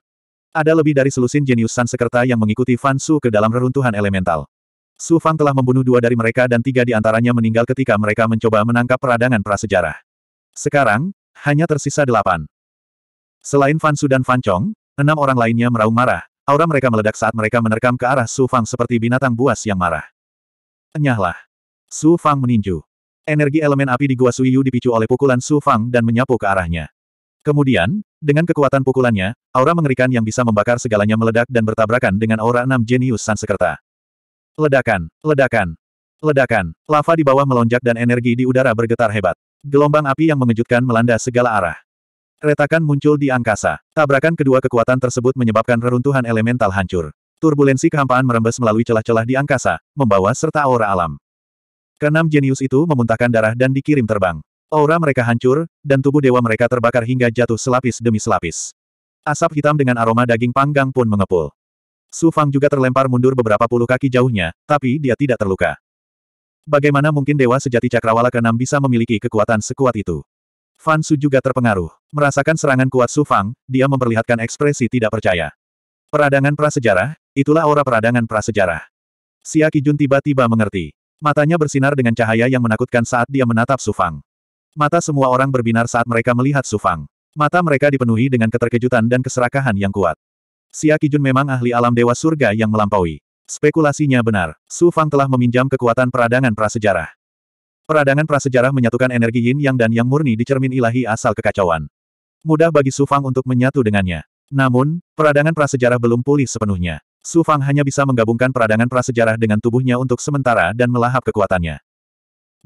Ada lebih dari selusin jenius San Sekerta yang mengikuti Fan Su ke dalam reruntuhan elemental. Su Fang telah membunuh dua dari mereka dan tiga di antaranya meninggal ketika mereka mencoba menangkap peradangan prasejarah. Sekarang, hanya tersisa delapan. Selain Fan Su dan Fan Chong, enam orang lainnya meraung marah, aura mereka meledak saat mereka menerkam ke arah Su Fang seperti binatang buas yang marah. Enyahlah. Su Fang meninju. Energi elemen api di Gua Yu dipicu oleh pukulan Su Fang dan menyapu ke arahnya. Kemudian, dengan kekuatan pukulannya, aura mengerikan yang bisa membakar segalanya meledak dan bertabrakan dengan aura enam jenius Sansekerta. Ledakan, ledakan, ledakan, lava di bawah melonjak dan energi di udara bergetar hebat. Gelombang api yang mengejutkan melanda segala arah. Retakan muncul di angkasa. Tabrakan kedua kekuatan tersebut menyebabkan reruntuhan elemental hancur. Turbulensi kehampaan merembes melalui celah-celah di angkasa, membawa serta aura alam. Kenam jenius itu memuntahkan darah dan dikirim terbang. Aura mereka hancur, dan tubuh dewa mereka terbakar hingga jatuh selapis demi selapis. Asap hitam dengan aroma daging panggang pun mengepul. Su Fang juga terlempar mundur beberapa puluh kaki jauhnya, tapi dia tidak terluka. Bagaimana mungkin Dewa Sejati Cakrawala keenam bisa memiliki kekuatan sekuat itu? Fan Su juga terpengaruh. Merasakan serangan kuat Su Fang, dia memperlihatkan ekspresi tidak percaya. Peradangan prasejarah, itulah aura peradangan prasejarah. Xia Kijun tiba-tiba mengerti. Matanya bersinar dengan cahaya yang menakutkan saat dia menatap Su Fang. Mata semua orang berbinar saat mereka melihat Su Fang. Mata mereka dipenuhi dengan keterkejutan dan keserakahan yang kuat. Xia Kijun memang ahli alam dewa surga yang melampaui. Spekulasinya benar. Su Fang telah meminjam kekuatan peradangan prasejarah. Peradangan prasejarah menyatukan energi yin yang dan yang murni di cermin ilahi asal kekacauan. Mudah bagi Su Fang untuk menyatu dengannya. Namun, peradangan prasejarah belum pulih sepenuhnya. Su Fang hanya bisa menggabungkan peradangan prasejarah dengan tubuhnya untuk sementara dan melahap kekuatannya.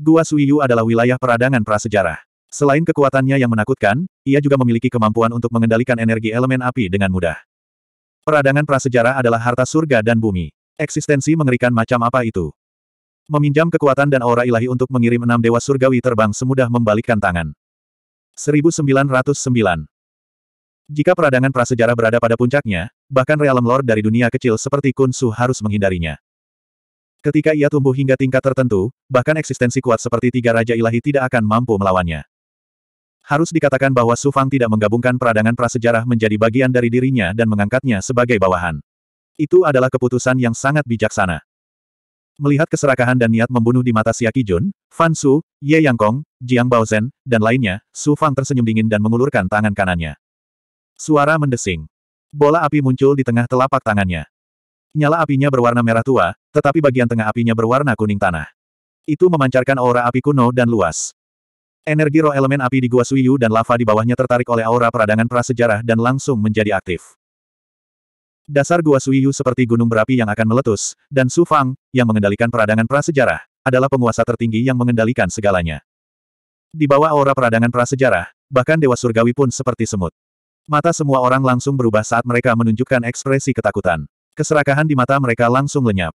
Gua Suiyu adalah wilayah peradangan prasejarah. Selain kekuatannya yang menakutkan, ia juga memiliki kemampuan untuk mengendalikan energi elemen api dengan mudah. Peradangan prasejarah adalah harta surga dan bumi. Eksistensi mengerikan macam apa itu? meminjam kekuatan dan aura ilahi untuk mengirim enam dewa surgawi terbang semudah membalikkan tangan. 1909 Jika peradangan prasejarah berada pada puncaknya, bahkan realem lord dari dunia kecil seperti Kun Su harus menghindarinya. Ketika ia tumbuh hingga tingkat tertentu, bahkan eksistensi kuat seperti tiga raja ilahi tidak akan mampu melawannya. Harus dikatakan bahwa Su Fang tidak menggabungkan peradangan prasejarah menjadi bagian dari dirinya dan mengangkatnya sebagai bawahan. Itu adalah keputusan yang sangat bijaksana. Melihat keserakahan dan niat membunuh di mata Xia Kijun, Fan Su, Ye Yangkong, Jiang Baozhen, dan lainnya, Su Fang tersenyum dingin dan mengulurkan tangan kanannya. Suara mendesing. Bola api muncul di tengah telapak tangannya. Nyala apinya berwarna merah tua, tetapi bagian tengah apinya berwarna kuning tanah. Itu memancarkan aura api kuno dan luas. Energi roh elemen api di Gua Suiyu dan lava di bawahnya tertarik oleh aura peradangan prasejarah dan langsung menjadi aktif. Dasar Gua Suiyu seperti gunung berapi yang akan meletus, dan Su Fang, yang mengendalikan peradangan prasejarah, adalah penguasa tertinggi yang mengendalikan segalanya. Di bawah aura peradangan prasejarah, bahkan Dewa Surgawi pun seperti semut. Mata semua orang langsung berubah saat mereka menunjukkan ekspresi ketakutan. Keserakahan di mata mereka langsung lenyap.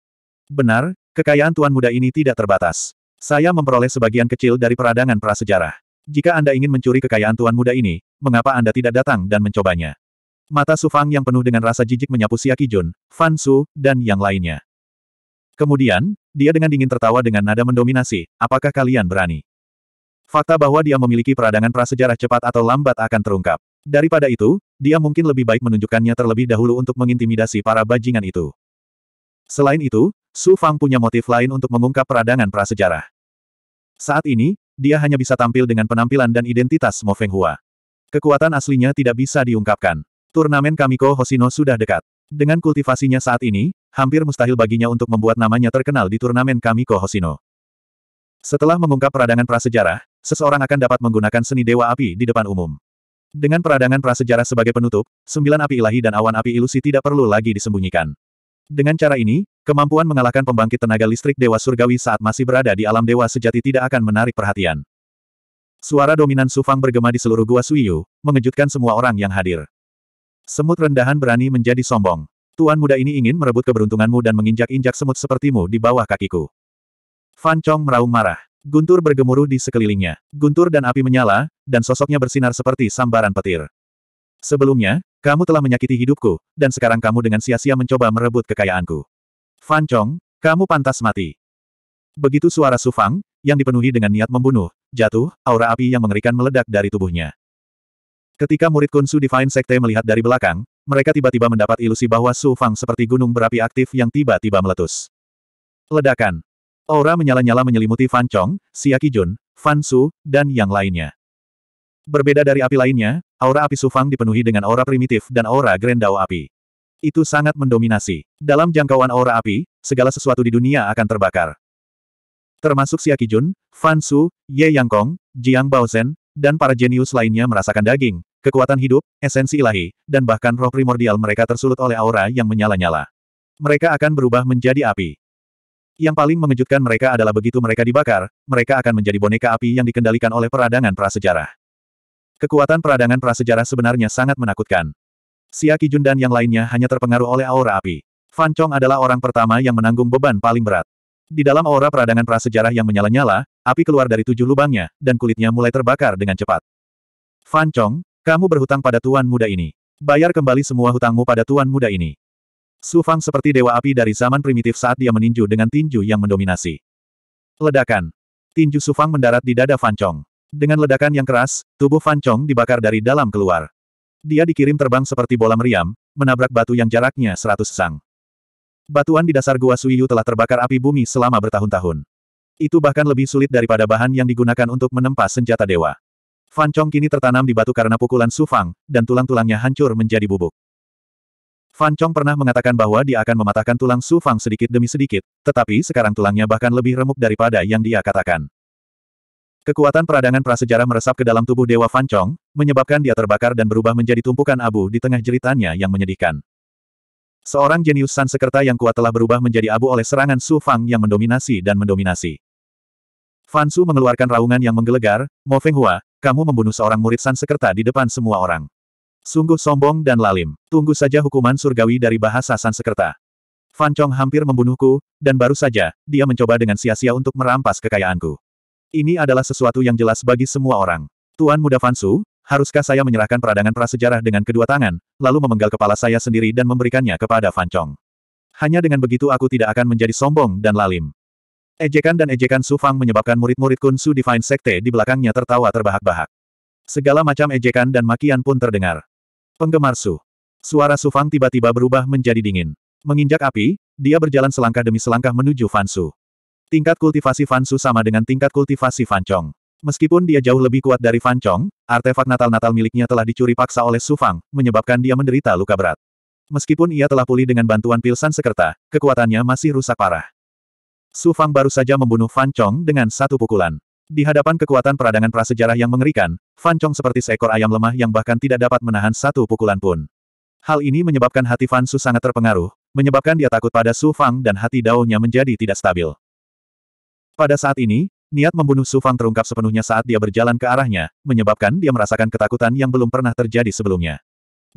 Benar, kekayaan tuan muda ini tidak terbatas. Saya memperoleh sebagian kecil dari peradangan prasejarah. Jika Anda ingin mencuri kekayaan tuan muda ini, mengapa Anda tidak datang dan mencobanya? Mata Su Fang yang penuh dengan rasa jijik menyapu Siakijun, Fan Su, dan yang lainnya. Kemudian, dia dengan dingin tertawa dengan nada mendominasi, apakah kalian berani? Fakta bahwa dia memiliki peradangan prasejarah cepat atau lambat akan terungkap. Daripada itu, dia mungkin lebih baik menunjukkannya terlebih dahulu untuk mengintimidasi para bajingan itu. Selain itu, Su Fang punya motif lain untuk mengungkap peradangan prasejarah. Saat ini, dia hanya bisa tampil dengan penampilan dan identitas Mo Feng Hua. Kekuatan aslinya tidak bisa diungkapkan. Turnamen Kamiko Hoshino sudah dekat. Dengan kultivasinya saat ini, hampir mustahil baginya untuk membuat namanya terkenal di turnamen Kamiko Hoshino. Setelah mengungkap peradangan prasejarah, seseorang akan dapat menggunakan seni dewa api di depan umum. Dengan peradangan prasejarah sebagai penutup, sembilan api ilahi dan awan api ilusi tidak perlu lagi disembunyikan. Dengan cara ini, kemampuan mengalahkan pembangkit tenaga listrik dewa surgawi saat masih berada di alam dewa sejati tidak akan menarik perhatian. Suara dominan Sufang bergema di seluruh gua Suiyu, mengejutkan semua orang yang hadir. Semut rendahan berani menjadi sombong. Tuan muda ini ingin merebut keberuntunganmu dan menginjak-injak semut sepertimu di bawah kakiku. Fan Chong meraung marah. Guntur bergemuruh di sekelilingnya. Guntur dan api menyala, dan sosoknya bersinar seperti sambaran petir. Sebelumnya, kamu telah menyakiti hidupku, dan sekarang kamu dengan sia-sia mencoba merebut kekayaanku. Fan Chong, kamu pantas mati. Begitu suara Sufang, yang dipenuhi dengan niat membunuh, jatuh, aura api yang mengerikan meledak dari tubuhnya. Ketika murid Kunsu Divine Sekte melihat dari belakang, mereka tiba-tiba mendapat ilusi bahwa Su Fang seperti gunung berapi aktif yang tiba-tiba meletus. Ledakan. Aura menyala-nyala menyelimuti Fan Chong, Siaki Jun, Fan Su, dan yang lainnya. Berbeda dari api lainnya, aura api Su Fang dipenuhi dengan aura primitif dan aura grendau api. Itu sangat mendominasi. Dalam jangkauan aura api, segala sesuatu di dunia akan terbakar. Termasuk Siaki Jun, Fan Su, Ye Yang Kong, Jiang Baozen, dan para jenius lainnya merasakan daging, Kekuatan hidup, esensi ilahi, dan bahkan roh primordial mereka tersulut oleh aura yang menyala-nyala. Mereka akan berubah menjadi api. Yang paling mengejutkan mereka adalah begitu mereka dibakar, mereka akan menjadi boneka api yang dikendalikan oleh peradangan prasejarah. Kekuatan peradangan prasejarah sebenarnya sangat menakutkan. Xia Kijun dan yang lainnya hanya terpengaruh oleh aura api. Fan Chong adalah orang pertama yang menanggung beban paling berat. Di dalam aura peradangan prasejarah yang menyala-nyala, api keluar dari tujuh lubangnya, dan kulitnya mulai terbakar dengan cepat. Fan Chong, kamu berhutang pada tuan muda ini. Bayar kembali semua hutangmu pada tuan muda ini. Su Fang seperti dewa api dari zaman primitif saat dia meninju dengan tinju yang mendominasi. Ledakan. Tinju Su Fang mendarat di dada Fan Chong. Dengan ledakan yang keras, tubuh Fan Chong dibakar dari dalam keluar. Dia dikirim terbang seperti bola meriam, menabrak batu yang jaraknya seratus sang. Batuan di dasar gua Suiyu telah terbakar api bumi selama bertahun-tahun. Itu bahkan lebih sulit daripada bahan yang digunakan untuk menempa senjata dewa. Fan Chong kini tertanam di batu karena pukulan Su Fang, dan tulang-tulangnya hancur menjadi bubuk. Fan Chong pernah mengatakan bahwa dia akan mematahkan tulang Su Fang sedikit demi sedikit, tetapi sekarang tulangnya bahkan lebih remuk daripada yang dia katakan. Kekuatan peradangan prasejarah meresap ke dalam tubuh Dewa Fan Chong, menyebabkan dia terbakar dan berubah menjadi tumpukan abu di tengah jeritannya yang menyedihkan. Seorang jenius San yang kuat telah berubah menjadi abu oleh serangan Su Fang yang mendominasi dan mendominasi. Fan Su mengeluarkan raungan yang menggelegar, Mo Feng Hua, kamu membunuh seorang murid Sansekerta di depan semua orang. Sungguh sombong dan lalim. Tunggu saja hukuman surgawi dari bahasa Sansekerta. Fan Chong hampir membunuhku, dan baru saja, dia mencoba dengan sia-sia untuk merampas kekayaanku. Ini adalah sesuatu yang jelas bagi semua orang. Tuan Muda Fansu, haruskah saya menyerahkan peradangan prasejarah dengan kedua tangan, lalu memenggal kepala saya sendiri dan memberikannya kepada Fan Chong? Hanya dengan begitu aku tidak akan menjadi sombong dan lalim. Ejekan dan ejekan Su Fang menyebabkan murid-murid Kun Su Divine Sekte di belakangnya tertawa terbahak-bahak. Segala macam ejekan dan makian pun terdengar. Penggemar Su. Suara Su Fang tiba-tiba berubah menjadi dingin. Menginjak api, dia berjalan selangkah demi selangkah menuju Fan Su. Tingkat kultivasi Fan Su sama dengan tingkat kultivasi Fan Chong. Meskipun dia jauh lebih kuat dari Fan Chong, artefak natal-natal miliknya telah dicuri paksa oleh Su Fang, menyebabkan dia menderita luka berat. Meskipun ia telah pulih dengan bantuan pilsan San Sekerta, kekuatannya masih rusak parah. Su Fang baru saja membunuh Fan Chong dengan satu pukulan. Di hadapan kekuatan peradangan prasejarah yang mengerikan, Fan Chong seperti seekor ayam lemah yang bahkan tidak dapat menahan satu pukulan pun. Hal ini menyebabkan hati Fan Su sangat terpengaruh, menyebabkan dia takut pada Su Fang dan hati daunnya menjadi tidak stabil. Pada saat ini, niat membunuh Su Fang terungkap sepenuhnya saat dia berjalan ke arahnya, menyebabkan dia merasakan ketakutan yang belum pernah terjadi sebelumnya.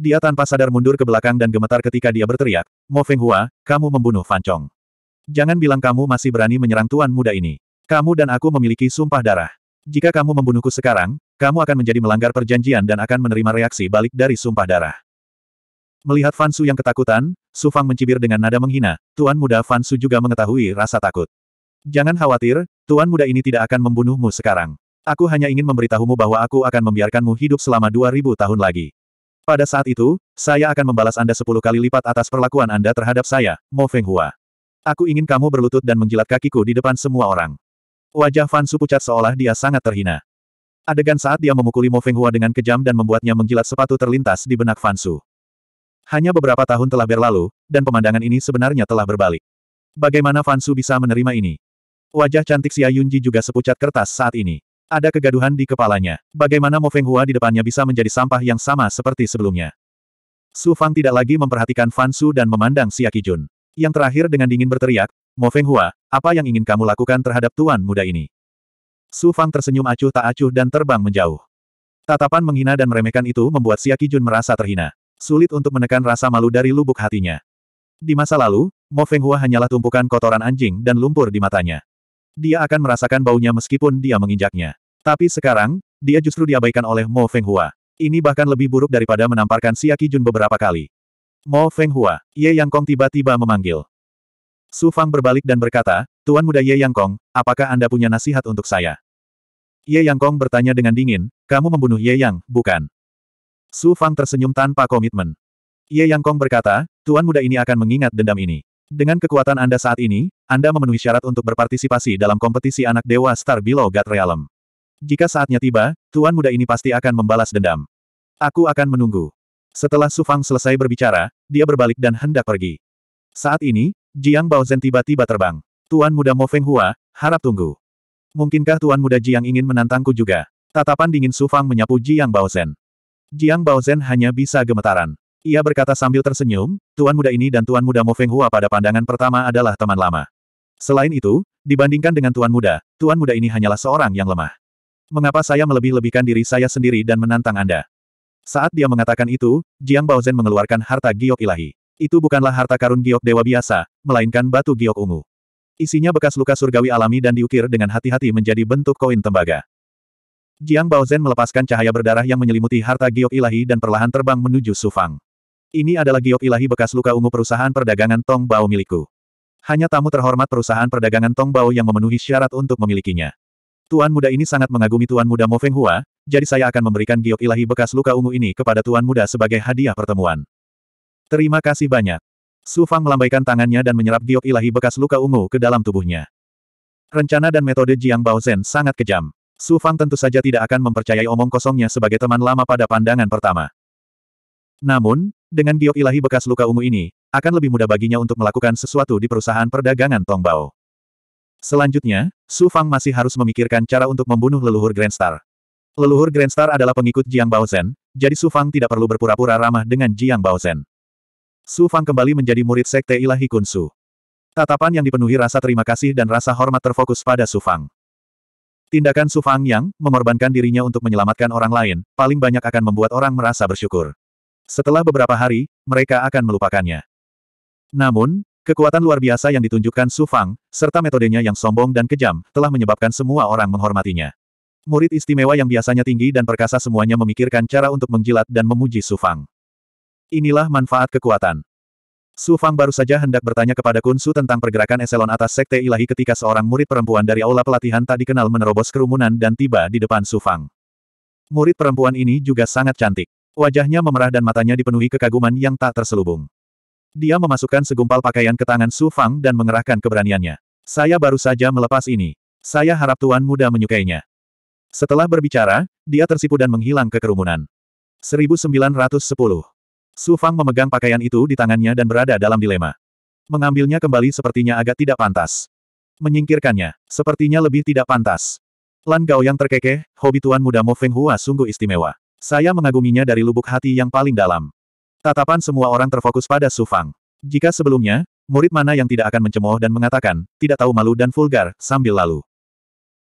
Dia tanpa sadar mundur ke belakang dan gemetar ketika dia berteriak, Mo Feng Hua, kamu membunuh Fan Chong. Jangan bilang kamu masih berani menyerang tuan muda ini. Kamu dan aku memiliki sumpah darah. Jika kamu membunuhku sekarang, kamu akan menjadi melanggar perjanjian dan akan menerima reaksi balik dari sumpah darah. Melihat Fansu yang ketakutan, Su Fang mencibir dengan nada menghina, tuan muda Fansu juga mengetahui rasa takut. Jangan khawatir, tuan muda ini tidak akan membunuhmu sekarang. Aku hanya ingin memberitahumu bahwa aku akan membiarkanmu hidup selama 2000 tahun lagi. Pada saat itu, saya akan membalas Anda sepuluh kali lipat atas perlakuan Anda terhadap saya, Mo Feng Hua. Aku ingin kamu berlutut dan menjilat kakiku di depan semua orang. Wajah Fan Su pucat seolah dia sangat terhina. Adegan saat dia memukuli Mo Feng Hua dengan kejam dan membuatnya menjilat sepatu terlintas di benak Fan Su. Hanya beberapa tahun telah berlalu, dan pemandangan ini sebenarnya telah berbalik. Bagaimana Fan Su bisa menerima ini? Wajah cantik Xia Yunji juga sepucat kertas saat ini. Ada kegaduhan di kepalanya. Bagaimana Mo Feng Hua di depannya bisa menjadi sampah yang sama seperti sebelumnya? Su Fang tidak lagi memperhatikan Fan Su dan memandang Xia Kijun. Yang terakhir dengan dingin berteriak, Mo Feng Hua, apa yang ingin kamu lakukan terhadap tuan muda ini? Su Fang tersenyum acuh tak acuh dan terbang menjauh. Tatapan menghina dan meremehkan itu membuat Xia Kijun merasa terhina. Sulit untuk menekan rasa malu dari lubuk hatinya. Di masa lalu, Mo Feng Hua hanyalah tumpukan kotoran anjing dan lumpur di matanya. Dia akan merasakan baunya meskipun dia menginjaknya. Tapi sekarang, dia justru diabaikan oleh Mo Feng Hua. Ini bahkan lebih buruk daripada menamparkan Xia Kijun beberapa kali. Mo Fenghua, Ye Kong tiba-tiba memanggil. Su Fang berbalik dan berkata, Tuan muda Ye Kong, apakah Anda punya nasihat untuk saya? Ye Kong bertanya dengan dingin, kamu membunuh Ye Yang, bukan? Su Fang tersenyum tanpa komitmen. Ye Kong berkata, Tuan muda ini akan mengingat dendam ini. Dengan kekuatan Anda saat ini, Anda memenuhi syarat untuk berpartisipasi dalam kompetisi anak dewa Star Below God Realm. Jika saatnya tiba, Tuan muda ini pasti akan membalas dendam. Aku akan menunggu. Setelah Su Fang selesai berbicara, dia berbalik dan hendak pergi. Saat ini, Jiang Baozhen tiba-tiba terbang. Tuan muda Mo Feng Hua, harap tunggu. Mungkinkah Tuan muda Jiang ingin menantangku juga? Tatapan dingin Su Fang menyapu Jiang Baozhen. Jiang Baozhen hanya bisa gemetaran. Ia berkata sambil tersenyum, Tuan muda ini dan Tuan muda Mo Feng Hua pada pandangan pertama adalah teman lama. Selain itu, dibandingkan dengan Tuan muda, Tuan muda ini hanyalah seorang yang lemah. Mengapa saya melebih-lebihkan diri saya sendiri dan menantang Anda? Saat dia mengatakan itu, Jiang Baozhen mengeluarkan harta giok ilahi. Itu bukanlah harta karun giok dewa biasa, melainkan batu giok ungu. Isinya bekas luka surgawi alami dan diukir dengan hati-hati menjadi bentuk koin tembaga. Jiang Baozhen melepaskan cahaya berdarah yang menyelimuti harta giok ilahi dan perlahan terbang menuju Sufang. Ini adalah giok ilahi bekas luka ungu perusahaan perdagangan Tong Bao milikku. Hanya tamu terhormat perusahaan perdagangan Tong Bao yang memenuhi syarat untuk memilikinya. Tuan muda ini sangat mengagumi Tuan muda Mo Feng Hua, jadi saya akan memberikan giok ilahi bekas luka ungu ini kepada tuan muda sebagai hadiah pertemuan. Terima kasih banyak. Su Fang melambaikan tangannya dan menyerap giok ilahi bekas luka ungu ke dalam tubuhnya. Rencana dan metode Jiang Baozhen sangat kejam. Su Fang tentu saja tidak akan mempercayai omong kosongnya sebagai teman lama pada pandangan pertama. Namun, dengan giok ilahi bekas luka ungu ini, akan lebih mudah baginya untuk melakukan sesuatu di perusahaan perdagangan Tong Bao. Selanjutnya, Su Fang masih harus memikirkan cara untuk membunuh leluhur Grand Star. Leluhur Grandstar adalah pengikut Jiang Baozhen, jadi Su Fang tidak perlu berpura-pura ramah dengan Jiang Baozhen. Su Fang kembali menjadi murid Sekte Ilahi Kunsu. Tatapan yang dipenuhi rasa terima kasih dan rasa hormat terfokus pada Su Fang. Tindakan Su Fang yang mengorbankan dirinya untuk menyelamatkan orang lain, paling banyak akan membuat orang merasa bersyukur. Setelah beberapa hari, mereka akan melupakannya. Namun, kekuatan luar biasa yang ditunjukkan Su Fang, serta metodenya yang sombong dan kejam, telah menyebabkan semua orang menghormatinya. Murid istimewa yang biasanya tinggi dan perkasa semuanya memikirkan cara untuk menjilat dan memuji Sufang. Inilah manfaat kekuatan. Sufang baru saja hendak bertanya kepada Kunsu tentang pergerakan eselon atas sekte ilahi ketika seorang murid perempuan dari aula pelatihan tak dikenal menerobos kerumunan dan tiba di depan Sufang. Murid perempuan ini juga sangat cantik. Wajahnya memerah dan matanya dipenuhi kekaguman yang tak terselubung. Dia memasukkan segumpal pakaian ke tangan Sufang dan mengerahkan keberaniannya. Saya baru saja melepas ini. Saya harap Tuan Muda menyukainya. Setelah berbicara, dia tersipu dan menghilang ke kerumunan. 1910. Su Fang memegang pakaian itu di tangannya dan berada dalam dilema. Mengambilnya kembali sepertinya agak tidak pantas. Menyingkirkannya, sepertinya lebih tidak pantas. Lan Gao yang terkekeh, hobi tuan muda Mo Feng Hua sungguh istimewa. Saya mengaguminya dari lubuk hati yang paling dalam. Tatapan semua orang terfokus pada Su Fang. Jika sebelumnya, murid mana yang tidak akan mencemooh dan mengatakan, tidak tahu malu dan vulgar, sambil lalu.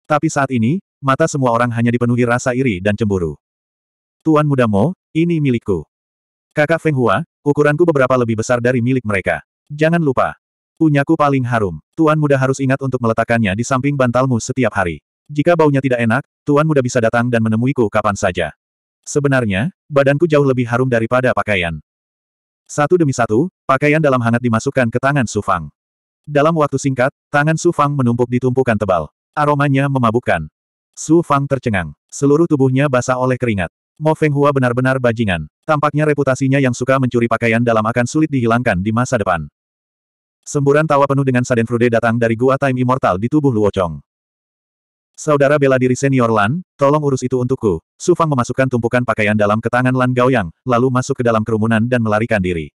Tapi saat ini, mata semua orang hanya dipenuhi rasa iri dan cemburu. Tuan muda Mo, ini milikku. Kakak Feng Hua, ukuranku beberapa lebih besar dari milik mereka. Jangan lupa. Punyaku paling harum. Tuan muda harus ingat untuk meletakkannya di samping bantalmu setiap hari. Jika baunya tidak enak, tuan muda bisa datang dan menemuiku kapan saja. Sebenarnya, badanku jauh lebih harum daripada pakaian. Satu demi satu, pakaian dalam hangat dimasukkan ke tangan Sufang. Dalam waktu singkat, tangan Sufang menumpuk di tumpukan tebal. Aromanya memabukkan. Su Fang tercengang. Seluruh tubuhnya basah oleh keringat. Mo Feng Hua benar-benar bajingan. Tampaknya reputasinya yang suka mencuri pakaian dalam akan sulit dihilangkan di masa depan. Semburan tawa penuh dengan saden frude datang dari gua Time Immortal di tubuh Luo Chong. Saudara bela diri senior Lan, tolong urus itu untukku. Su Fang memasukkan tumpukan pakaian dalam ke tangan Lan Gao Yang, lalu masuk ke dalam kerumunan dan melarikan diri.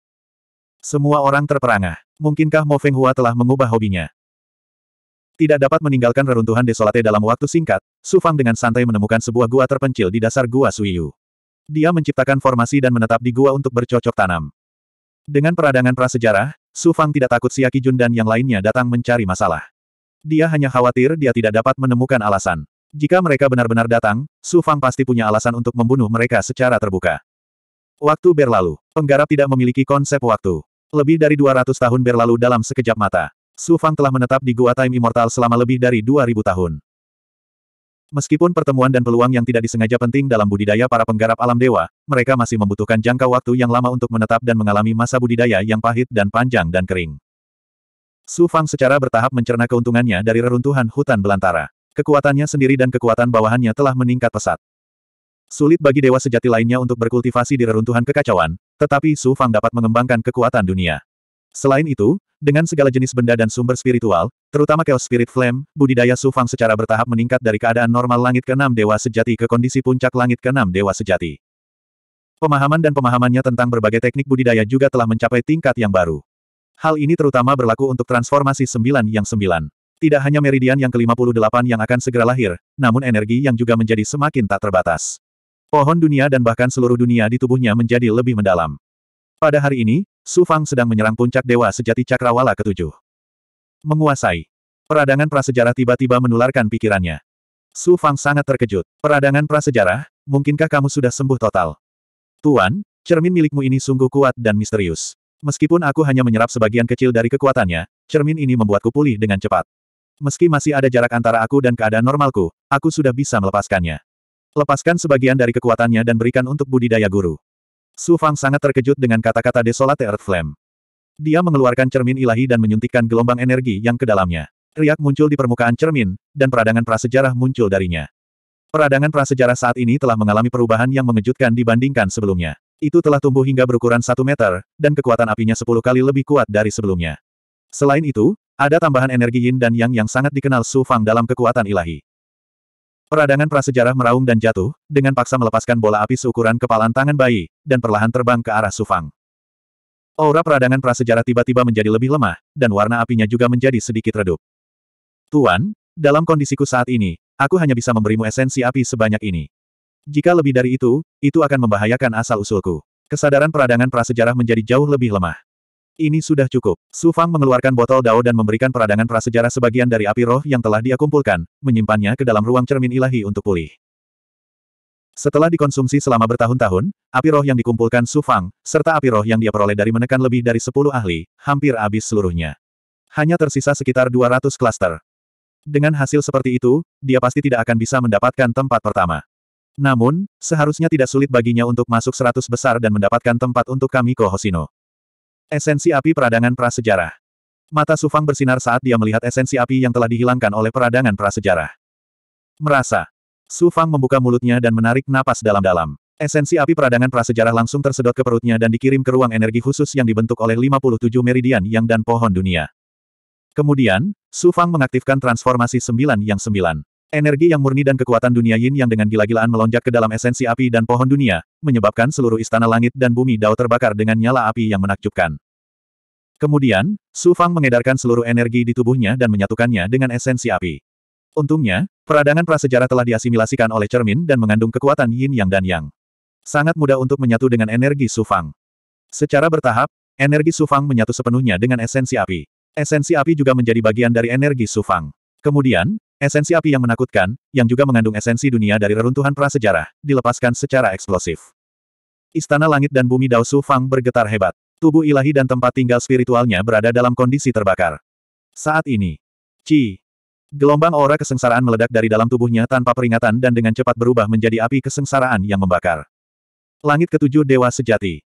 Semua orang terperangah. Mungkinkah Mo Feng Hua telah mengubah hobinya? Tidak dapat meninggalkan reruntuhan desolate dalam waktu singkat, Su Fang dengan santai menemukan sebuah gua terpencil di dasar gua Suiyu. Dia menciptakan formasi dan menetap di gua untuk bercocok tanam. Dengan peradangan prasejarah, Su Fang tidak takut Siaki Jun dan yang lainnya datang mencari masalah. Dia hanya khawatir dia tidak dapat menemukan alasan. Jika mereka benar-benar datang, Su Fang pasti punya alasan untuk membunuh mereka secara terbuka. Waktu berlalu. Penggarap tidak memiliki konsep waktu. Lebih dari 200 tahun berlalu dalam sekejap mata. Su Fang telah menetap di Gua Time Immortal selama lebih dari 2000 tahun. Meskipun pertemuan dan peluang yang tidak disengaja penting dalam budidaya para penggarap alam dewa, mereka masih membutuhkan jangka waktu yang lama untuk menetap dan mengalami masa budidaya yang pahit dan panjang dan kering. Su Fang secara bertahap mencerna keuntungannya dari reruntuhan hutan belantara. Kekuatannya sendiri dan kekuatan bawahannya telah meningkat pesat. Sulit bagi dewa sejati lainnya untuk berkultivasi di reruntuhan kekacauan, tetapi Su Fang dapat mengembangkan kekuatan dunia. Selain itu, dengan segala jenis benda dan sumber spiritual, terutama Chaos Spirit Flame, budidaya Sufang secara bertahap meningkat dari keadaan normal langit ke-6 Dewa Sejati ke kondisi puncak langit ke-6 Dewa Sejati. Pemahaman dan pemahamannya tentang berbagai teknik budidaya juga telah mencapai tingkat yang baru. Hal ini terutama berlaku untuk transformasi 9 yang 9. Tidak hanya meridian yang ke-58 yang akan segera lahir, namun energi yang juga menjadi semakin tak terbatas. Pohon dunia dan bahkan seluruh dunia di tubuhnya menjadi lebih mendalam. Pada hari ini, Su Fang sedang menyerang puncak dewa sejati cakrawala ketujuh. Menguasai. Peradangan prasejarah tiba-tiba menularkan pikirannya. Su Fang sangat terkejut. Peradangan prasejarah, mungkinkah kamu sudah sembuh total? Tuan, cermin milikmu ini sungguh kuat dan misterius. Meskipun aku hanya menyerap sebagian kecil dari kekuatannya, cermin ini membuatku pulih dengan cepat. Meski masih ada jarak antara aku dan keadaan normalku, aku sudah bisa melepaskannya. Lepaskan sebagian dari kekuatannya dan berikan untuk budidaya guru. Su Fang sangat terkejut dengan kata-kata Desolate Earth Flame. Dia mengeluarkan cermin ilahi dan menyuntikkan gelombang energi yang ke dalamnya. Riak muncul di permukaan cermin, dan peradangan prasejarah muncul darinya. Peradangan prasejarah saat ini telah mengalami perubahan yang mengejutkan dibandingkan sebelumnya. Itu telah tumbuh hingga berukuran satu meter, dan kekuatan apinya sepuluh kali lebih kuat dari sebelumnya. Selain itu, ada tambahan energi yin dan yang yang sangat dikenal Su Fang dalam kekuatan ilahi. Peradangan prasejarah meraung dan jatuh, dengan paksa melepaskan bola api seukuran kepalan tangan bayi, dan perlahan terbang ke arah Sufang. Aura peradangan prasejarah tiba-tiba menjadi lebih lemah, dan warna apinya juga menjadi sedikit redup. Tuan, dalam kondisiku saat ini, aku hanya bisa memberimu esensi api sebanyak ini. Jika lebih dari itu, itu akan membahayakan asal-usulku. Kesadaran peradangan prasejarah menjadi jauh lebih lemah. Ini sudah cukup. Su Fang mengeluarkan botol dao dan memberikan peradangan prasejarah sebagian dari api roh yang telah dia kumpulkan, menyimpannya ke dalam ruang cermin ilahi untuk pulih. Setelah dikonsumsi selama bertahun-tahun, api roh yang dikumpulkan Su Fang, serta api roh yang dia peroleh dari menekan lebih dari 10 ahli, hampir habis seluruhnya. Hanya tersisa sekitar 200 klaster. Dengan hasil seperti itu, dia pasti tidak akan bisa mendapatkan tempat pertama. Namun, seharusnya tidak sulit baginya untuk masuk 100 besar dan mendapatkan tempat untuk Kamiko Hosino. Esensi api peradangan prasejarah. Mata Sufang bersinar saat dia melihat esensi api yang telah dihilangkan oleh peradangan prasejarah. Merasa. Sufang membuka mulutnya dan menarik napas dalam-dalam. Esensi api peradangan prasejarah langsung tersedot ke perutnya dan dikirim ke ruang energi khusus yang dibentuk oleh 57 meridian yang dan pohon dunia. Kemudian, Sufang mengaktifkan transformasi sembilan yang sembilan. Energi yang murni dan kekuatan dunia yin yang dengan gila-gilaan melonjak ke dalam esensi api dan pohon dunia, menyebabkan seluruh istana langit dan bumi Dao terbakar dengan nyala api yang menakjubkan. Kemudian, Su Fang mengedarkan seluruh energi di tubuhnya dan menyatukannya dengan esensi api. Untungnya, peradangan prasejarah telah diasimilasikan oleh cermin dan mengandung kekuatan yin yang dan yang. Sangat mudah untuk menyatu dengan energi Su Fang. Secara bertahap, energi Su Fang menyatu sepenuhnya dengan esensi api. Esensi api juga menjadi bagian dari energi Su Fang. Kemudian, Esensi api yang menakutkan, yang juga mengandung esensi dunia dari reruntuhan prasejarah, dilepaskan secara eksplosif. Istana langit dan bumi Dao Su Fang bergetar hebat. Tubuh ilahi dan tempat tinggal spiritualnya berada dalam kondisi terbakar. Saat ini, Chi, gelombang aura kesengsaraan meledak dari dalam tubuhnya tanpa peringatan dan dengan cepat berubah menjadi api kesengsaraan yang membakar. Langit ketujuh dewa sejati.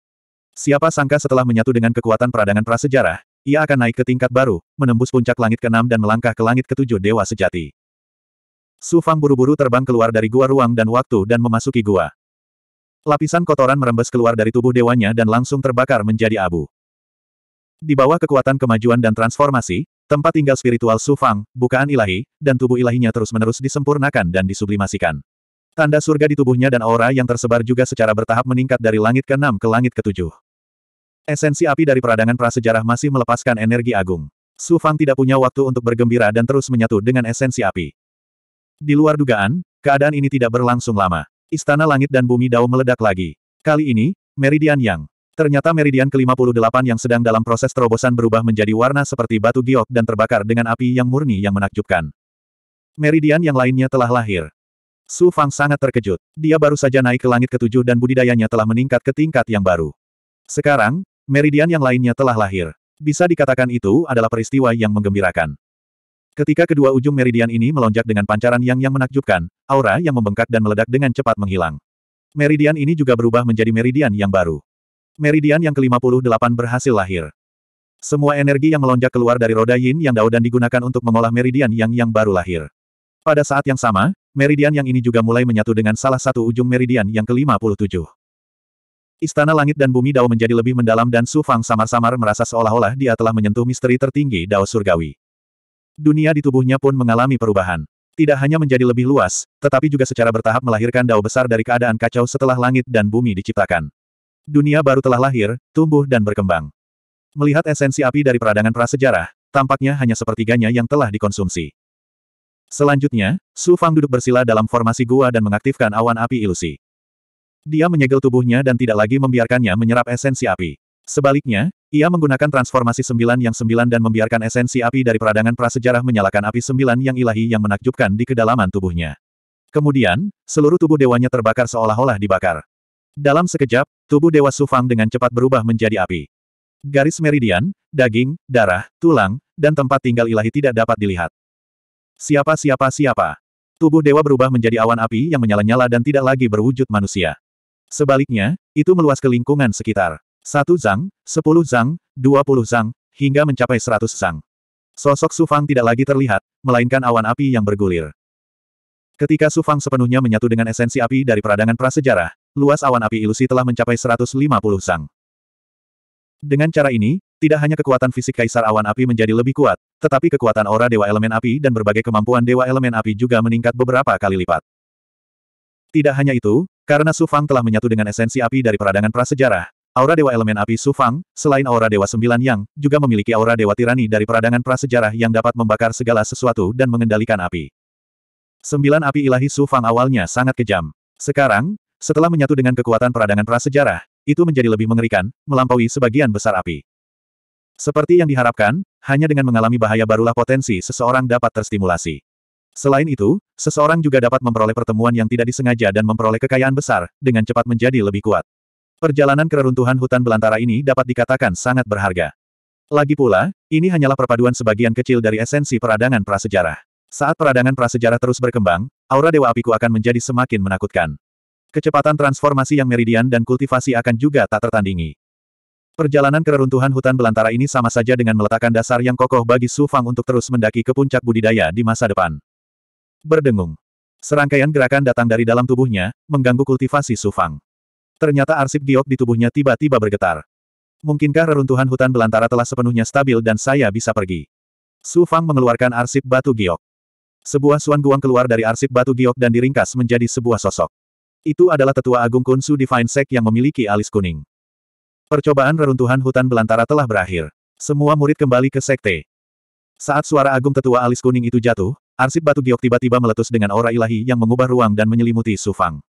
Siapa sangka setelah menyatu dengan kekuatan peradangan prasejarah, ia akan naik ke tingkat baru, menembus puncak langit keenam dan melangkah ke langit ketujuh dewa sejati. Su Fang buru-buru terbang keluar dari gua ruang dan waktu dan memasuki gua. Lapisan kotoran merembes keluar dari tubuh dewanya dan langsung terbakar menjadi abu. Di bawah kekuatan kemajuan dan transformasi, tempat tinggal spiritual Su Fang, bukaan ilahi, dan tubuh ilahinya terus-menerus disempurnakan dan disublimasikan. Tanda surga di tubuhnya dan aura yang tersebar juga secara bertahap meningkat dari langit ke-6 ke langit ke-7. Esensi api dari peradangan prasejarah masih melepaskan energi agung. Su Fang tidak punya waktu untuk bergembira dan terus menyatu dengan esensi api. Di luar dugaan, keadaan ini tidak berlangsung lama. Istana langit dan bumi Dao meledak lagi. Kali ini, Meridian Yang. Ternyata meridian ke-58 yang sedang dalam proses terobosan berubah menjadi warna seperti batu giok dan terbakar dengan api yang murni yang menakjubkan. Meridian yang lainnya telah lahir. Su Fang sangat terkejut. Dia baru saja naik ke langit ketujuh dan budidayanya telah meningkat ke tingkat yang baru. Sekarang, meridian yang lainnya telah lahir. Bisa dikatakan itu adalah peristiwa yang menggembirakan. Ketika kedua ujung meridian ini melonjak dengan pancaran yang yang menakjubkan, aura yang membengkak dan meledak dengan cepat menghilang. Meridian ini juga berubah menjadi meridian yang baru. Meridian yang ke-58 berhasil lahir. Semua energi yang melonjak keluar dari roda yin yang dao dan digunakan untuk mengolah meridian yang yang baru lahir. Pada saat yang sama, meridian yang ini juga mulai menyatu dengan salah satu ujung meridian yang ke-57. Istana langit dan bumi Dao menjadi lebih mendalam dan Su Fang samar-samar merasa seolah-olah dia telah menyentuh misteri tertinggi Dao Surgawi. Dunia di tubuhnya pun mengalami perubahan. Tidak hanya menjadi lebih luas, tetapi juga secara bertahap melahirkan dao besar dari keadaan kacau setelah langit dan bumi diciptakan. Dunia baru telah lahir, tumbuh dan berkembang. Melihat esensi api dari peradangan prasejarah, tampaknya hanya sepertiganya yang telah dikonsumsi. Selanjutnya, Su Fang duduk bersila dalam formasi gua dan mengaktifkan awan api ilusi. Dia menyegel tubuhnya dan tidak lagi membiarkannya menyerap esensi api. Sebaliknya, ia menggunakan transformasi sembilan yang sembilan dan membiarkan esensi api dari peradangan prasejarah menyalakan api sembilan yang ilahi yang menakjubkan di kedalaman tubuhnya. Kemudian, seluruh tubuh dewanya terbakar seolah-olah dibakar. Dalam sekejap, tubuh dewa Sufang dengan cepat berubah menjadi api. Garis meridian, daging, darah, tulang, dan tempat tinggal ilahi tidak dapat dilihat. Siapa siapa siapa. Tubuh dewa berubah menjadi awan api yang menyala-nyala dan tidak lagi berwujud manusia. Sebaliknya, itu meluas ke lingkungan sekitar. Satu zang, sepuluh zang, dua puluh zang, hingga mencapai seratus zang. Sosok Sufang tidak lagi terlihat, melainkan awan api yang bergulir. Ketika Sufang sepenuhnya menyatu dengan esensi api dari peradangan prasejarah, luas awan api ilusi telah mencapai 150 zang. Dengan cara ini, tidak hanya kekuatan fisik Kaisar Awan Api menjadi lebih kuat, tetapi kekuatan aura Dewa Elemen Api dan berbagai kemampuan Dewa Elemen Api juga meningkat beberapa kali lipat. Tidak hanya itu, karena Sufang telah menyatu dengan esensi api dari peradangan prasejarah, Aura Dewa Elemen Api Su Fang, selain Aura Dewa Sembilan Yang, juga memiliki aura Dewa Tirani dari peradangan prasejarah yang dapat membakar segala sesuatu dan mengendalikan api. Sembilan api ilahi Su Fang awalnya sangat kejam. Sekarang, setelah menyatu dengan kekuatan peradangan prasejarah, itu menjadi lebih mengerikan, melampaui sebagian besar api. Seperti yang diharapkan, hanya dengan mengalami bahaya barulah potensi seseorang dapat terstimulasi. Selain itu, seseorang juga dapat memperoleh pertemuan yang tidak disengaja dan memperoleh kekayaan besar, dengan cepat menjadi lebih kuat. Perjalanan keruntuhan hutan belantara ini dapat dikatakan sangat berharga. Lagi pula, ini hanyalah perpaduan sebagian kecil dari esensi peradangan prasejarah. Saat peradangan prasejarah terus berkembang, aura Dewa Apiku akan menjadi semakin menakutkan. Kecepatan transformasi yang meridian dan kultivasi akan juga tak tertandingi. Perjalanan keruntuhan hutan belantara ini sama saja dengan meletakkan dasar yang kokoh bagi Su Fang untuk terus mendaki ke puncak budidaya di masa depan. Berdengung. Serangkaian gerakan datang dari dalam tubuhnya, mengganggu kultivasi Su Fang. Ternyata arsip giok di tubuhnya tiba-tiba bergetar. Mungkinkah reruntuhan hutan belantara telah sepenuhnya stabil dan saya bisa pergi? Su Fang mengeluarkan arsip batu giok. Sebuah suan guang keluar dari arsip batu giok dan diringkas menjadi sebuah sosok. Itu adalah tetua agung Kunsu Divine Sect yang memiliki alis kuning. Percobaan reruntuhan hutan belantara telah berakhir. Semua murid kembali ke sekte. Saat suara agung tetua alis kuning itu jatuh, arsip batu giok tiba-tiba meletus dengan aura ilahi yang mengubah ruang dan menyelimuti Su Fang.